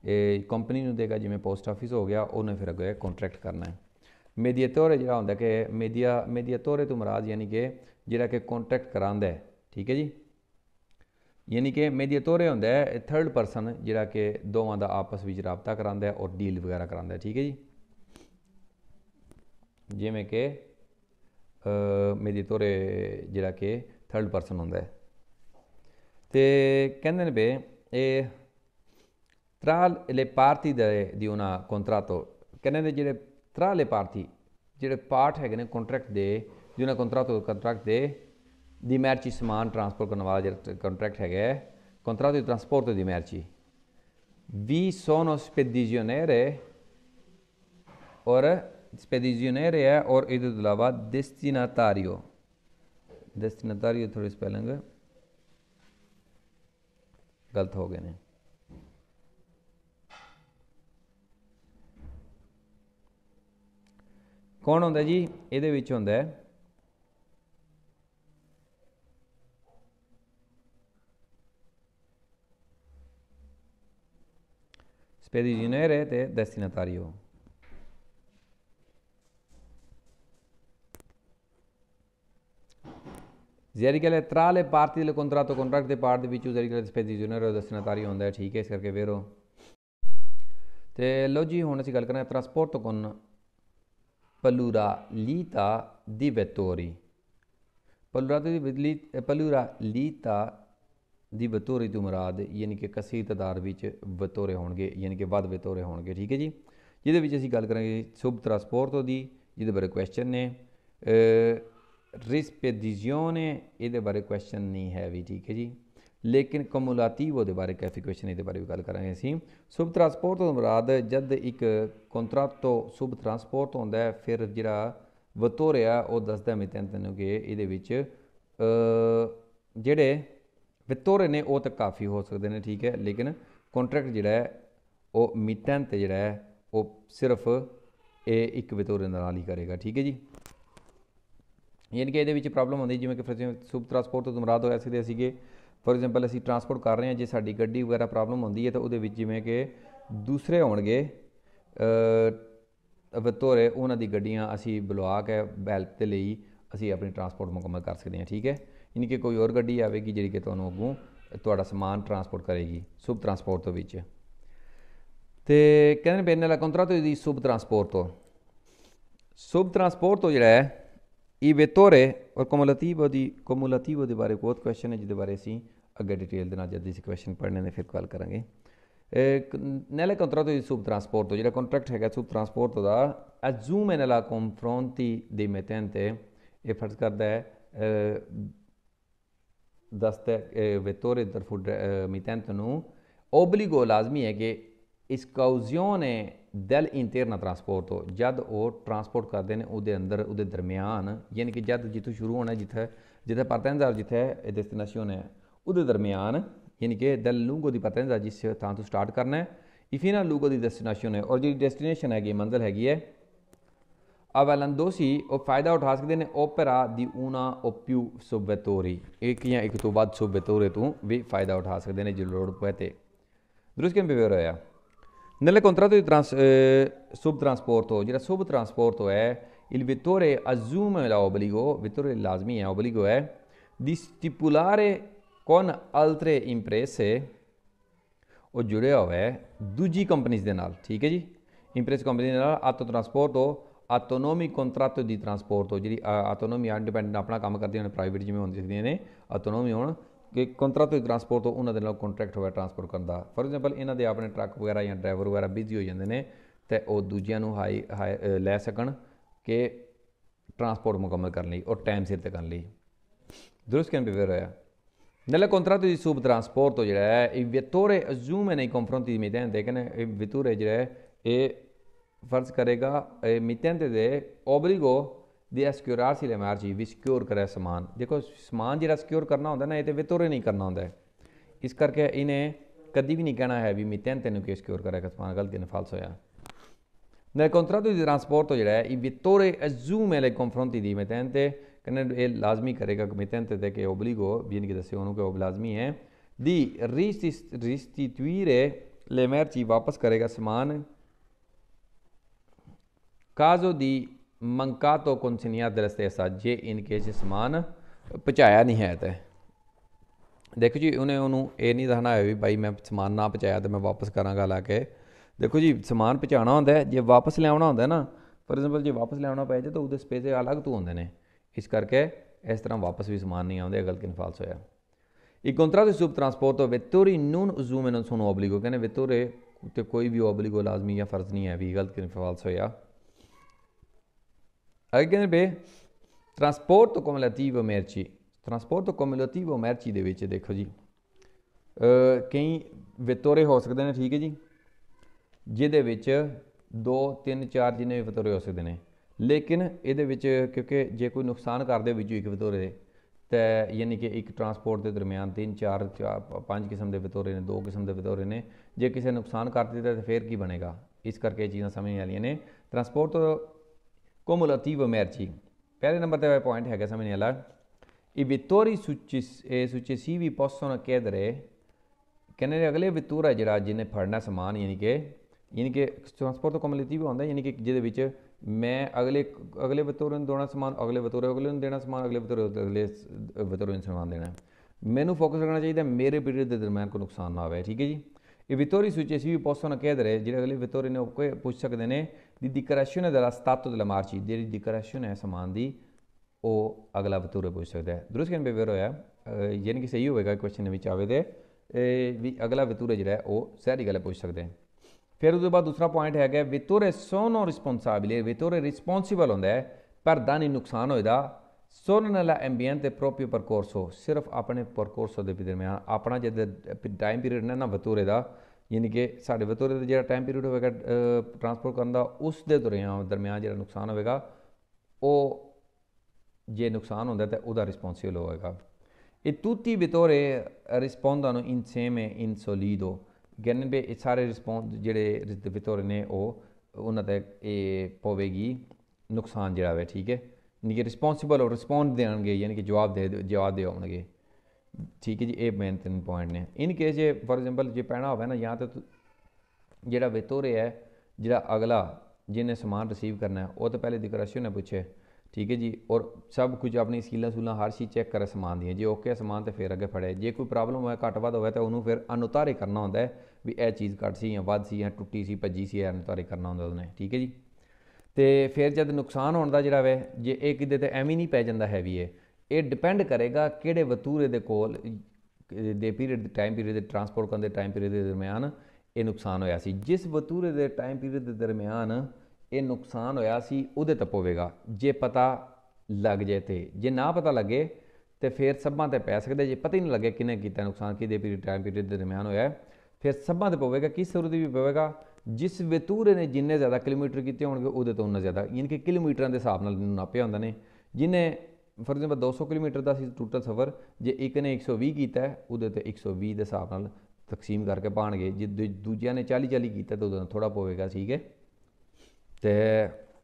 ਇਹ ਕੰਪਨੀ ਨੂੰ ਦੇਗਾ ਜਿਵੇਂ ਪੋਸਟ ਆਫਿਸ ਹੋ ਗਿਆ ਉਹਨੇ ਫਿਰ ਅੱਗੇ ਕੰਟਰੈਕਟ ਕਰਨਾ ਹੈ ਮੀਡੀਏਟਰ ਜਿਹੜਾ ਹੁੰਦਾ ਕਿ ਮੀਡੀਆ ਮੀਡੀਏਟਰ ਤੋਂ ਮਰਾਦ ਯਾਨੀ ਕਿ ਜਿਹੜਾ ਕਿ ਕੰਟਰੈਕਟ ਕਰਾਂਦਾ ਹੈ ਠੀਕ ਹੈ ਜੀ ਯਾਨੀ ਕਿ ਮੇਡੀਏਟਰ ਹੁੰਦਾ ਹੈ ਥਰਡ ਪਰਸਨ ਜਿਹੜਾ ਕਿ ਦੋਵਾਂ ਦਾ ਆਪਸ ਵਿੱਚ ਰਾਬਤਾ ਕਰਾਂਦਾ ਹੈ ਔਰ ਡੀਲ ਵਗੈਰਾ ਕਰਾਂਦਾ ਹੈ ਠੀਕ ਹੈ ਜੀ ਜਿਵੇਂ ਕਿ ਮੇਡੀਏਟਰ ਜਿਹੜਾ ਕਿ ਥਰਡ ਪਰਸਨ ਹੁੰਦਾ ਹੈ ਤੇ ਕਹਿੰਦੇ ਨੇ ਬੇ ਇਹ tra le parti de, di un contratto, che ne tra le parti, part parti che contratto di un contratto di merci, transport contract trasporto, contratto, contratto di trasporto di merci. Vi sono spedizionere, ora spedizionere è or idolava destinatario. Destinatario, tu ho gane ਕੌਣ ਹੁੰਦਾ ਜੀ ਇਹਦੇ ਵਿੱਚ ਹੁੰਦਾ ਹੈ spedinere ਤੇ destinatario ਜ਼ਰੀ ਕੇ ਤਰਾਲੇ ਪਾਰਟੀ ਦੇ ਕੰਟਰੈਕਟ ਕੰਟਰੈਕਟ ਦੇ ਪਾਰਟ ਦੇ ਵਿੱਚ ਜ਼ਰੀ ਕੇ ਸਪੈਡੀਜਨਰ ਦਸਨਾਤਾਰੀ ਹੁੰਦਾ ਠੀਕ ਹੈ ਇਸ ਕਰਕੇ ਵੇਰੋ ਤੇ ਲੋ ਜੀ ਹੁਣ ਅਸੀਂ ਗੱਲ ਕਰਾਂਗੇ ਟ੍ਰਾਂਸਪੋਰਟ ਤੋਂ ਕੋਨ pluralita di vettori. Pluralita di, pluralita ਦੀ ਵਤੋਰੇ ਤੋਂ ਮੁਰਾਦ ਯਾਨੀ ਕਿ ਕਸੀਰ ਤਦਾਰ ਵਿੱਚ ਵਤੋਰੇ ਹੋਣਗੇ ਯਾਨੀ ਕਿ ਵੱਧ ਵਤੋਰੇ ਹੋਣਗੇ ਠੀਕ ਹੈ ਜੀ ਜਿਹਦੇ ਵਿੱਚ ਅਸੀਂ ਗੱਲ ਕਰਾਂਗੇ ਸੁਬ ਟਰਾਂਸਪੋਰਟੋ ਦੀ ਜਿਹਦੇ ਬਾਰੇ ਕੁਐਸਚਨ ਨੇ ਰਿਸਪੇਡੀਜ਼ੀਓਨੇ ਇਹਦੇ ਬਾਰੇ ਕੁਐਸਚਨ ਨਹੀਂ ਹੈ ਵੀ ਠੀਕ ਹੈ ਜੀ ਲੇਕਿਨ ਕਮੂਲਾਟਿਵ ਉਹਦੇ ਬਾਰੇ ਕੈਫੀਕੇਸ਼ਨ ਇਹਦੇ ਬਾਰੇ ਵੀ ਗੱਲ ਕਰਾਂਗੇ ਅਸੀਂ ਸੁਬ ਟਰਾਂਸਪੋਰਟ ਤੋਂ ਮਰਾਦ ਜਦ ਇੱਕ ਕੰਟਰੈਕਟ ਸੁਬ ਟਰਾਂਸਪੋਰਟ ਹੁੰਦਾ ਹੈ ਫਿਰ ਜਿਹੜਾ ਵਤੋਰਿਆ ਉਹ ਦੱਸਦਾ ਮੈਂ ਤੈਨੂੰ ਕਿ ਇਹਦੇ ਵਿੱਚ ਜਿਹੜੇ ਵਿਤੋਰੇ ਨੇ ਉਹ ਤਾਂ ਕਾਫੀ ਹੋ ਸਕਦੇ ਨੇ ਠੀਕ ਹੈ ਲੇਕਿਨ ਕੰਟਰੈਕਟ ਜਿਹੜਾ ਹੈ ਉਹ ਮੀਟਨ ਤੇ ਜਿਹੜਾ ਹੈ ਉਹ ਸਿਰਫ ਇਹ ਇੱਕ ਵਿਤੋਰੇ ਨਾਲ ਹੀ ਕਰੇਗਾ ਠੀਕ ਹੈ ਜੀ ਯਾਨੀ ਕਿ ਇਹਦੇ ਵਿੱਚ ਪ੍ਰੋਬਲਮ ਹੁੰਦੀ ਜਿਵੇਂ ਕਿ ਫਿਰ ਸੁਬ ਟਰਾਂਸਪੋਰਟ ਤੋਂ ਮੁਰਾਦ ਹੋਇਆ ਸੀ ਦੇ ਸੀਗੇ ਫੋਰ ਐਗਜ਼ਾਮਪਲ ਅਸੀਂ ਟਰਾਂਸਪੋਰਟ ਕਰ ਰਹੇ ਹਾਂ ਜੇ ਸਾਡੀ ਗੱਡੀ ਵਗੈਰਾ ਪ੍ਰੋਬਲਮ ਹੁੰਦੀ ਹੈ ਤਾਂ ਉਹਦੇ ਵਿੱਚ ਜਿਵੇਂ ਕਿ ਦੂਸਰੇ ਹੋਣਗੇ ਵਤੋਰੇ ਉਹਨਾਂ ਦੀ ਗੱਡੀਆਂ ਅਸੀਂ ਬਲਵਾਕ ਕੇ ਹੈਲਪ ਤੇ ਲਈ ਅਸੀਂ ਆਪਣੀ ਟਰਾਂਸਪੋਰਟ ਮੁਕੰਮਲ ਕਰ ਸਕਦੇ ਹਾਂ ਠੀਕ ਹੈ ਯਾਨੀ ਕਿ ਕੋਈ ਹੋਰ ਗੱਡੀ ਆਵੇਗੀ ਜਿਹੜੀ ਕਿ ਤੁਹਾਨੂੰ ਅੱਗੋਂ ਤੁਹਾਡਾ ਸਮਾਨ ਟਰਾਂਸਪੋਰਟ ਕਰੇਗੀ ਸੁਬ ਟਰਾਂਸਪੋਰਟ ਤੋਂ ਵਿੱਚ ਤੇ ਕਹਿੰਦੇ ਨੇ ਬੇਨੇ ਲਾ ਕੰਟਰਾਟੋ ਦੀ ਸੁਬ ਟਰਾਂਸਪੋਰਟ ਤੋਂ ਸੁਬ ਟਰਾਂਸਪੋਰਟ ਤੋਂ ਜਿਹੜਾ ਹੈ ਇਹ ਵੇਤੋਰੇ ਔਰ ਕੋਮੁਲੇਟਿਵ ਦੀ ਕੋਮੁਲੇਟਿਵ ਦੇ ਬਾਰੇ ਕੋਈ ਕੁਐਸਚਨ ਹੈ ਜਿਹਦੇ ਬਾਰੇ ਅਸੀਂ ਅੱਗੇ ਡਿਟੇਲ ਦੇ ਨਾਲ ਜਦ ਅਸੀਂ ਕੁਐਸਚਨ ਪੜ੍ਹਨੇ ਨੇ ਫਿਰ ਕਾਲ ਕਰਾਂਗੇ ਇੱਕ ਨੈਲੇ ਕੰਟਰਾਟੋ ਤੋਂ ਸੂਬ ਟਰਾਂਸਪੋਰਟ ਤੋਂ ਜਿਹੜਾ ਕੰਟਰੈਕਟ ਹੈਗਾ ਸੂਬ ਟਰਾਂਸਪੋਰਟ ਦਾ ਅਜ਼ੂਮ ਐਨ ਅਲਾ ਕੰਫਰੋਂਟੀ ਦੇ ਮੇਤਨ ਤੇ ਇਹ ਫਰਜ਼ ਕਰਦਾ ਹੈ ਦਸਤ ਵੇਤੋਰੇ ਦਰਫੂ ਮਿਤੰਤ ਨੂੰ ਓਬਲੀਗੋ ਲਾਜ਼ਮੀ ਹੈ ਕਿ ਇਸ ਕਾਉਜ਼ਿਓਨੇ ਦਲ ਇੰਟਰਨਾ ਟਰਾਂਸਪੋਰਟ ਤੋਂ ਜਦ ਉਹ ਟਰਾਂਸਪੋਰਟ ਕਰਦੇ ਨੇ ਉਹਦੇ ਅੰਦਰ ਉਹਦੇ ਦਰਮਿਆਨ ਯਾਨੀ ਕਿ ਜਦ ਜਿੱਥੋਂ ਸ਼ੁਰੂ ਹੋਣਾ ਜਿੱਥੇ ਜਿੱਥੇ ਪਰਤਨਦਾਰ ਜਿੱਥੇ ਇਹ ਡੈਸਟੀਨੇਸ਼ਨ ਹੈ ਉਹਦੇ ਦਰਮਿਆਨ ਯਾਨੀ ਕਿ ਦਲ ਲੂੰਗੋ ਦੀ ਪਤਾ ਹੈ ਜਿਸ ਥਾਂ ਤੋਂ ਸਟਾਰਟ ਕਰਨਾ ਹੈ ਇਫੀਨਾ ਲੂੰਗੋ ਦੀ ਡੈਸਟੀਨੇਸ਼ਨ ਹੈ ਔਰ ਜਿਹੜੀ ਡੈਸਟੀਨੇਸ਼ਨ ਹੈਗੀ ਮੰਜ਼ਲ ਹੈਗੀ ਹੈ ਅਵਲੰਦੋਸੀ ਉਹ ਫਾਇਦਾ ਉਠਾ ਸਕਦੇ ਨੇ ਓਪਰਾ ਦੀ ਊਨਾ ਓਪਿਊ ਸੁਬਤੋਰੀ ਇੱਕ ਜਾਂ ਇੱਕ ਤੋਂ ਵੱਧ ਸੁਬਤੋਰੇ ਤੋਂ ਵੀ ਫਾਇਦਾ ਉਠਾ ਸਕਦੇ ਨੇ ਜੇ ਲੋੜ ਪਏ ਤੇ ਦਰੁਸਤ ਕਿਵੇਂ ਬਿਵੇਰ ਹੋਇਆ Nel contratto di trans, eh, subtrasporto, ਜਿਹੜਾ subtrasporto è, il vettore assume l'obbligo, vettore lazmi è obbligo è, di stipulare ਅਲਟਰੇ ਇੰਪ੍ਰੈਸ ਹੈ ਉਹ ਜੁੜਿਆ ਹੋਇਆ ਹੈ ਦੂਜੀ ਕੰਪਨੀਆਂ ਦੇ ਨਾਲ ਠੀਕ ਹੈ ਜੀ ਇੰਪ੍ਰੈਸ ਕੰਪਨੀ ਦੇ ਨਾਲ ਆਟੋ ਟ੍ਰਾਂਸਪੋਰਟ ਹੋ ਆਟੋਨੋਮੀ ਕੰਟਰੈਕਟ ਦੀ ਟ੍ਰਾਂਸਪੋਰਟ ਹੋ ਜਿਹੜੀ ਆਟੋਨੋਮੀ ਇੰਡੀਪੈਂਡੈਂਟ ਆਪਣਾ ਕੰਮ ਕਰਦੀਆਂ ਨੇ ਪ੍ਰਾਈਵੇਟ ਜਿਵੇਂ ਹੁੰਦੀ ਸਕਦੀਆਂ ਨੇ ਆਟੋਨੋਮੀ ਹੋਣ ਕਿ ਕੰਟਰੈਕਟ ਦੀ ਟ੍ਰਾਂਸਪੋਰਟ ਤੋਂ ਉਹਨਾਂ ਦੇ ਨਾਲ ਕੰਟਰੈਕਟ ਹੋਇਆ ਟ੍ਰਾਂਸਪੋਰਟ ਕਰਨ ਦਾ ਫੋਰ ਐਗਜ਼ਾਮਪਲ ਇਹਨਾਂ ਦੇ ਆਪਣੇ ਟਰੱਕ ਵਗੈਰਾ ਜਾਂ ਡਰਾਈਵਰ ਵਗੈਰਾ ਬਿਜ਼ੀ ਹੋ ਜਾਂਦੇ ਨੇ ਤੇ ਉਹ ਦੂਜਿਆਂ ਨੂੰ ਹਾਈ ਲੈ ਸਕਣ ਕਿ ਟ੍ਰਾਂਸਪੋਰਟ ਮੁਕੰਮਲ ਕਰਨ ਲਈ ਔਰ ਟਾਈਮ ਸਿਰ ਤੇ ਕਰਨ ਲਈ ਦਰਸ ਕੈਨ ਬਿਹੇਵ ਹੋਇਆ Nel contratto di subtrasporto, direi, il vettore assume nei confronti di mittente, che il vettore, direi, è farsi carega il mittente de obbligo ਦੀ ਸਿਕਿਉਰਾਰਸੀ ਲੈ ਮਾਰਜੀ ਵੀ ਸਿਕਿਉਰ ਕਰੇ ਸਮਾਨ ਦੇਖੋ ਸਮਾਨ ਜਿਹੜਾ ਸਿਕਿਉਰ ਕਰਨਾ ਹੁੰਦਾ ਨਾ ਇਹ ਤੇ ਵਿਤੋਰੇ ਨਹੀਂ ਕਰਨਾ ਹੁੰਦਾ ਇਸ ਕਰਕੇ ਇਹਨੇ ਕਦੀ ਵੀ ਨਹੀਂ ਕਹਿਣਾ ਹੈ ਵੀ ਮਿੱਤਨ ਤੈਨੂੰ ਕਿ ਸਿਕਿਉਰ ਕਰੇਗਾ ਸਮਾਨ ਗਲਤੀ ਨਾਲ ਫਾਲਸ ਹੋਇਆ nel contratto di trasporto direi il vettore assume le confronti di mittente ਕਹਿੰਦੇ ਇਹ ਲਾਜ਼ਮੀ ਕਰੇਗਾ ਕਮਿਟੈਂਟ ਤੇ ਕਿ ਓਬਲੀਗੋ ਇਹਨਾਂ ਕੀ ਦੱਸੇ ਉਹਨੂੰ ਕਿ ਉਹ ਲਾਜ਼ਮੀ ਹੈ ਦੀ ਰਿਸਟਿਟੂਇਰੇ ਲੈ ਮਰਚੀ ਵਾਪਸ ਕਰੇਗਾ ਸਮਾਨ ਕਾਜ਼ੋ ਦੀ ਮੰਕਾਤੋ ਕਨਸਨੀਆ ਦਰਸਤੇ ਸਾਜੇ ਇਨ ਜੇ ਸਮਾਨ ਪਹੁੰਚਾਇਆ ਨਹੀਂ ਹੈ ਤੇ ਦੇਖੋ ਜੀ ਉਹਨੇ ਉਹਨੂੰ ਇਹ ਨਹੀਂ ਦੱਸਣਾ ਹੈ ਵੀ ਭਾਈ ਮੈਂ ਸਮਾਨ ਨਾ ਪਹੁੰਚਾਇਆ ਤੇ ਮੈਂ ਵਾਪਸ ਕਰਾਂਗਾ ਲਾ ਕੇ ਦੇਖੋ ਜੀ ਸਮਾਨ ਪਹੁੰਚਾਉਣਾ ਹੁੰਦਾ ਜੇ ਵਾਪਸ ਲਿਆਉਣਾ ਹੁੰਦਾ ਨਾ ਫੋਰ ਐਗਜ਼ਾਮਪਲ ਜੇ ਵਾਪਸ ਲਿਆਉਣਾ ਪਏ ਜੇ ਤਾਂ ਉਹਦੇ ਸਪੇਸ ਅਲੱਗ ਤੋਂ ਹੁੰਦੇ ਨੇ ਇਸ ਕਰਕੇ ਇਸ ਤਰ੍ਹਾਂ ਵਾਪਸ ਵੀ ਸਮਾਨ ਨਹੀਂ ਆਉਂਦੇ ਗਲਤ ਫਾਲਸ ਹੋਇਆ Il contratto ਦੇ subtrasporto vettori ਨੂਨ usume non sono obbligo ਕਹਿੰਦੇ vetture ਤੇ ਕੋਈ ਵੀ ਆਬਲੀਗੋ ਲਾਜ਼ਮੀ ਜਾਂ ਫਰਜ਼ ਨਹੀਂ ਹੈ ਵੀ ਗਲਤ ਫਾਲਸ ਹੋਇਆ ਅਗੇ ਕਹਿੰਦੇ ਬੇ ਟਰਾਂਸਪੋਰਟ ਕਮੁਲੇਟਿਵ ਮਰਚੀ ਟਰਾਂਸਪੋਰਟ ਕਮੁਲੇਟਿਵ ਮਰਚੀ ਦੇ ਵਿੱਚ ਦੇਖੋ ਜੀ ਕਈ ਵਿਤੋਰੇ ਹੋ ਸਕਦੇ ਨੇ ਠੀਕ ਹੈ ਜੀ ਜਿਹਦੇ ਵਿੱਚ 2 3 4 ਜਿੰਨੇ ਵੀ ਵਿਤੋਰੇ ਹੋ ਸਕਦੇ ਨੇ ਲੇਕਿਨ ਇਹਦੇ ਵਿੱਚ ਕਿਉਂਕਿ ਜੇ ਕੋਈ ਨੁਕਸਾਨ ਕਰਦੇ ਵਿੱਚ ਇੱਕ ਵਿਤੋਰੇ ਤੇ ਯਾਨੀ ਕਿ ਇੱਕ ਟਰਾਂਸਪੋਰਟ ਦੇ ਦਰਮਿਆਨ ਤਿੰਨ ਚਾਰ ਪੰਜ ਕਿਸਮ ਦੇ ਵਿਤੋਰੇ ਨੇ ਦੋ ਕਿਸਮ ਦੇ ਵਿਤੋਰੇ ਨੇ ਜੇ ਕਿਸੇ ਨੁਕਸਾਨ ਕਰ ਦਿੱਤਾ ਤਾਂ ਫੇਰ ਕੀ ਬਣੇਗਾ ਇਸ ਕਰਕੇ ਚੀਜ਼ਾਂ ਸਮਝ ਵਾਲੀਆਂ ਨੇ ਟਰਾਂਸਪੋਰਟ ਕੋਮੂਲਟਿਵ ਐਮਰਜੀ ਪਹਿਲੇ ਨੰਬਰ ਤੇ ਪੁਆਇੰਟ ਹੈਗਾ ਸਮਝ ਇਹ i ਸੀ ਵੀ ਪੋਸਨ ਕੇਦਰੇ ਕਹਿੰਦੇ ਨੇ ਅਗਲੇ ਵਿਤੂਰ ਜਿਹੜਾ ਜਿਹਨੇ ਫੜਨਾ ਸਮਾਨ ਯਾਨੀ ਕਿ ਯਾਨੀ ਕਿ ਟਰਾਂਸਪੋਰਟ ਕੋਮੂਲਟਿਵ ਹੁੰਦਾ ਯਾਨੀ ਕਿ ਜਿਹਦੇ ਵਿੱਚ ਮੈਂ ਅਗਲੇ ਅਗਲੇ अगले ਨੂੰ ਦੋਣਾ ਸਮਾਨ ਅਗਲੇ बतौर ਅਗਲੇ ਨੂੰ ਦੇਣਾ ਸਮਾਨ ਅਗਲੇ ਬਤੌਰ ਅਗਲੇ ਬਤੌਰ ਨੂੰ ਸਮਾਨ ਦੇਣਾ ਮੈਨੂੰ ਫੋਕਸ ਰੱਖਣਾ ਚਾਹੀਦਾ ਮੇਰੇ ਪੀਰੀਅਡ ਦੇ ਦਰਮਿਆਨ ਕੋ ਨੁਕਸਾਨ ਨਾ ਆਵੇ ਠੀਕ ਹੈ ਜੀ ਇਹ ਵਿਤੋਰੀ ਸੂਚੀ ਸੀ ਵੀ possono chiedere ਜਿਹੜੇ ਅਗਲੇ ਵਿਤੋਰੀ ਨੇ ਕੋਈ ਪੁੱਛ ਸਕਦੇ ਨੇ ਦੀ ਡਿਕਲੇਰੇਸ਼ਨ ਦਾ ਸਟੇਟਸ ਦੇ ਮਾਰਚੀ ਜਿਹੜੀ ਡਿਕਲੇਰੇਸ਼ਨ ਹੈ ਸਮਾਨ ਦੀ ਉਹ ਅਗਲਾ ਵਿਤੋਰੇ ਪੁੱਛ ਸਕਦਾ ਹੈ ਕੈਨ ਕਿਨ ਬੇਵਰ ਹੋਇਆ ਯਾਨੀ ਕਿ ਸਹੀ ਹੋਵੇਗਾ ਕੁਐਸਚਨ ਵਿੱਚ ਆਵੇ ਤੇ ਵੀ ਅਗਲਾ ਵਿਤੋਰੇ ਜਿਹੜਾ ਉਹ ਸਹੀ ਗੱਲ ਪੁੱਛ ਸਕਦੇ ਹੈ ਫਿਰ ਉਹਦੇ ਬਾਅਦ ਦੂਸਰਾ ਪੁਆਇੰਟ ਹੈਗਾ ਵਿਤੋਰੇ ਸੋਨੋ ਰਿਸਪੌਂਸਾਬਿਲੇ ਵਿਤੋਰੇ ਰਿਸਪੌਂਸੀਬਲ ਹੁੰਦਾ ਹੈ ਪਰ ਦਾਨੀ ਨੁਕਸਾਨ ਹੋਇਦਾ ਸੋਨਨਲਾ ਐਂਬੀਐਂਟ ਤੇ ਪ੍ਰੋਪੀਓ ਪਰਕੋਰਸੋ ਸਿਰਫ ਆਪਣੇ ਪਰਕੋਰਸੋ ਦੇ ਦਰਮਿਆਨ ਆਪਣਾ ਜਿਹੜਾ ਟਾਈਮ ਪੀਰੀਅਡ ਨਾ ਨਾ ਵਿਤੋਰੇ ਦਾ ਯਾਨੀ ਕਿ ਸਾਡੇ ਵਿਤੋਰੇ ਦਾ ਜਿਹੜਾ ਟਾਈਮ ਪੀਰੀਅਡ ਹੋਵੇਗਾ ਟਰਾਂਸਪੋਰਟ ਕਰਨ ਦਾ ਉਸ ਦੇ ਦਰਮਿਆਨ ਦਰਮਿਆਨ ਜਿਹੜਾ ਨੁਕਸਾਨ ਹੋਵੇਗਾ ਉਹ ਜੇ ਨੁਕਸਾਨ ਹੁੰਦਾ ਤਾਂ ਉਹਦਾ ਰਿਸਪੌਂਸੀਬਲ ਹੋਵੇਗਾ ਇਹ ਤੂਤੀ ਵਿਤੋਰੇ rispondano insieme in solido 91 ਇਹ ਸਾਰੇ ਰਿਸਪੌਂਸ ਜਿਹੜੇ ਵਿਤੌਰ ਨੇ ਉਹ ਉਹਨਾਂ ਤੇ ਇਹ ਪਵੇਗੀ ਨੁਕਸਾਨ ਜਿਹੜਾ ਹੈ ਠੀਕ ਹੈ ਯਾਨੀ ਕਿ ਰਿਸਪੌਂਸਿਬਲ ਹੋ ਰਿਸਪੌਂਡ ਦੇਣਗੇ ਯਾਨੀ ਕਿ ਜਵਾਬ ਦੇ ਜਵਾਬ ਦੇ ਆਉਣਗੇ ਠੀਕ ਹੈ ਜੀ ਇਹ ਮੇਨ ਤਿੰਨ ਪੁਆਇੰਟ ਨੇ ਇਨ ਕੇਸ ਜੇ ਫੋਰ ਐਗਜ਼ਾਮਪਲ ਜੇ ਪੈਣਾ ਹੋਵੇ ਨਾ ਜਾਂ ਤੇ ਜਿਹੜਾ ਵਿਤੌਰ ਹੈ ਜਿਹੜਾ ਅਗਲਾ ਜਿਹਨੇ ਸਮਾਨ ਰਿਸੀਵ ਕਰਨਾ ਹੈ ਉਹ ਤਾਂ ਪਹਿਲੇ ਡਿਕਲੇਰੇਸ਼ਨ ਨੇ ਪੁੱਛੇ ਠੀਕ ਹੈ ਜੀ ਔਰ ਸਭ ਕੁਝ ਆਪਣੀ ਸਕੀਲਾਂ ਸੂਲਾਂ ਹਰ ਚੀਜ਼ ਚੈੱਕ ਕਰੇ ਸਮਾਨ ਦੀਆਂ ਜੇ ਓਕੇ ਸਮਾਨ ਤੇ ਫਿਰ ਅੱਗੇ ਫੜੇ ਜੇ ਕੋਈ ਪ੍ਰੋਬਲਮ ਹੋਇਆ ਘਟ ਵੱਧ ਹੋਇਆ ਤਾਂ ਉਹਨੂੰ ਫਿਰ ਅਨੁਤਾਰੇ ਕਰਨਾ ਹੁੰਦਾ ਹੈ ਵੀ ਇਹ ਚੀਜ਼ ਘਟ ਸੀ ਜਾਂ ਵੱਧ ਸੀ ਜਾਂ ਟੁੱਟੀ ਸੀ ਭੱਜੀ ਸੀ ਅਨੁਤਾਰੇ ਕਰਨਾ ਹੁੰਦਾ ਉਹਨੇ ਠੀਕ ਹੈ ਜੀ ਤੇ ਫਿਰ ਜਦ ਨੁਕਸਾਨ ਹੋਣ ਦਾ ਜਿਹੜਾ ਵੇ ਜੇ ਇਹ ਕਿਤੇ ਤੇ ਐਵੇਂ ਨਹੀਂ ਪੈ ਜਾਂਦਾ ਹੈ ਵੀ ਇਹ ਇਹ ਡਿਪੈਂਡ ਕਰੇਗਾ ਕਿਹੜੇ ਵਤੂਰੇ ਦੇ ਕੋਲ ਦੇ ਪੀਰੀਅਡ ਦੇ ਟਾਈਮ ਪੀਰੀਅਡ ਦੇ ਟਰਾਂਸਪੋਰਟ ਕਰਨ ਦੇ ਟਾਈਮ ਪੀਰੀਅਡ ਦੇ ਦਰਮਿਆਨ ਇਹ ਨੁਕਸਾਨ ਹੋਇਆ ਸੀ ਜਿਸ ਵਤੂਰੇ ਦੇ ਟਾਈਮ ਪੀਰੀਅਡ ਦੇ ਦਰਮਿਆਨ ਇਹ ਨੁਕਸਾਨ ਹੋਇਆ ਸੀ ਉਹਦੇ ਤੇ ਪਵੇਗਾ ਜੇ ਪਤਾ ਲੱਗ ਜੇ ਤੇ ਜੇ ਨਾ ਪਤਾ ਲੱਗੇ ਤੇ ਫਿਰ ਸਭਾਂ ਤੇ ਪੈ ਸਕਦੇ ਜੇ ਪਤਾ ਹੀ ਨਹੀਂ ਲੱਗੇ ਕਿਨੇ ਕੀਤਾ ਨੁਕਸਾਨ ਕਿਦੇ ਪੀਰੀਅਡ ਟਾਈਮ ਪੀਰੀਅਡ ਦੇ ਦਰਮਿਆਨ ਹੋਇਆ ਫਿਰ ਸਭਾਂ ਤੇ ਪਵੇਗਾ ਕਿਸ ਸੂਰਤ ਵੀ ਪਵੇਗਾ ਜਿਸ ਵਿਤੂਰੇ ਨੇ ਜਿੰਨੇ ਜ਼ਿਆਦਾ ਕਿਲੋਮੀਟਰ ਕੀਤੇ ਹੋਣਗੇ ਉਹਦੇ ਤੋਂ ਉਹਨਾਂ ਜ਼ਿਆਦਾ ਯਾਨੀ ਕਿ ਕਿਲੋਮੀਟਰਾਂ ਦੇ ਹਿਸਾਬ ਨਾਲ ਨਾਪਿਆ ਹੁੰਦਾ ਨੇ ਜਿਨੇ ਫਰ ਐਗਜ਼ਾਮਪਲ 200 ਕਿਲੋਮੀਟਰ ਦਾ ਸੀ ਟੋਟਲ ਸਫ਼ਰ ਜੇ ਇੱਕ ਨੇ 120 ਕੀਤਾ ਉਹਦੇ ਤੇ 120 ਦੇ ਹਿਸਾਬ ਨਾਲ ਤਕਸੀਮ ਕਰਕੇ ਪਾਣਗੇ ਜੇ ਦੂਜਿਆਂ ਨੇ 40 40 ਕੀਤਾ ਤਾਂ ਉਹਦਾ ਥੋੜਾ ਪਵੇਗਾ ਠੀਕ ਹੈ ਤੇ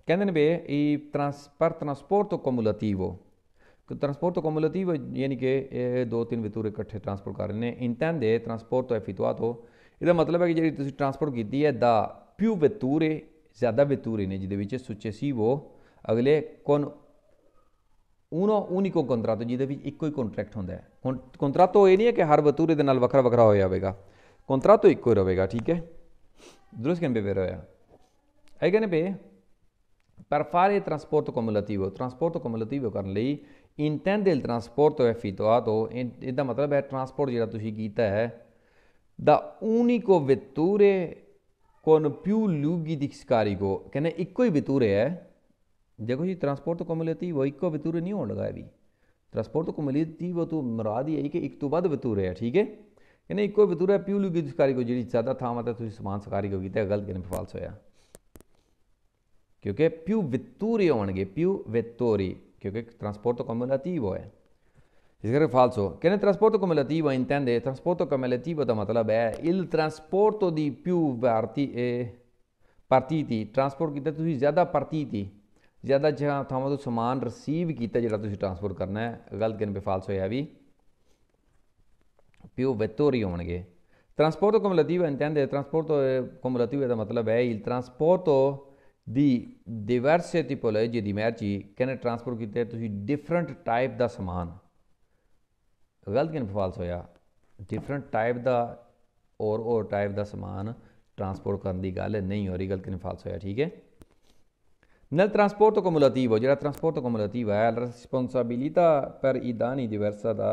ਕਹਿੰਦੇ ਨੇ ਬੇ ਇਹ ਟ੍ਰਾਂਸ ਪਰ ਟ੍ਰਾਂਸਪੋਰਟ ਕਮੂਲੇਟਿਵੋ ਕਿ ਟ੍ਰਾਂਸਪੋਰਟ ਕਮੂਲੇਟਿਵੋ ਯਾਨੀ ਕਿ ਇਹ ਦੋ ਤਿੰਨ ਵਿਤੂਰ ਇਕੱਠੇ ਟ੍ਰਾਂਸਪੋਰਟ ਕਰ ਰਹੇ ਨੇ ਇੰਟੈਂਡੇ ਟ੍ਰਾਂਸਪੋਰਟ ਐਫਿਤਵਾਤੋ ਇਹਦਾ ਮਤਲਬ ਹੈ ਕਿ ਜਿਹੜੀ ਤੁਸੀਂ ਟ੍ਰਾਂਸਪੋਰਟ ਕੀਤੀ ਹੈ ਦਾ ਪਿਊ ਵਿਤੂਰੇ ਜ਼ਿਆਦਾ ਵਿਤੂਰੇ ਨੇ ਜਿਹਦੇ ਵਿੱਚ ਸੁਚੇਸੀਵੋ ਅਗਲੇ ਕੋਨ ਉਹਨੋ ਉਨਿਕੋ ਕੰਟਰੈਕਟ ਜਿਹਦੇ ਵਿੱਚ ਇੱਕੋ ਹੀ ਕੰਟਰੈਕਟ ਹੁੰਦਾ ਹੈ ਹੁਣ ਕੰਟਰੈਕਟ ਉਹ ਇਹ ਨਹੀਂ ਹੈ ਕਿ ਹਰ ਵਿਤੂਰੇ ਦੇ ਨਾਲ ਵੱਖਰਾ ਵੱਖਰਾ ਹੋ ਜਾਵੇਗਾ ਕੰਟਰੈਕਟ ਇੱਕੋ ਹੀ ਰਹੇਗਾ ਠੀਕ ਹੈ ਦਰੁਸਤ ਕਿੰਨੇ ਬੇਵੇਰ ਹੋਇਆ Aí ਬੇ ਪਰ ਫਾਰੇ ਟਰਾਂਸਪੋਰਟ trasporto ਟਰਾਂਸਪੋਰਟ Trasporto ਕਰਨ ਲਈ ਇੰਟੈਂਡ ਦੇ ਟ੍ਰਾਂਸਪੋਰਟ effettuato ਇਹਦਾ ਮਤਲਬ ਹੈ ਟ੍ਰਾਂਸਪੋਰਟ ਜਿਹੜਾ ਤੁਸੀਂ ਕੀਤਾ ਹੈ ਦਾ ਉਨੀਕੋ ਵਿਤੂਰੇ ਕੋਨ ਪਿਊ ਲੂਗੀ ਦਿਖਸਕਾਰੀ ਕੋ ਕਹਿੰਦੇ ਇੱਕੋ ਹੀ ਵਿਤੂਰੇ ਹੈ ਦੇਖੋ ਜੀ ਟ੍ਰਾਂਸਪੋਰਟ ਕਮੁਲੇਟਿਵ ਇੱਕੋ ਵਿਤੂਰੇ ਨਹੀਂ ਹੋਣ ਲਗਾ ਵੀ ਟ੍ਰਾਂਸਪੋਰਟ ਕਮੁਲੇਟਿਵ ਤੋਂ ਮਰਾਦ ਇਹ ਹੈ ਕਿ ਇੱਕ ਤੋਂ ਬਾਅਦ ਵਿਤੂਰੇ ਹੈ ਠੀਕ ਹੈ ਕਹਿੰਦੇ ਇੱਕੋ ਵਿਤੂਰੇ ਪਿਊ ਲੂਗੀ ਦਿਖਸਕਾਰੀ ਕੋ ਜਿਹੜੀ ਜ਼ਿਆਦਾ ਥਾਂ ਮਤਲਬ ਤੁਸੀਂ ਸਮਾਨ ਕੋ ਕੀਤਾ ਗਲਤ ਕਿਨੇ ਫਾਲਸ ਹੋਇਆ Chiunché più vetture oneche, più vettori, chiunché il trasporto cumulativo è. इसका falso. Che nel trasporto cumulativo intende il trasporto cumulativo da मतलब è il trasporto di più parti, eh, partiti transport कीता ਤੁਸੀਂ ਜ਼ਿਆਦਾ partiti ਜ਼ਿਆਦਾ ਜਗ੍ਹਾ ਥਾਵਾਂ ਤੋਂ ਸਮਾਨ ਰਿਸੀਵ ਕੀਤਾ ਜਿਹੜਾ ਤੁਸੀਂ ਟ੍ਰਾਂਸਪੋਰਟ ਕਰਨਾ ਹੈ ਗਲਤ ਗਿਣ ਬੇਫਾਲਸ ਹੋਇਆ ਵੀ più vettori ਹੋਣਗੇ Trasporto cumulativo intende trasporto eh, cumulativo da मतलब è il trasporto ਦੀ ਦਿਵਰਸੇ ਟਿਪੋਲੋਜੀ ਦੀ ਮਰਜੀ ਕਿਨੇ ਟ੍ਰਾਂਸਫਰ ਕੀਤੇ ਤੁਸੀਂ ਡਿਫਰੈਂਟ ਟਾਈਪ ਦਾ ਸਮਾਨ ਗਲਤ ਕਿਨ ਫਾਲਸ ਹੋਇਆ ਡਿਫਰੈਂਟ ਟਾਈਪ ਦਾ ਔਰ ਔਰ ਟਾਈਪ ਦਾ ਸਮਾਨ ਟਰਾਂਸਪੋਰਟ ਕਰਨ ਦੀ ਗੱਲ ਨਹੀਂ ਹੋ ਰਹੀ ਗਲਤ ਕਿਨ ਫਾਲਸ ਹੋਇਆ ਠੀਕ ਹੈ Nel trasporto cumulativo, ਜਿਹੜਾ transport cumulativo è la responsabilità per i danni diversa da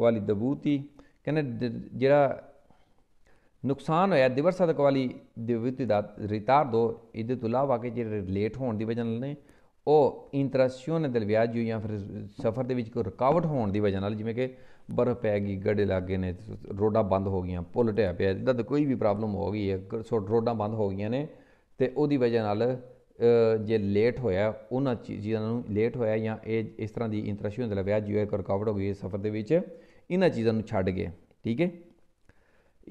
quali dovuti, ਕਹਿੰਦੇ ਜਿਹੜਾ ਨੁਕਸਾਨ ਹੋਇਆ ਦਿਵਰ ਸਦਕ ਵਾਲੀ ਦਿਵਿਤੀ ਦਾ ਦੋ ਇਹਦੇ ਤੋਂ ਇਲਾਵਾ ਕਿ ਜਿਹੜੇ ਲੇਟ ਹੋਣ ਦੀ ਵਜ੍ਹਾ ਨਾਲ ਨੇ ਉਹ ਇੰਟਰਸਿਓਨ ਦੇ ਵਿਆਜ ਜੂ ਜਾਂ ਫਿਰ ਸਫ਼ਰ ਦੇ ਵਿੱਚ ਕੋਈ ਰੁਕਾਵਟ ਹੋਣ ਦੀ ਵਜ੍ਹਾ ਨਾਲ ਜਿਵੇਂ ਕਿ ਬਰਫ਼ ਪੈ ਗਈ ਗੜੇ ਲੱਗੇ ਨੇ ਰੋਡਾਂ ਬੰਦ ਹੋ ਗਈਆਂ ਪੁਲ ਟਿਆ ਪਿਆ ਇਦਾਂ ਤਾਂ ਕੋਈ ਵੀ ਪ੍ਰੋਬਲਮ ਹੋ ਗਈ ਹੈ ਸੋ ਰੋਡਾਂ ਬੰਦ ਹੋ ਗਈਆਂ ਨੇ ਤੇ ਉਹਦੀ ਵਜ੍ਹਾ ਨਾਲ ਜੇ ਲੇਟ ਹੋਇਆ ਉਹਨਾਂ ਚੀਜ਼ਾਂ ਨੂੰ ਲੇਟ ਹੋਇਆ ਜਾਂ ਇਹ ਇਸ ਤਰ੍ਹਾਂ ਦੀ ਇੰਟਰਸਿਓਨ ਦੇ ਵਿਆਜ ਜੂ ਇੱਕ ਰੁਕਾਵਟ ਹੋ ਗਈ ਸਫ਼ਰ ਦੇ ਵਿੱਚ ਇਹਨਾਂ ਚੀਜ਼ਾਂ ਨੂੰ ਛੱਡ ਗਏ ਠੀਕ ਹੈ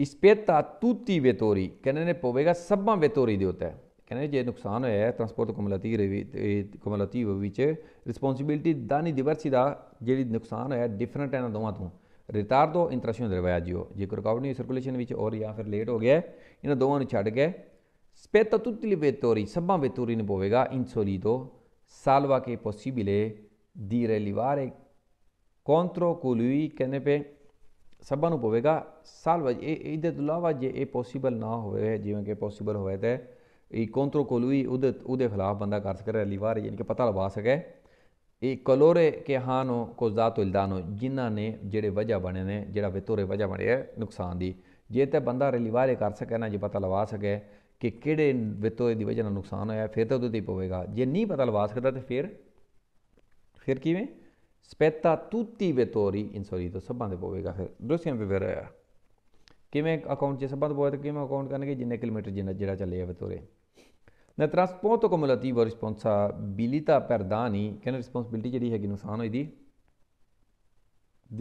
ਇਸਪੇਤਾ ਤੂਤੀ ਵੇਤੋਰੀ ਕਹਿੰਦੇ ਨੇ ਪਵੇਗਾ ਸਭਾਂ ਵੇਤੋਰੀ ਦੇ ਉਤੇ ਕਹਿੰਦੇ ਜੇ ਨੁਕਸਾਨ ਹੋਇਆ ਹੈ ਟਰਾਂਸਪੋਰਟ ਕਮਲਤੀ ਕਮਲਤੀ ਵਿੱਚ ਰਿਸਪੌਂਸਿਬਿਲਟੀ ਦਾਨੀ ਦਿਵਰਸੀ ਦਾ ਜਿਹੜੀ ਨੁਕਸਾਨ ਹੋਇਆ ਡਿਫਰੈਂਟ ਹੈ ਨਾ ਦੋਵਾਂ ਤੋਂ ਰਿਟਾਰ ਦੋ ਇੰਟਰਸ਼ਨ ਦਰਵਾਇਆ ਜਿਓ ਜੇ ਰੁਕਾਵਟ ਨਹੀਂ ਸਰਕੂਲੇਸ਼ਨ ਵਿੱਚ ਔਰ ਜਾਂ ਫਿਰ ਲੇਟ ਹੋ ਗਿਆ ਇਹਨਾਂ ਦੋਵਾਂ ਨੂੰ ਛੱਡ ਕੇ ਸਪੇਤਾ ਤੂਤੀ ਵੇਤੋਰੀ ਸਭਾਂ ਵੇਤੋਰੀ ਨੂੰ ਪਵੇਗਾ ਇਨਸੋਲੀਟੋ ਸਾਲਵਾ ਕੇ ਪੋਸੀਬਿਲੇ ਦੀ rilevare contro colui che ne ਸਭਾ ਨੂੰ ਪਵੇਗਾ ਸਾਲ ਵਜ ਇਹ ਇਹਦੇ ਤੋਂ ਇਲਾਵਾ ਜੇ ਇਹ ਪੋਸੀਬਲ ਨਾ ਹੋਵੇ ਜਿਵੇਂ ਕਿ ਪੋਸੀਬਲ ਹੋਵੇ ਤਾਂ ਇਹ ਕੋਲ ਵੀ ਉਹਦੇ ਉਹਦੇ ਖਿਲਾਫ ਬੰਦਾ ਕਰ ਰੈਲੀ ਵਾਰ ਯਾਨੀ ਕਿ ਪਤਾ ਲਵਾ ਸਕੇ ਇਹ ਕਲੋਰੇ ਕੇ ਹਾਨੋ ਕੋ ਜ਼ਾਤੋ ਇਲਦਾਨੋ ਜਿਨ੍ਹਾਂ ਨੇ ਜਿਹੜੇ ਵਜ੍ਹਾ ਬਣੇ ਨੇ ਜਿਹੜਾ ਵਿਤੋਰੇ ਵਜ੍ਹਾ ਬਣਿਆ ਨੁਕਸਾਨ ਦੀ ਜੇ ਤੇ ਬੰਦਾ ਵਾਰ ਕਰ ਸਕੇ ਨਾ ਜੇ ਪਤਾ ਲਵਾ ਸਕੇ ਕਿ ਕਿਹੜੇ ਵਿਤੋਰੇ ਦੀ ਵਜ੍ਹਾ ਨਾਲ ਨੁਕਸਾਨ ਹੋਇਆ ਫਿਰ ਤਾਂ ਉਹਦੇ ਤੇ ਪਵੇਗਾ ਜੇ ਨਹੀਂ ਪਤਾ ਲਵਾ ਸਕਦਾ ਤੇ ਫਿਰ ਫਿਰ ਕਿਵੇਂ Spetta tutti i vettori insolito ਸਭਾਂ ਦੇ ਪਵੇਗਾ ਫਿਰ ਦੂਸਰੀਆਂ ਵਿਵਰ ਹੈ ਕਿਵੇਂ ਅਕਾਊਂਟ ਜੇ ਸਭਾਂ ਦੇ ਪਵੇ ਤਾਂ ਕਿਵੇਂ ਅਕਾਊਂਟ ਕਰਨਗੇ ਜਿੰਨੇ ਕਿਲੋਮੀਟਰ ਜਿੰਨਾ ਜਿਹੜਾ ਚੱਲੇ ਆ vettori nel trasporto cumulativo responsabilità per danni ਕਿ ਰਿਸਪੌਂਸਿਬਿਲਟੀ ਜਿਹੜੀ ਹੈਗੀ ਨੁਕਸਾਨ ਹੋਈ ਦੀ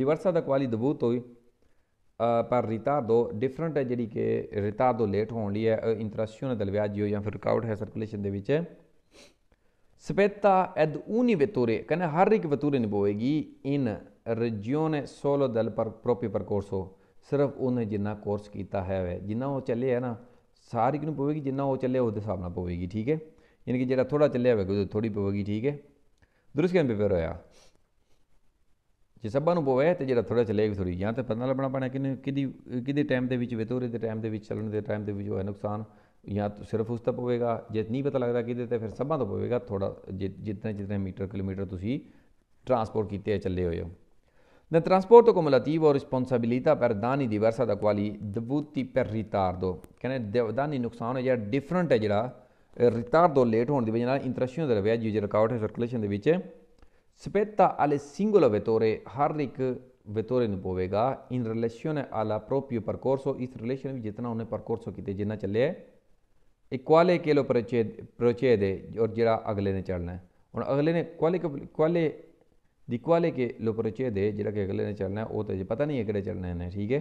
ਦਿਵਰਸਾ ਦਾ ਕੁਆਲੀ ਦਬੂਤ ਹੋਈ ਪਰ ਰਿਟਾਰਡੋ ਡਿਫਰੈਂਟ ਹੈ ਜਿਹੜੀ ਕਿ ਰਿਟਾਰਡੋ ਲੇਟ ਹੋਣ ਲਈ ਹੈ ਇੰਟਰਸਟੀਓਨ ਦਲਵਿਆਜ ਜੋ ਜਾਂ ਫਿਰ ਰੁਕਾਵਟ ਹੈ ਸਰਕੂਲੇਸ਼ਨ ਦੇ ਵਿੱਚ Spetta ad ogni ਵਤੂਰੇ quindi ogni vettura ne boegi in regione solo del proprio percorso, ਸਿਰਫ ਉਹਨੇ ਜਿੰਨਾ ਕੋਰਸ ਕੀਤਾ ਹੈ ਵੇ ਜਿੰਨਾ ਉਹ ਚੱਲੇ ਹੈ ਨਾ ਸਾਰੀ ਨੂੰ ਪੋਵੇਗੀ ਜਿੰਨਾ ਉਹ ਚੱਲੇ ਉਹਦੇ ਹਿਸਾਬ ਨਾਲ ਪੋਵੇਗੀ ਠੀਕ ਹੈ ਯਾਨੀ ਕਿ ਜਿਹੜਾ ਥੋੜਾ ਚੱਲਿਆ ਹੋਵੇ ਉਹਦੇ ਥੋੜੀ ਪੋਵੇਗੀ ਠੀਕ ਹੈ ਦੂਸਰੇ ਕਿਵੇਂ ਪੇਪਰ ਹੋਇਆ ਜੇ ਸਭਾਂ ਨੂੰ ਪੋਵੇ ਤੇ ਜਿਹੜਾ ਥੋੜਾ ਚੱਲੇਗਾ ਥੋੜੀ ਜਾਂ ਤੇ ਪਤਾ ਲੱਭਣਾ ਪੈਣਾ ਕਿ ਕਿਹਦੀ ਕਿਹਦੇ ਟਾਈਮ ਦੇ ਵਿੱਚ ਵਿਤੋਰੇ ਦੇ ਟਾਈਮ ਦੇ ਵਿੱਚ ਚੱਲਣ ਦੇ ਟਾਈਮ ਦੇ ਵਿੱਚ ਹੋਇਆ ਨੁਕਸਾਨ ਜਾਂ ਸਿਰਫ ਉਸ ਤੋਂ ਪਵੇਗਾ ਜੇ ਨਹੀਂ ਪਤਾ ਲੱਗਦਾ ਕਿਤੇ ਤੇ ਫਿਰ ਸਭਾਂ ਤੋਂ ਪਵੇਗਾ ਥੋੜਾ ਜਿੰਨਾ ਜਿੰਨਾ ਮੀਟਰ ਕਿਲੋਮੀਟਰ ਤੁਸੀਂ ਟਰਾਂਸਪੋਰਟ ਕੀਤੇ ਚੱਲੇ ਹੋਏ Nel trasporto cumulativo responsabilità per danni ਦਾ ਕੁਆਲੀ ਦਬੂਤੀ ਪਰ ਰਿਤਾਰ ਦੋ ਕਹਿੰਦੇ ਦਾਨੀ ਨੁਕਸਾਨ ਹੈ ਜਿਹੜਾ ਡਿਫਰੈਂਟ ਹੈ ਜਿਹੜਾ ਰਿਟਾਰਡੋ ਲੇਟ ਹੋਣ ਦੀ ਵਜ੍ਹਾ ਨਾਲ ਇੰਟਰਸ਼ਨ ਦੇ ਰਵੇ ਜੀ ਰਿਕਾਰਡ ਹੈ ਸਰਕੂਲੇਸ਼ਨ ਦੇ ਵਿੱਚ ਸਪੈਤਾ ਅਲੇ ਸਿੰਗੋਲੋ ਵੇਟੋਰੇ ਹਰ ਇੱਕ ਵੇਟੋਰੇ ਨੂੰ ਪੋਵੇਗਾ ਇਨ ਰਿਲੇਸ਼ਨ ਆਲਾ ਪ੍ਰੋਪੀਓ ਪਰਕੋਰਸੋ ਇਸ ਰਿਲੇਸ਼ਨ ਵਿੱਚ ਜਿੰਨਾ ਉਹਨੇ ਪਰਕੋਰਸੋ ਕੀਤੇ ਜਿੰਨਾ ਚੱਲਿਆ ਇਹ ਕੁਆਲੇ ਕਿਲੋ ਪਰਚੇ ਪਰਚੇ ਦੇ ਔਰ ਜਿਹੜਾ ਅਗਲੇ ਨੇ ਚੜਨਾ ਹੁਣ ਅਗਲੇ ਨੇ ਕੁਆਲੇ ਕੁਆਲੇ ਦੀ ਕੁਆਲੇ ਕੇ ਲੋ ਪਰਚੇ ਦੇ ਜਿਹੜਾ ਕਿ ਅਗਲੇ ਨੇ ਚੜਨਾ ਉਹ ਤੇ ਪਤਾ ਨਹੀਂ ਕਿਹੜੇ ਚੜਨਾ ਹੈ ਠੀਕ ਹੈ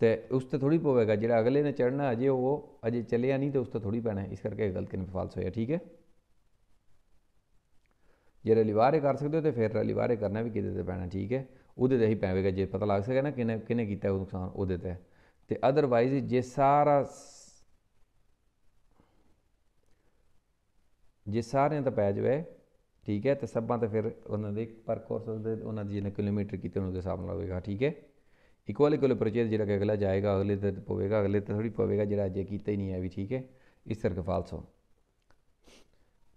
ਤੇ ਉਸ ਤੇ ਥੋੜੀ ਪਵੇਗਾ ਜਿਹੜਾ ਅਗਲੇ ਨੇ ਚੜਨਾ ਅਜੇ ਉਹ ਅਜੇ ਚੱਲਿਆ ਨਹੀਂ ਤੇ ਉਸ ਤੇ ਥੋੜੀ ਪੈਣਾ ਇਸ ਕਰਕੇ ਗਲਤ ਕਿਨ ਫਾਲਸ ਹੋਇਆ ਠੀਕ ਹੈ ਜੇ ਰੈਲੀ ਵਾਰੇ ਕਰ ਸਕਦੇ ਹੋ ਤੇ ਫਿਰ ਰੈਲੀ ਵਾਰੇ ਕਰਨਾ ਵੀ ਕਿਤੇ ਤੇ ਪੈਣਾ ਠੀਕ ਹੈ ਉਹਦੇ ਤੇ ਹੀ ਪੈਵੇਗਾ ਜੇ ਪਤਾ ਲੱਗ ਸਕੇ ਨਾ ਕਿਨੇ ਕਿਨੇ ਕੀਤਾ ਉਹ ਨੁਕਸਾਨ ਉਹਦੇ ਤੇ ਤੇ ਅਦਰਵਾਈਜ਼ ਜੇ ਸਾਰਾ ਜੇ ਸਾਰਿਆਂ ਦਾ ਪੈ ਜਾਵੇ ਠੀਕ ਹੈ ਤੇ ਸਭਾਂ ਤਾਂ ਫਿਰ ਉਹਨਾਂ ਦੇ ਪਰ ਕੋਰਸ ਦੇ ਉਹਨਾਂ ਦੀ ਜਿੰਨੇ ਕਿਲੋਮੀਟਰ ਕੀਤੇ ਉਹਨਾਂ ਦੇ ਸਾਹਮਣੇ ਹੋਵੇਗਾ ਠੀਕ ਹੈ ਇਕੁਅਲ ਇਕੁਅਲ ਪ੍ਰੋਜੈਕਟ ਜਿਹੜਾ ਕਿ ਅਗਲਾ ਜਾਏਗਾ ਅਗਲੇ ਤੇ ਪਵੇਗਾ ਅਗਲੇ ਤੇ ਥੋੜੀ ਪਵੇਗਾ ਜਿਹੜਾ ਅਜੇ ਕੀਤਾ ਹੀ ਨਹੀਂ ਹੈ ਵੀ ਠੀਕ ਹੈ ਇਸ ਤਰ੍ਹਾਂ ਫਾਲਸੋ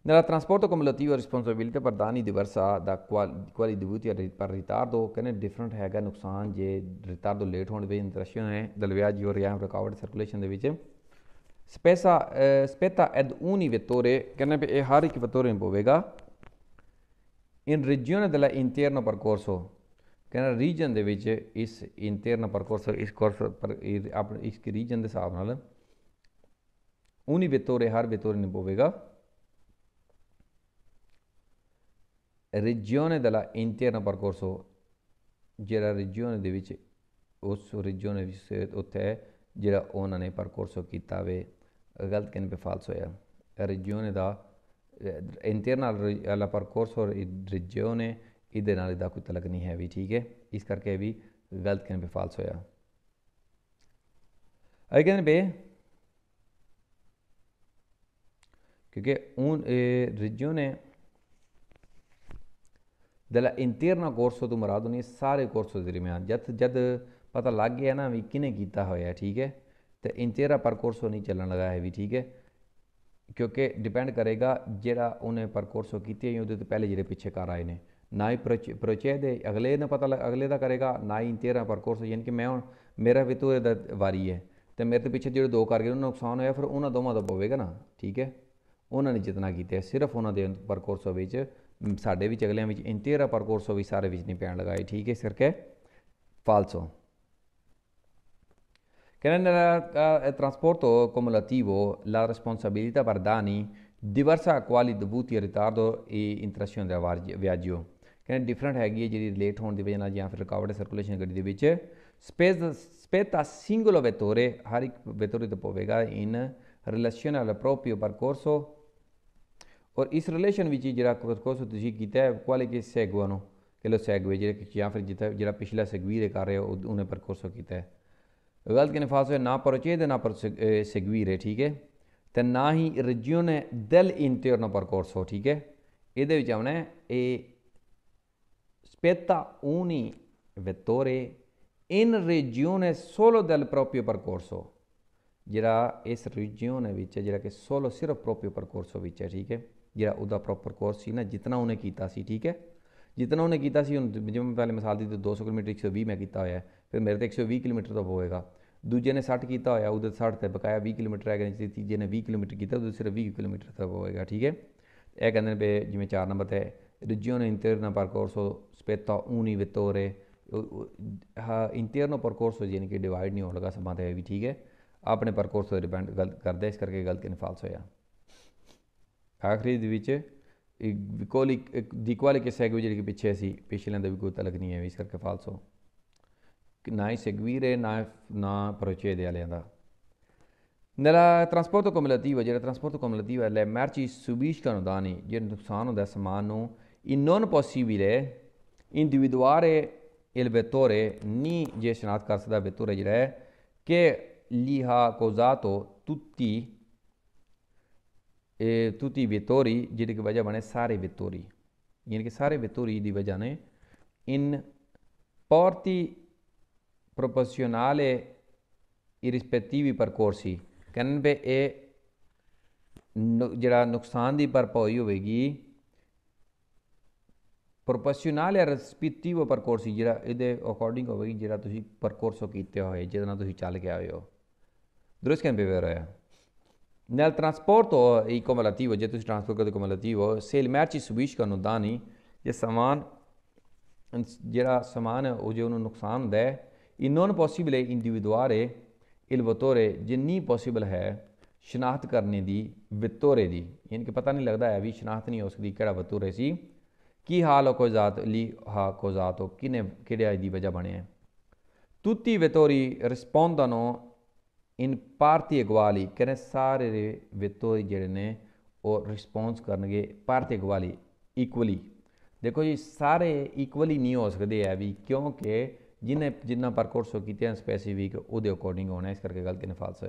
ਨਾਲ ਟਰਾਂਸਪੋਰਟ ਕਮਿਲਟੀ ਔਰ ਰਿਸਪੌਂਸਿਬਿਲਟੀ ਪ੍ਰਦਾਨੀ ਦਿਵਰਸਾ ਦਾ ਕੁਆਲੀ ਦਿਵੂਤੀ ਪਰ ਰਿਤਾਰ ਦੋ ਕਹਿੰਦੇ ਡਿਫਰੈਂਟ ਹੈਗਾ ਨੁਕਸਾਨ ਜੇ ਰਿਤਾਰ ਦੋ ਲੇਟ ਹੋਣ ਦੇ ਇੰਟਰਸ਼ਨ ਹੈ ਦਲਵਿਆ ਜੀ ਔਰ ਰਿਕਾਵਰਡ ਸਰਕੂਲੇਸ਼ਨ ਦੇ ਵਿੱਚ Spesa, eh, spetta ad ogni vettore, che ne è Haric vettore in Bovega, in regione dell'interno percorso, che nella region di vice is interno percorso, is corso, per, is region de saab nal, ogni vettore, har vettore in Bovega, regione dell'interno percorso, ਜਿਹੜਾ regione ਦੇ ਵਿੱਚ ਉਸ regione di ਵਿੱਚ ਉੱਥੇ ਜਿਹੜਾ ਉਹਨਾਂ ਨੇ percorso ਕੀਤਾ ਵੇ ਗਲਤ ਕਿਨ ਪੇ ਫਾਲਸ ਹੋਇਆ ਰਿਜਿਓਨੇ ਦਾ ਇੰਟਰਨਲ ਵਾਲਾ percorso ਰਿਜਿਓਨੇ ਇਹਦੇ ਨਾਲ ਇਹਦਾ ਕੋਈ ਤਲਕ ਨਹੀਂ ਹੈ ਵੀ ਠੀਕ ਹੈ ਇਸ ਕਰਕੇ ਵੀ ਗਲਤ ਕਿਨ ਪੇ ਫਾਲਸ ਹੋਇਆ ਕੈਨ ਬੇ ਕਿਉਂਕਿ उन रिज्यों ਦਲਾ ਇੰਟਰਨਲ ਕੋਰਸੋ ਤੋਂ ਮਰਾਦ ਨਹੀਂ ਸਾਰੇ सारे ਦੇ दरमियान ਜਦ ਜਦ ਪਤਾ ਲੱਗ ਗਿਆ ਨਾ ਵੀ ਕਿਨੇ ਕੀਤਾ ਹੋਇਆ ਠੀਕ ਹੈ ਤੇ ਇੰਤੇਰਾ ਪਰਕੋਰਸੋ ਨਹੀਂ ਚੱਲਣ ਲਗਾ ਹੈ ਵੀ ਠੀਕ ਹੈ ਕਿਉਂਕਿ ਡਿਪੈਂਡ ਕਰੇਗਾ ਜਿਹੜਾ ਉਹਨੇ ਪਰਕੋਰਸੋ ਕੀਤੀ ਹੈ ਉਹਦੇ ਤੋਂ ਪਹਿਲੇ ਜਿਹੜੇ ਪਿੱਛੇ ਕਰ ਆਏ ਨੇ ਨਾ ਹੀ ਪ੍ਰੋਚੇ ਦੇ ਅਗਲੇ ਨੇ ਪਤਾ ਅਗਲੇ ਦਾ ਕਰੇਗਾ ਨਾ ਹੀ ਇੰਚੇਰਾ ਪਰਕੋਰਸੋ ਯਾਨੀ ਕਿ ਮੈਂ ਹੁਣ ਮੇਰਾ ਵੀ ਤੋਂ ਇਹਦਾ ਵਾਰੀ ਹੈ ਤੇ ਮੇਰੇ ਤੋਂ ਪਿੱਛੇ ਜਿਹੜੇ ਦੋ ਕਰ ਗਏ ਉਹਨਾਂ ਨੂੰ ਨੁਕਸਾਨ ਹੋਇਆ ਫਿਰ ਉਹਨਾਂ ਦੋਵਾਂ ਦਾ ਪਵੇਗਾ ਨਾ ਠੀਕ ਹੈ ਉਹਨਾਂ ਨੇ ਜਿਤਨਾ ਕੀਤਾ ਸਿਰਫ ਉਹਨਾਂ ਦੇ ਪਰਕੋਰਸੋ ਵਿੱਚ ਸਾਡੇ ਵਿੱਚ ਅਗਲੇ ਵਿੱਚ ਇੰਤੇਰਾ ਪਰਕੋਰਸੋ ਵੀ ਸਾਰੇ ਵਿੱਚ ਨਹੀਂ ਪੈਣ ਲਗਾਏ ਠੀਕ ਹੈ ਸਿਰਕੇ ਫਾਲਸੋ che renderà il trasporto cumulativo la responsabilità per danni diversi a quali dovuti ritardo e ਇੰਟਰੈਕਸ਼ਨ ਦਾ ਵਿਆਜੋ ਕਹਿੰਦੇ ਡਿਫਰੈਂਟ ਹੈਗੀ ਹੈ ਜਿਹੜੀ ਰਿਲੇਟ ਹੋਣ ਦੀ ਵਜ੍ਹਾ ਨਾਲ ਜਾਂ ਫਿਰ ਰਿਕਾਵਰਡ ਸਰਕੂਲੇਸ਼ਨ ਗੜੀ ਦੇ ਵਿੱਚ ਸਪੇਸ ਸਪੇਸ ਦਾ ਸਿੰਗੋਲੋ ਵੇਤore ਹਰ ਇੱਕ ਵੇਤore ਤੇ ਪਵੇਗਾ ਇਨ ਰਿਲੇਸ਼ਨ ਅਲ ਪ੍ਰੋਪਰੀਓ ਪਰਕੋਰਸੋ ਔਰ ਇਸ ਰਿਲੇਸ਼ਨ ਵਿੱਚ ਜਿਹੜਾ ਪਰਕੋਰਸੋ ਤੁਸੀਂ ਕੀਤਾ ਹੈ ਕੁਆਲੇ ਕੇ ਸੈਗਵਾਨੋ ਕਿ ਲੋ ਸੈਗਵੇ ਜਿਹੜਾ ਜਾਂ ਫਿਰ ਜਿਹੜਾ ਪਿਛਲਾ ਸੈਗਵੀਰ ਕਰ ਰਹੇ ਹੋ ਉਹਨੇ ਪਰਕੋਰਸੋ ਕੀਤਾ ਹੈ गलत के नफाज है ना पर चाहिए ना पर सगवीर है ठीक है तो ना ही रजियन दल इंतोर ना पर कोर्स हो ठीक है ਇਹਦੇ ਵਿੱਚ ਆਉਣਾ ਏ ਸਪੇਤਾ uni vettore in regione solo del proprio percorso ਜਿਹੜਾ ਇਸ ਰੀਜੀਓਨ ਵਿੱਚ ਜਿਹੜਾ ਕਿ solo ਸਿਰਫ proprio percorso ਵਿੱਚ ਹੈ ਠੀਕ ਹੈ ਜਿਹੜਾ ਉਹਦਾ ਪ੍ਰੋਪਰ ਕੋਰਸ ਸੀ ਨਾ ਜਿੰਨਾ ਉਹਨੇ ਕੀਤਾ ਸੀ ਠੀਕ ਹੈ ਜਿੰਨਾ ਉਹਨੇ ਕੀਤਾ ਸੀ ਜਿਵੇਂ ਮੈਂ ਪਹਿਲੇ ਮਿਸਾਲ ਦਿੱਤੀ 200 ਕਿਲੋਮੀਟਰ 120 ਮੈਂ ਕੀਤਾ ਹੋਇਆ ਫਿਰ ਮੇਰੇ ਤੇ 120 ਕਿਲੋਮੀਟਰ ਤਾਂ ਹੋਏਗਾ ਦੂਜੇ ਨੇ 60 ਕੀਤਾ ਹੋਇਆ ਉਹਦੇ 60 ਤੇ ਬਕਾਇਆ 20 ਕਿਲੋਮੀਟਰ ਹੈ ਜੇ ਤੀਜੇ ਨੇ 20 ਕਿਲੋਮੀਟਰ ਕੀਤਾ ਉਹਦੇ ਸਿਰਫ 20 ਕਿਲੋਮੀਟਰ ਤਾਂ ਹੋਏਗਾ ਠੀਕ ਹੈ ਇਹ ਕਹਿੰਦੇ ਨੇ ਜਿਵੇਂ 4 ਨੰਬਰ ਤੇ regione interna percorso spetta un vettore internal ਇੰਟਰਨੋ ਹੋ ਜਾਨੀ ਕਿ ਡਿਵਾਈਡ ਨਹੀਂ ਹੋਣ ਲੱਗਾ ਸਮਾਂ ਤੇ ਵੀ ਠੀਕ ਹੈ ਆਪਣੇ ਪਰਕੋਰਸੋ ਤੇ ਡਿਪੈਂਡ ਗਲਤ ਕਰਦਾ ਇਸ ਕਰਕੇ ਗਲਤ ਇਨਫਾਲਸ ਹੋਇਆ ਆਖਰੀ ਦੇ ਵਿੱਚ vicoli, di quali che segue quelli che piccea si, pesce da vicota lagni e is ਕਰਕੇ falso. Na seguire na, na procede all'anda. nel trasporto cumulativo, ਜਿਹੜਾ trasporto cumulativo le merci subiscono danni, ਜਿਹੜਾ ਨੁਕਸਾਨ ਹੁੰਦਾ ਸਮਾਨ ਨੂੰ in non possibile individuare il vettore ni je shanat kar sada vettore ਜਿਹੜਾ che li ha causato tutti ਇਹ ਤੁਤੀ ਵਿਤੋਰੀ ਜਿਹਦੀ ਕਿ ਵਜ੍ਹਾ ਬਣੇ ਸਾਰੇ ਵਿਤੋਰੀ ਯਾਨੀ ਕਿ ਸਾਰੇ ਵਿਤੋਰੀ ਦੀ ਵਜ੍ਹਾ ਨੇ ਇਨ ਪੋਰਤੀ ਪ੍ਰੋਪੋਰਸ਼ਨਲੇ ਇਰਿਸਪੈਕਟਿਵੀ ਪਰਕੋਰਸੀ ਕਨਵੇ ਇਹ ਜਿਹੜਾ ਨੁਕਸਾਨ ਦੀ ਭਰਪਾਈ ਹੋਵੇਗੀ ਪ੍ਰੋਪੋਰਸ਼ਨਲ ਰਿਸਪੈਕਟਿਵ ਪਰਕੋਰਸੀ ਜਿਹੜਾ ਇਹਦੇ ਅਕੋਰਡਿੰਗ ਹੋਵੇਗੀ ਜਿਹੜਾ ਤੁਸੀਂ ਪਰਕੋਰਸੋ ਕੀਤੇ ਹੋਏ ਜਿਹਦੇ ਨਾਲ ਤੁਸੀਂ ਚੱਲ ਕੇ ਆਏ ਹੋ ਦਰਸ਼ਕਨ ਬਿਵੇਰ ਹੋਇਆ Nel trasporto e cumulativo, getto di trasporto cumulativo, se il merci subiscono danni, ये सामान जरा सामान है वो जो उन्हें नुकसान दे इन नॉन पॉसिबल है इंडिविजुआरे इल बतौरे जिन्नी पॉसिबल है शनाख्त करने दी वितौरे दी यानी कि पता नहीं लगता है अभी शनाख्त नहीं हो सकती केड़ा बतौरे सी की हाल को जात ली हा को जात हो किने केड़े दी वजह बने हैं तुती वितौरी in parti ਅਗਵਾਲੀ che ne ਵਿਤੋ vettori ਨੇ o ਰਿਸਪੌਂਸ ਕਰਨਗੇ parti ਅਗਵਾਲੀ equally. ਦੇਖੋ ਜੀ ਸਾਰੇ ਇਕੁਅਲੀ ਨਹੀਂ ਹੋ ਸਕਦੇ ਆ ਵੀ ਕਿਉਂਕਿ ਜਿਨੇ percorso kitian specific o ਹਨ according on ਅਕੋਰਡਿੰਗ ਹੋਣਾ ਇਸ ਕਰਕੇ ਗਲਤੀ ਨੇ false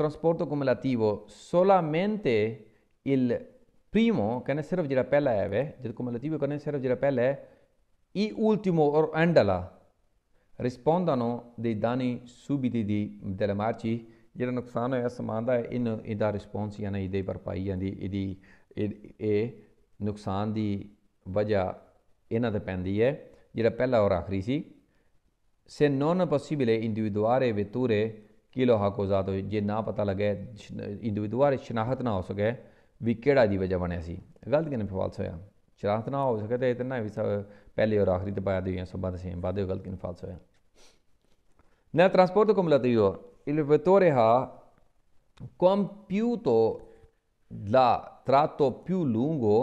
trasporto cumulativo solamente il primo, che ne serve di rapella è, del cumulativo che ne serve di rappella e ultimo or andala, rispondano ਦੇ ਦਾਨੀ subiti ਦੀ delle merci, ਜਿਹੜਾ ਨੁਕਸਾਨ ਹੋਇਆ ਸਮਾਨ ਦਾ ਇਨ ਇਹਦਾ ਰਿਸਪੌਂਸ ਜਾਂ ਇਹਦੇ ਭਰਪਾਈ ਪਾਈ ਜਾਂਦੀ ਇਹਦੀ ਇਹ ਨੁਕਸਾਨ ਦੀ ਵਜ੍ਹਾ ਇਹਨਾਂ ਤੇ ਪੈਂਦੀ ਹੈ ਜਿਹੜਾ ਪਹਿਲਾ ਔਰ ਆਖਰੀ ਸੀ ਸੇ ਨੋਨ ਪੋਸੀਬਲੇ ਇੰਡੀਵਿਦੂਆਰੇ ਵਿਤੂਰੇ ਕਿਲੋ ਜ਼ਾਦੋ ਜੇ ਨਾ ਪਤਾ ਲੱਗੇ ਇੰਡੀਵਿਦੂਆਰੇ ਸ਼ਨਾਹਤ ਨਾ ਹੋ ਸਕੇ ਵੀ ਕਿਹੜਾ ਦੀ ਵਜ੍ਹਾ ਬਣਿਆ ਸੀ ਗਲਤ ਕਿਨੇ ਫਾਲਸ ਹੋਇਆ ਸ਼ਰਾਰਤ ਨਾ ਹੋ ਸਕੇ ਤੇ ਇਹ ਤਿੰਨਾਂ ਵੀ ਸਭ ਪਹਿਲੇ ਔਰ ਆਖਰੀ ਤੇ ਪਾਇਆ ਦੀ ਹੋਈਆਂ ਸਭਾ ਦੇ ਸੇਮ ਬਾਦੇ ਗਲਤ ਕਿਨ ਫਾਲਸ ਹੋਇਆ ਨਾ ਟ੍ਰਾਂਸਪੋਰਟ ਕੋ ਮਲਤੀ ਹੋ ਇਲ ਵਿਤੋਰੇ ਹਾ ਕੰਪਿਊਟੋ ਲਾ ਟਰਾਟੋ ਪਿਊ ਲੂੰਗੋ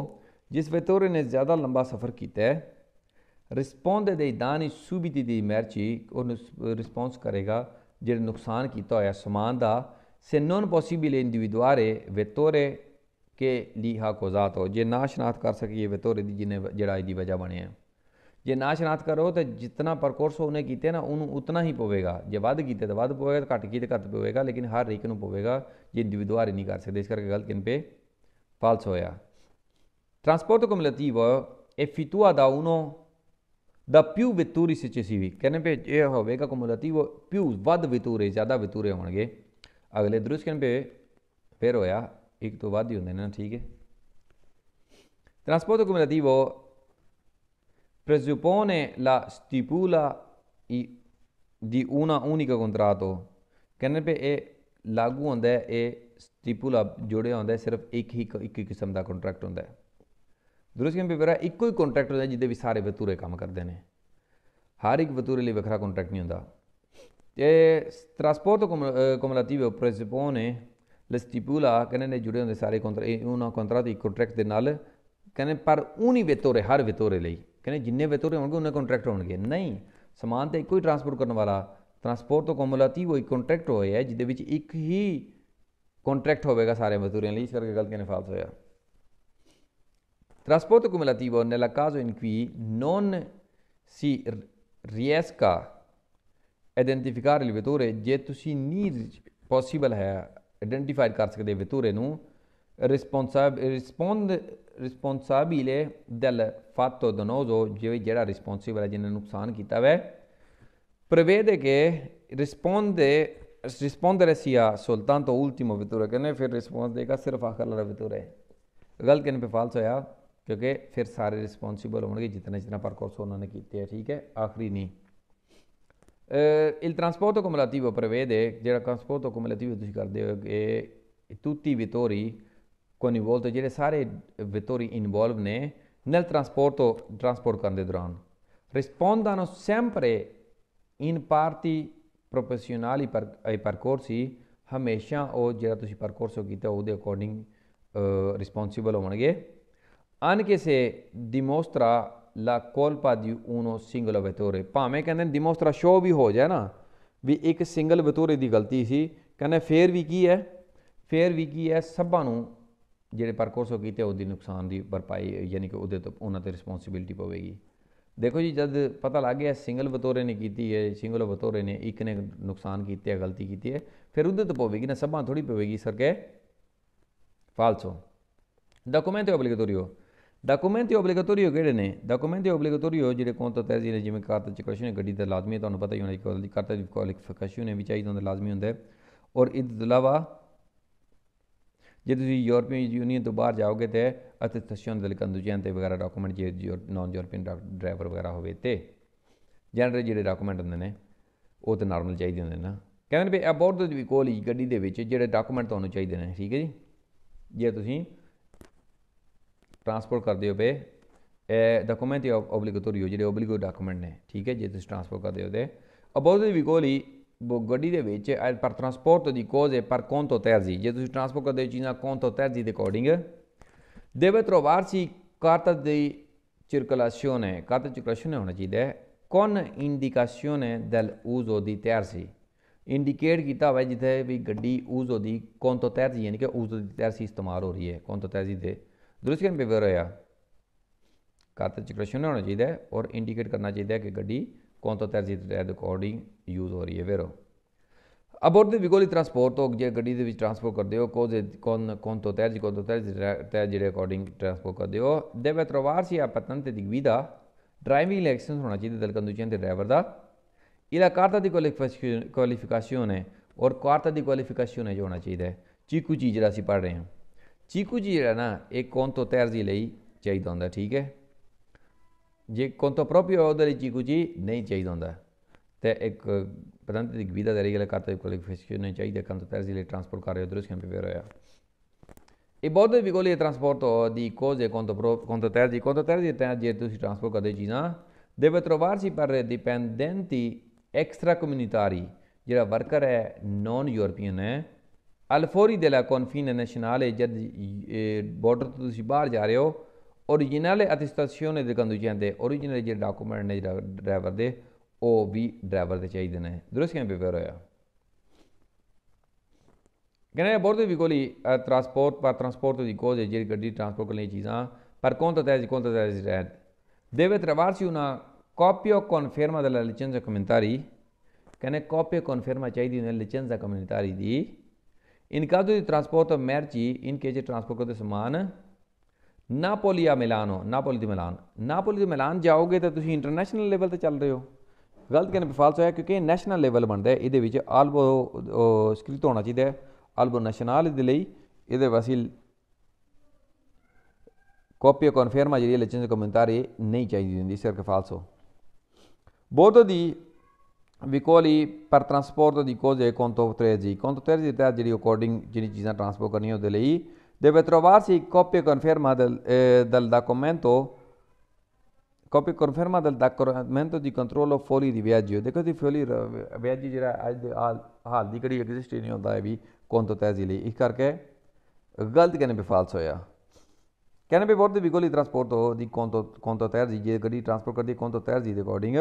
ਜਿਸ ਵਿਤੋਰੇ ਨੇ ਜ਼ਿਆਦਾ ਲੰਬਾ ਸਫ਼ਰ ਕੀਤਾ ਹੈ ਰਿਸਪੌਂਡ ਦੇ ਦਾਨੀ ਸੁਬਿਤੀ ਦੀ ਮਰਜ਼ੀ ਉਹਨੂੰ ਰਿਸਪੌਂਸ ਕਰੇਗਾ ਜਿਹੜੇ ਨੁਕਸਾਨ ਕੀਤਾ ਹੋਇਆ ਸਮਾਨ ਦਾ ਸੇ ਨੋਨ ਪੋਸੀਬਲ ਇੰਡੀਵਿਦੁਆਰੇ ਵਿਤੋਰੇ ਕਿ ਲੀਹਾ ਕੋ ਜ਼ਾਤ ਹੋ ਜੇ ਨਾਸ਼ਨਾਤ ਕਰ ਸਕੀਏ ਵਿਤੋਰੇ ਦੀ ਜਿਹਨੇ ਜਿਹੜਾ ਇਹਦੀ ਵਜ੍ਹਾ ਬਣਿਆ ਜੇ ਨਾਸ਼ਨਾਤ ਕਰੋ ਤੇ ਜਿੰਨਾ ਪਰਕੋਰਸ ਉਹਨੇ ਕੀਤੇ ਨਾ ਉਹਨੂੰ ਉਤਨਾ ਹੀ ਪਵੇਗਾ ਜੇ ਵੱਧ ਕੀਤੇ ਤਾਂ ਵੱਧ ਪਵੇਗਾ ਘੱਟ ਕੀਤੇ ਘੱਟ ਪਵੇਗਾ ਲੇਕਿਨ ਹਰ ਇੱਕ ਨੂੰ ਪਵੇਗਾ ਜੇ ਇੰਡੀਵਿਜੂਅਲ ਨਹੀਂ ਕਰ ਸਕਦੇ ਇਸ ਕਰਕੇ ਗਲਤ ਕਿਨ ਪੇ ਫਾਲਸ ਹੋਇਆ ਟਰਾਂਸਪੋਰਟ ਐਫੀਤੂਆ ਦਾ fitua ਦਾ ਪਿਊ ਵਿਤੂਰੀ più vettori ਵੀ ਕਹਿੰਦੇ ਪੇ ਇਹ ਹੋਵੇਗਾ ਕਮਲਤੀਵ ਪਿਊ ਵੱਧ ਵਿਤੂਰੇ ਜ਼ਿਆਦਾ ਵਿਤੂਰੇ ਹੋਣਗੇ ਅਗਲੇ ਦ੍ਰਿਸ਼ ਕਿਨ ਪੇ ਫੇਰ ਹੋਇਆ ਇੱਕ ਤੋਂ ਵੱਧ ਹੀ ਹੁੰਦੇ ਨੇ ਨਾ ਠੀਕ ਹੈ Trasporto cumulativo ਲਾ ਸਟਿਪੂਲਾ ਈ ਦੀ ਉਨਾ unica ਕੰਟਰਾਟੋ ਕਹਿੰਦੇ ਪਏ ਇਹ ਲਾਗੂ ਹੁੰਦਾ ਹੈ ਇਹ ਸਟਿਪੂਲਾ ਜੁੜਿਆ ਹੁੰਦਾ ਹੈ ਸਿਰਫ ਇੱਕ ਹੀ ਇੱਕ ਹੀ ਕਿਸਮ ਦਾ ਕੰਟਰੈਕਟ ਹੁੰਦਾ ਹੈ ਦੂਸਰੇ ਕਿਵੇਂ ਪੇਪਰ ਇੱਕੋ ਹੀ ਕੰਟਰੈਕਟ ਹੁੰਦਾ ਜਿਹਦੇ ਵੀ ਸਾਰੇ ਵਤੂਰੇ ਕੰਮ ਕਰਦੇ ਨੇ ਹਰ ਇੱਕ ਵਤੂਰੇ ਲਈ ਵੱਖਰਾ ਕੰਟਰੈਕਟ ਨਹੀਂ ਹੁੰਦਾ ਤੇ ਟ੍ਰਾਂਸਪੋਰਟ ਕਮੁਲਾਟਿਵੋ ਪ੍ਰੈਸਪੋਨੇ l'estipula ਕਹਿੰਦੇ ਨੇ ਜੁੜੇ ਹੁੰਦੇ ਸਾਰੇ ਕੰਟਰੈਕਟ ਉਹਨਾਂ ਕੰਟਰੈਕਟ ਇੱਕ ਕੰਟਰੈਕਟ ਦੇ ਨਾਲ ਕਹਿੰਦੇ ਪਰ ਉਨੀ ਵੇਤੋਰੇ ਹਰ ਵੇਤੋਰੇ ਲਈ ਕਹਿੰਦੇ ਜਿੰਨੇ ਵੇਤੋਰੇ ਹੋਣਗੇ ਉਹਨਾਂ ਕੰਟਰੈਕਟ ਹੋਣਗੇ ਨਹੀਂ ਸਮਾਨ ਤੇ ਇੱਕੋ ਹੀ ਟਰਾਂਸਪੋਰਟ ਕਰਨ ਵਾਲਾ ਟਰਾਂਸਪੋਰਟ ਤੋਂ ਕੋਮੁਲਾਤੀ ਉਹ ਇੱਕ ਕੰਟਰੈਕਟ ਹੋਇਆ ਹੈ ਜਿਹਦੇ ਵਿੱਚ ਇੱਕ ਹੀ ਕੰਟਰੈਕਟ ਹੋਵੇਗਾ ਸਾਰੇ ਮਜ਼ਦੂਰਾਂ ਲਈ ਇਸ ਕਰਕੇ ਗਲਤ ਕਹਿੰਦੇ ਫਾਲਸ ਹੋਇਆ trasporto cumulativo eh, e nel caso in Ki non C riesca a identificare ਲਈ vettore ਜੇ ਤੁਸੀਂ ਨਹੀਂ ਪੋਸੀਬਲ ਹੈ ਆਇਡੈਂਟੀਫਾਈ ਕਰ ਸਕਦੇ ਵਿਤੂਰੇ ਨੂੰ ਰਿਸਪੋਂਸਿਬ ਰਿਸਪੋਂਡ ਰਿਸਪੋਂਸਿਬਿਲੇ ਦਲ ਫਾਤੋ ਦਨੋਜ਼ੋ ਜਿਵੇਂ ਜਿਹੜਾ ਰਿਸਪੌਂਸਿਬਲ ਹੈ ਜਿਹਨੇ ਨੁਕਸਾਨ ਕੀਤਾ ਵੈ ਪ੍ਰਵੇਦੇ ਕੇ ਰਿਸਪੋਂਡ ਦੇ ਰਿਸਪੋਂਡਰੇ ਸੀਆ ਸੁਲਤਾਨ ਤੋਂ ਉਲਟੀਮੋ ਵਿਤੂਰੇ ਕਹਿੰਦੇ ਫਿਰ ਰਿਸਪੋਂਸ ਦੇਗਾ ਸਿਰਫ ਆਖਰਲਾ ਵਿਤੂਰੇ ਗਲਤ ਕਿਨ ਪੇ ਫਾਲਸ ਹੋਇਆ ਕਿਉਂਕਿ ਫਿਰ ਸਾਰੇ ਰਿਸਪੌਂਸਿਬਲ ਹੋਣਗੇ ਜਿੰਨਾ ਜਿੰਨਾ ਪਰ ਉਹਨਾਂ ਨੇ ਕੀਤੇ ਆ ਠੀਕ ਹੈ ਆਖਰੀ ਨਹੀਂ Eh, il trasporto cumulativo prevede, il trasporto cumulativo che tutti i vettori coinvolti, ਜਿਹੜੇ ਸਾਰੇ vettori involved nel trasporto transport ਕਰਦੇ rispondano sempre in parti professionali per, ai percorsi o ਹਮੇਸ਼ਾ ਉਹ ਜਿਹੜਾ ਤੁਸੀਂ ਪਰਕੋਰਸ ਕੀਤਾ ਉਹਦੇ ਅਕੋਰਡਿੰਗ ਰਿਸਪੌਂਸਿਬਲ ਹੋਣਗੇ anche se dimostra ਲਾ ਕੋਲਪਾ ਦੀ ਉਨੋ ਸਿੰਗਲ ਬਤੌਰੇ ਭਾਵੇਂ ਕਹਿੰਦੇ ਡਿਮੋਸਟਰਾ ਸ਼ੋ ਵੀ ਹੋ ਜਾਏ ਨਾ ਵੀ ਇੱਕ ਸਿੰਗਲ ਵਤੋਰੇ ਦੀ ਗਲਤੀ ਸੀ ਕਹਿੰਦੇ ਫੇਰ ਵੀ ਕੀ ਹੈ ਫੇਰ ਵੀ ਕੀ ਹੈ ਸਭਾਂ ਨੂੰ ਜਿਹੜੇ ਪਰਕੋਰਸੋ ਕੀਤੇ ਉਹਦੀ ਨੁਕਸਾਨ ਦੀ ਭਰਪਾਈ ਯਾਨੀ ਕਿ ਉਹਦੇ ਤੋਂ ਉਹਨਾਂ ਤੇ ਰਿਸਪੌਂਸਿਬਿਲਟੀ ਪਵੇਗੀ ਦੇਖੋ ਜੀ ਜਦ ਪਤਾ ਲੱਗ ਗਿਆ ਸਿੰਗਲ ਵਤੋਰੇ ਨੇ ਕੀਤੀ ਹੈ ਸਿੰਗਲ ਵਤੋਰੇ ਨੇ ਇੱਕ ਨੇ ਨੁਕਸਾਨ ਕੀਤਾ ਹੈ ਗਲਤੀ ਕੀਤੀ ਹੈ ਫਿਰ ਉਹਦੇ ਤੋਂ ਪਵੇਗੀ ਨਾ ਸਭਾਂ ਥੋੜੀ ਪਵੇਗੀ ਸਰ ਕੇ ਫਾਲਸੋ ਡਾਕੂਮੈਂਟ ਹੋ ਡਾਕੂਮੈਂਟ ਓਬਲੀਗੇਟਰੀ ਹੋ ਕਿਹੜੇ ਨੇ ਡਾਕੂਮੈਂਟ ਓਬਲੀਗੇਟਰੀ ਹੋ ਜਿਹੜੇ ਕੌਣ ਤਾਂ ਤੈਜ਼ੀ ਨੇ ਜਿਵੇਂ ਕਾਰ ਤੇ ਚਕਰਸ਼ਨ ਗੱਡੀ ਦਾ ਲਾਜ਼ਮੀ ਤੁਹਾਨੂੰ ਪਤਾ ਹੀ ਹੋਣਾ ਕਿ ਕਾਰਤ ਦੀ ਕੁਆਲੀਫਿਕੇਸ਼ਨ ਹੈ ਵੀ ਚਾਹੀਦਾ ਹੁੰਦਾ ਲਾਜ਼ਮੀ ਹੁੰਦਾ ਹੈ ਔਰ ਇਸ ਤੋਂ ਇਲਾਵਾ ਜੇ ਤੁਸੀਂ ਯੂਰਪੀਅਨ ਯੂਨੀਅਨ ਤੋਂ ਬਾਹਰ ਜਾਓਗੇ ਤੇ ਅਤਿਸਥਸ਼ਨ ਦੇ ਕੰਦੂਜਨ ਤੇ ਵਗੈਰਾ ਡਾਕੂਮੈਂਟ ਜੇ ਨਾਨ ਯੂਰਪੀਅਨ ਡਰਾਈਵਰ ਵਗੈਰਾ ਹੋਵੇ ਤੇ ਜਨਰਲ ਜਿਹੜੇ ਡਾਕੂਮੈਂਟ ਹੁੰਦੇ ਨੇ ਉਹ ਤੇ ਨਾਰਮਲ ਚਾਹੀਦੇ ਹੁੰਦੇ ਨਾ ਕਹਿੰਦੇ ਵੀ ਅਬਾਊਟ ਦ ਕੋਲ ਗੱਡੀ ਦੇ ਵਿੱਚ ਜਿਹੜੇ ਡਾਕੂਮੈਂਟ ਤੁਹਾਨੂੰ ਚਾਹੀਦੇ ਨੇ ਠੀਕ ਹੈ ਜੀ ਜੇ ਤੁਸੀਂ ਟਰਾਂਸਪੋਰਟ ਕਰਦੇ ਹੋ ਬੇ ਇਹ ਡਾਕੂਮੈਂਟ ਹੀ ਆਬਲੀਗੇਟਰੀ ਹੋ ਜਿਹੜੇ ਆਬਲੀਗੋ ਡਾਕੂਮੈਂਟ ਨੇ ਠੀਕ ਹੈ ਜੇ ਤੁਸੀਂ ਟਰਾਂਸਪੋਰਟ ਕਰਦੇ ਹੋ ਤੇ ਅਬਾਊਟ ਦੀ ਵਿਗੋਲੀ ਗੱਡੀ ਦੇ ਵਿੱਚ ਐ ਪਰ ਟਰਾਂਸਪੋਰਟ ਦੀ ਕੋਜ਼ ਹੈ ਪਰ ਕੌਣ ਤੋਂ ਤਰਜ਼ੀ ਜੇ ਤੁਸੀਂ ਟਰਾਂਸਪੋਰਟ ਕਰਦੇ ਚੀਜ਼ਾਂ ਕੌਣ ਤੋਂ ਤਰਜ਼ੀ ਦੇ ਅਕੋਰਡਿੰਗ ਦੇਵਤਰੋਵਾਰਸੀ ਕਾਰਤ ਦੀ ਹੈ ਕਾਰਤ circulazione ਹੋਣਾ ਚਾਹੀਦਾ ਹੈ ਕੌਣ ਹੈ ਦਲ ਉਜ਼ੋ ਦੀ ਸੀ ਇੰਡੀਕੇਟ ਕੀਤਾ ਹੋਇਆ ਜਿੱਥੇ ਵੀ ਗੱਡੀ ਉਜ਼ੋ ਦੀ ਕੌਣ ਤੋਂ ਤਰਜ਼ੀ ਯਾਨੀ ਕਿ ਉਜ਼ੋ ਦੀ ਤਰਜ਼ੀ ਇਸਤੇਮਾਲ ਹੋ ਰਹੀ ਹੈ ਕੌਣ ਤੋਂ ਤਰਜ਼ੀ ਦੇ दुरुस्तियान बेवर होया कातर च क्वेश्चन होना चाहिए और इंडिकेट करना चाहिए कि गड्डी कौन तो तरजीह दे अकॉर्डिंग यूज़ हो रही है वेरो ਅਬੋਰ ਦੇ ਵਿਗੋਲੀ ਟਰਾਂਸਪੋਰਟ ਤੋਂ ਜੇ ਗੱਡੀ ਦੇ ਵਿੱਚ ਟਰਾਂਸਪੋਰਟ ਕਰਦੇ ਹੋ ਕੋਜ਼ ਕੌਨ ਕੌਨ ਤੋਂ ਤੈਰ ਜੀ ਕੌਨ ਤੋਂ ਤੈਰ ਤੈਰ ਜਿਹੜੇ ਅਕੋਰਡਿੰਗ ਟਰਾਂਸਪੋਰਟ ਕਰਦੇ ਹੋ ਦੇਵੇ ਤਰਵਾਰ ਸੀ ਆ ਪਤਨ ਤੇ ਦਿਗਵੀ ਦਾ ਡਰਾਈਵਿੰਗ ਲਾਇਸੈਂਸ ਹੋਣਾ ਚਾਹੀਦਾ ਦਲਕੰਦੂਚੀਆਂ ਦੇ ਡਰਾਈਵਰ ਦਾ ਇਹਦਾ ਕਾਰਤਾ ਦੀ ਕੁਆਲੀਫਿਕੇਸ਼ਨ ਹੈ ਔਰ ਕਾਰਤਾ ਦੀ ਕੁਆਲੀਫਿਕੇਸ਼ਨ ਹੈ ਜੋ ਹੋਣਾ ਚਾਹੀਦਾ ਚੀਕੂ ਚੀਜ਼ ਜਿਹੜਾ ਅਸੀਂ ਪੜ ਰਹੇ ਹਾਂ ਚੀਕੂ ਜੀ ਜਿਹੜਾ ਨਾ ਇਹ ਕੋਨ ਤੋਂ ਤੈਰਜ਼ੀ ਲਈ ਚਾਹੀਦਾ ਹੁੰਦਾ ਠੀਕ ਹੈ ਜੇ ਕੋਨ ਤੋਂ ਪ੍ਰੋਪੀਓ ਉਹਦੇ ਲਈ ਚੀਕੂ ਜੀ ਨਹੀਂ ਚਾਹੀਦਾ ਹੁੰਦਾ ਤੇ ਇੱਕ ਪ੍ਰਧਾਨਤੀ ਦੀ ਗਵਿਦਾ ਦੇ ਰੇਗਲ ਕਰਤੇ ਕੁਆਲੀਫਿਕੇਸ਼ਨ ਨਹੀਂ ਚਾਹੀਦਾ ਕੰਮ ਤੋਂ ਤੈਰਜ਼ੀ ਲਈ ਟਰਾਂਸਪੋਰਟ ਕਰ ਰਿਹਾ ਉਧਰ ਉਸ ਪੇਰ ਹੋਇਆ ਇਹ ਬਹੁਤ ਵਿਗੋਲੀ ਟਰਾਂਸਪੋਰਟ ਦੀ ਕੋਜ਼ ਹੈ ਕੋਨ ਤੋਂ ਪ੍ਰੋ ਕੋਨ ਤੋਂ ਤੈਰਜ਼ੀ ਕੋਨ ਤੋਂ ਤੈਰਜ਼ੀ ਤਾਂ ਜੇ ਤੁਸੀਂ ਟਰਾਂਸਪੋਰਟ ਕਰਦੇ ਚੀਜ਼ਾਂ ਸੀ ਪਰ ਡਿਪੈਂਡੈਂਟੀ ਐਕਸਟਰਾ ਕਮਿਊਨਿਟਾਰੀ ਜਿਹੜਾ ਵਰਕਰ ਹੈ ਨਾਨ ਯੂਰੋਪੀਅਨ ਹੈ ਅਲ ਫੌਰੀ ਦੇ ਲਾ ਕੌਨਫੀਨ ਨੈਸ਼ਨਲ ਜਦ ਬਾਰਡਰ ਤੋਂ ਤੁਸੀਂ ਬਾਹਰ ਜਾ ਰਹੇ ਹੋ ओरिजिनल अतिस्तासियों ने कंदू चाहिए ओरिजिनल जो डाकूमेंट ने ड्राइवर दे ओह् बी ड्राइवर दे चाहिदे न दुरुस्त कैं पेपर होया कन्नै बोर्ड बी कोली ट्रांसपोर्ट पर ट्रांसपोर्ट दी कोज है जेह्ड़ी गड्डी ट्रांसपोर्ट करने चीज़ां पर कौन तो तैज कौन तो तैज रैद देवे त्रवार सी उना कॉपी ऑफ कॉन्फर्मा दला लाइसेंस कमेंटारी कन्नै कॉपी ऑफ कॉन्फर्मा चाहिदी उन्हें लाइसेंस कमेंटारी दी In caso di trasporto merci in case di trasporto ਦੇ ਸਮਾਨ ਨਾਪੋਲੀ ਆ ਮਿਲਾਨੋ ਨਾਪੋਲੀ ਦੀ ਮਿਲਾਨ ਨਾਪੋਲੀ ਦੀ ਮਿਲਾਨ ਜਾਓਗੇ ਤਾਂ ਤੁਸੀਂ ਇੰਟਰਨੈਸ਼ਨਲ ਲੈਵਲ ਤੇ ਚੱਲ ਰਹੇ ਹੋ ਗਲਤ ਕਹਿੰਦੇ ਫਾਲਸ ਹੋਇਆ ਕਿਉਂਕਿ ਨੈਸ਼ਨਲ ਲੈਵਲ ਬਣਦਾ ਹੈ ਇਹਦੇ ਵਿੱਚ ਆਲਬੋ ਸਕ੍ਰਿਪਟ ਹੋਣਾ ਚਾਹੀਦਾ ਹੈ ਆਲਬੋ ਨੈਸ਼ਨਲ ਦੇ ਲਈ ਇਹਦੇ ਵਸਿਲ ਕਾਪੀ ਕਨਫਰਮ ਜਿਹੜੀ ਲੈਚਨ ਕਮੈਂਟਾਰੀ ਨਹੀਂ ਚਾਹੀਦੀ ਹੁੰਦੀ ਸਿਰ ਕੇ ਫਾਲਸ ਹੋ ਬੋਧੋ ਦੀ ਵਿਕੋਲੀ ਪਰ ਟਰਾਂਸਪੋਰਟ ਦੀ ਕੋਜੇ ਕੰਤੋ ਉਤਰੇ ਜੀ ਕੰਤੋ ਉਤਰੇ ਜੀ ਤੇ ਜਿਹੜੀ ਅਕੋਰਡਿੰਗ ਜਿਹੜੀ ਚੀਜ਼ਾਂ ਟਰਾਂਸਪੋਰਟ ਕਰਨੀ ਉਹਦੇ ਲਈ ਦੇ ਵਿਤਰਵਾਰ ਸੀ ਕਾਪੀ ਕਨਫਰਮਾ ਦਲ ਦਲ ਡਾਕੂਮੈਂਟੋ ਕਾਪੀ ਕਨਫਰਮਾ ਦਲ ਡਾਕੂਮੈਂਟੋ ਦੀ ਕੰਟਰੋਲ ਆਫ ਫੋਲੀ ਦੀ ਵਿਆਜ ਜੀ ਦੇਖੋ ਦੀ ਫੋਲੀ ਵਿਆਜ ਜਿਹੜਾ ਅੱਜ ਦੇ ਹਾਲ ਹਾਲ ਦੀ ਕੜੀ ਐਗਜ਼ਿਸਟ ਨਹੀਂ ਹੁੰਦਾ ਹੈ ਵੀ ਕੰਤੋ ਤਹਿਜ਼ੀ ਲਈ ਇਸ ਕਰਕੇ ਗਲਤ ਕਹਿੰਦੇ ਵੀ ਫਾਲਸ ਹੋਇਆ ਕਹਿੰਦੇ ਬੀ ਬੋਰਡ ਦੀ ਵਿਕੋਲੀ ਟਰਾਂਸਪੋਰਟ ਦੀ ਕੰਤੋ ਕੰਤੋ ਤਹਿਜ਼ੀ ਜੇ ਗੱਡੀ ਟਰਾਂਸਪੋਰਟ ਕਰਦੀ ਕੰਤੋ ਤਹਿਜ਼ੀ ਦੇ according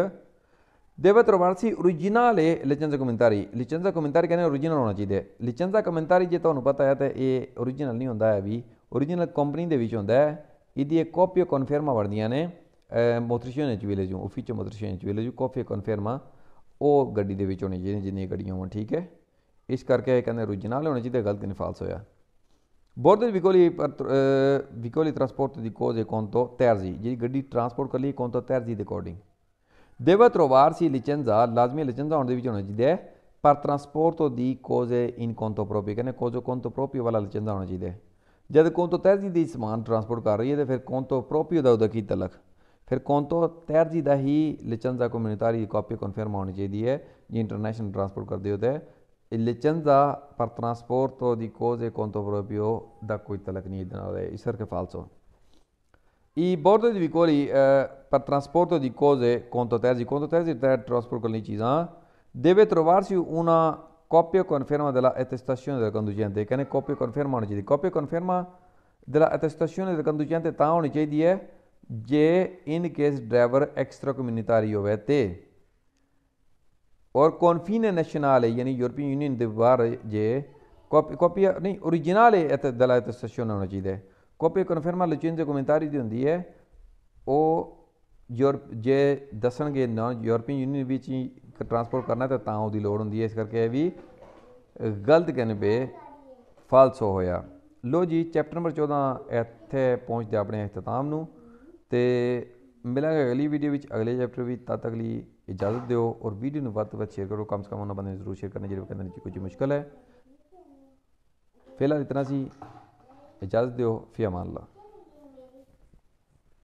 Debe trovarsi originale licenza commentari. Licenza commentari ਕਹਿੰਦੇ original ਹੋਣਾ ਚਾਹੀਦਾ licenza commentari ਜੇ ਤੁਹਾਨੂੰ ਪਤਾ ਹੈ ਤਾਂ ਇਹ original ਨਹੀਂ ਹੁੰਦਾ ਹੈ ਵੀ original ਕੰਪਨੀ ਦੇ ਵਿੱਚ ਹੁੰਦਾ ਹੈ ਇਹਦੀ ਇੱਕ ਕਾਪੀ ਕਨਫਰਮਾ ਵਰਦੀਆਂ ਨੇ ਮੋਟਰਸ਼ੀਅਨ ਵਿੱਚ ਵੀ ਲੈ ਜੂ ਆਫਿਸ ਮੋਟਰਸ਼ੀਅਨ ਵਿੱਚ ਵੀ ਲੈ ਜੂ ਕਾਪੀ ਕਨਫਰਮਾ ਉਹ ਗੱਡੀ ਦੇ ਵਿੱਚ ਹੋਣੀ ਚਾਹੀਦੀ ਜਿੰਨੀਆਂ ਗੱਡੀਆਂ ਹੋਣ ਠੀਕ ਹੈ ਇਸ ਕਰਕੇ ਇਹ ਕਹਿੰਦੇ original ਹੋਣਾ ਚਾਹੀਦਾ ਗਲਤ ਨਹੀਂ ਫਾਲਸ ਹੋਇਆ ਬੋਰਡ ਵਿਕੋਲੀ ਵਿਕੋਲੀ ਟਰਾਂਸਪੋਰਟ ਦੀ ਕੋਜ਼ ਹੈ ਕੌਣ ਤੋਂ ਤੈਰਜੀ ਜਿਹੜੀ ਗੱਡੀ ਟਰਾਂਸਪੋਰਟ ਕਰ ਲਈ ਕੌਣ ਤੋਂ ਤੈਰਜੀ ਦੇ according Devatrovarsi licenza, lazmi licenza onde vicino ci de per trasporto di cose in conto proprio ਕਹਿੰਦੇ ਕੋਜੋ conto proprio ਵਾਲਾ licenza ਹੋਣਾ ਚਾਹੀਦਾ ਜਦ conto terzi ਦੀ ਸਮਾਨ ਟਰਾਂਸਪੋਰਟ ਕਰ ਰਹੀ ਹੈ ਤੇ ਫਿਰ conto proprio ਦਾ ਉਹਦਾ ਕੀ ਤਲਕ ਫਿਰ conto terzi da hi licenza comunitaria copy confirm ਹੋਣੀ ਚਾਹੀਦੀ ਹੈ ਜੇ ਇੰਟਰਨੈਸ਼ਨਲ ਟਰਾਂਸਪੋਰਟ ਕਰਦੇ ਹੋ ਤੇ licenza per trasporto di cose conto proprio da ਕੋਈ ਤਲਕ ਨਹੀਂ ਇਹਦੇ ਨਾਲ ਹੈ ਇਸ ਕਰਕੇ ਫਾਲਸੋ ఈ bordo di vicoli eh, per trasporto di cose conto terzi, conto terzi per trasporto con le eh, deve trovarsi una copia conferma dell'attestazione del conducente. Che ne copia conferma copia conferma dell'attestazione del conducente town ogni c'è di è जे इन केस ड्राइवर एक्स्ट्रा कम्युनिटारी होवे ते और कॉन्फीन नेशनल यानी यूरोपियन यूनियन दे बाहर जे कॉपी कॉपी नहीं ਕਾਪੀ ਕਨਫਰਮਾ ਲਚਿੰਦ ਦੇ ਕਮੈਂਟਰੀ ਦੀ ਹੁੰਦੀ ਹੈ ਉਹ ਯੂਰਪ ਜੇ ਦੱਸਣਗੇ ਨਾਨ ਯੂਰਪੀਅਨ ਯੂਨੀਅਨ ਵਿੱਚ ਹੀ ਟ੍ਰਾਂਸਪੋਰਟ ਕਰਨਾ ਤਾਂ ਤਾਂ ਉਹਦੀ ਲੋੜ ਹੁੰਦੀ ਹੈ ਇਸ ਕਰਕੇ ਇਹ ਵੀ ਗਲਤ ਕਹਿਣ ਬੇ ਫਾਲਸੋ ਹੋਇਆ ਲੋ ਜੀ ਚੈਪਟਰ ਨੰਬਰ 14 ਇੱਥੇ ਪਹੁੰਚਦੇ ਆਪਣੇ ਇਖਤਤਾਮ ਨੂੰ ਤੇ ਮਿਲਾਂਗੇ ਅਗਲੀ ਵੀਡੀਓ ਵਿੱਚ ਅਗਲੇ ਚੈਪਟਰ ਵਿੱਚ ਤਦ ਤੱਕ ਲਈ ਇਜਾਜ਼ਤ ਦਿਓ ਔਰ ਵੀਡੀਓ ਨੂੰ ਵੱਧ ਤੋਂ ਵੱਧ ਸ਼ੇਅਰ ਕਰੋ ਕਮ ਸੇ ਕਮ ਉਹਨਾਂ ਬੰਦੇ ਨੂੰ ਜ਼ਰੂਰ ਸ਼ੇਅਰ ਕਰਨਾ ਜਿਹੜੇ ਕਹਿੰਦੇ ਨੇ ਕੋਈ ਮੁਸ਼ਕਲ ਹੈ ਫਿਲਹਾਲ ਇਤਨਾ ਸੀ ह्याच्यात देव फिअ मारला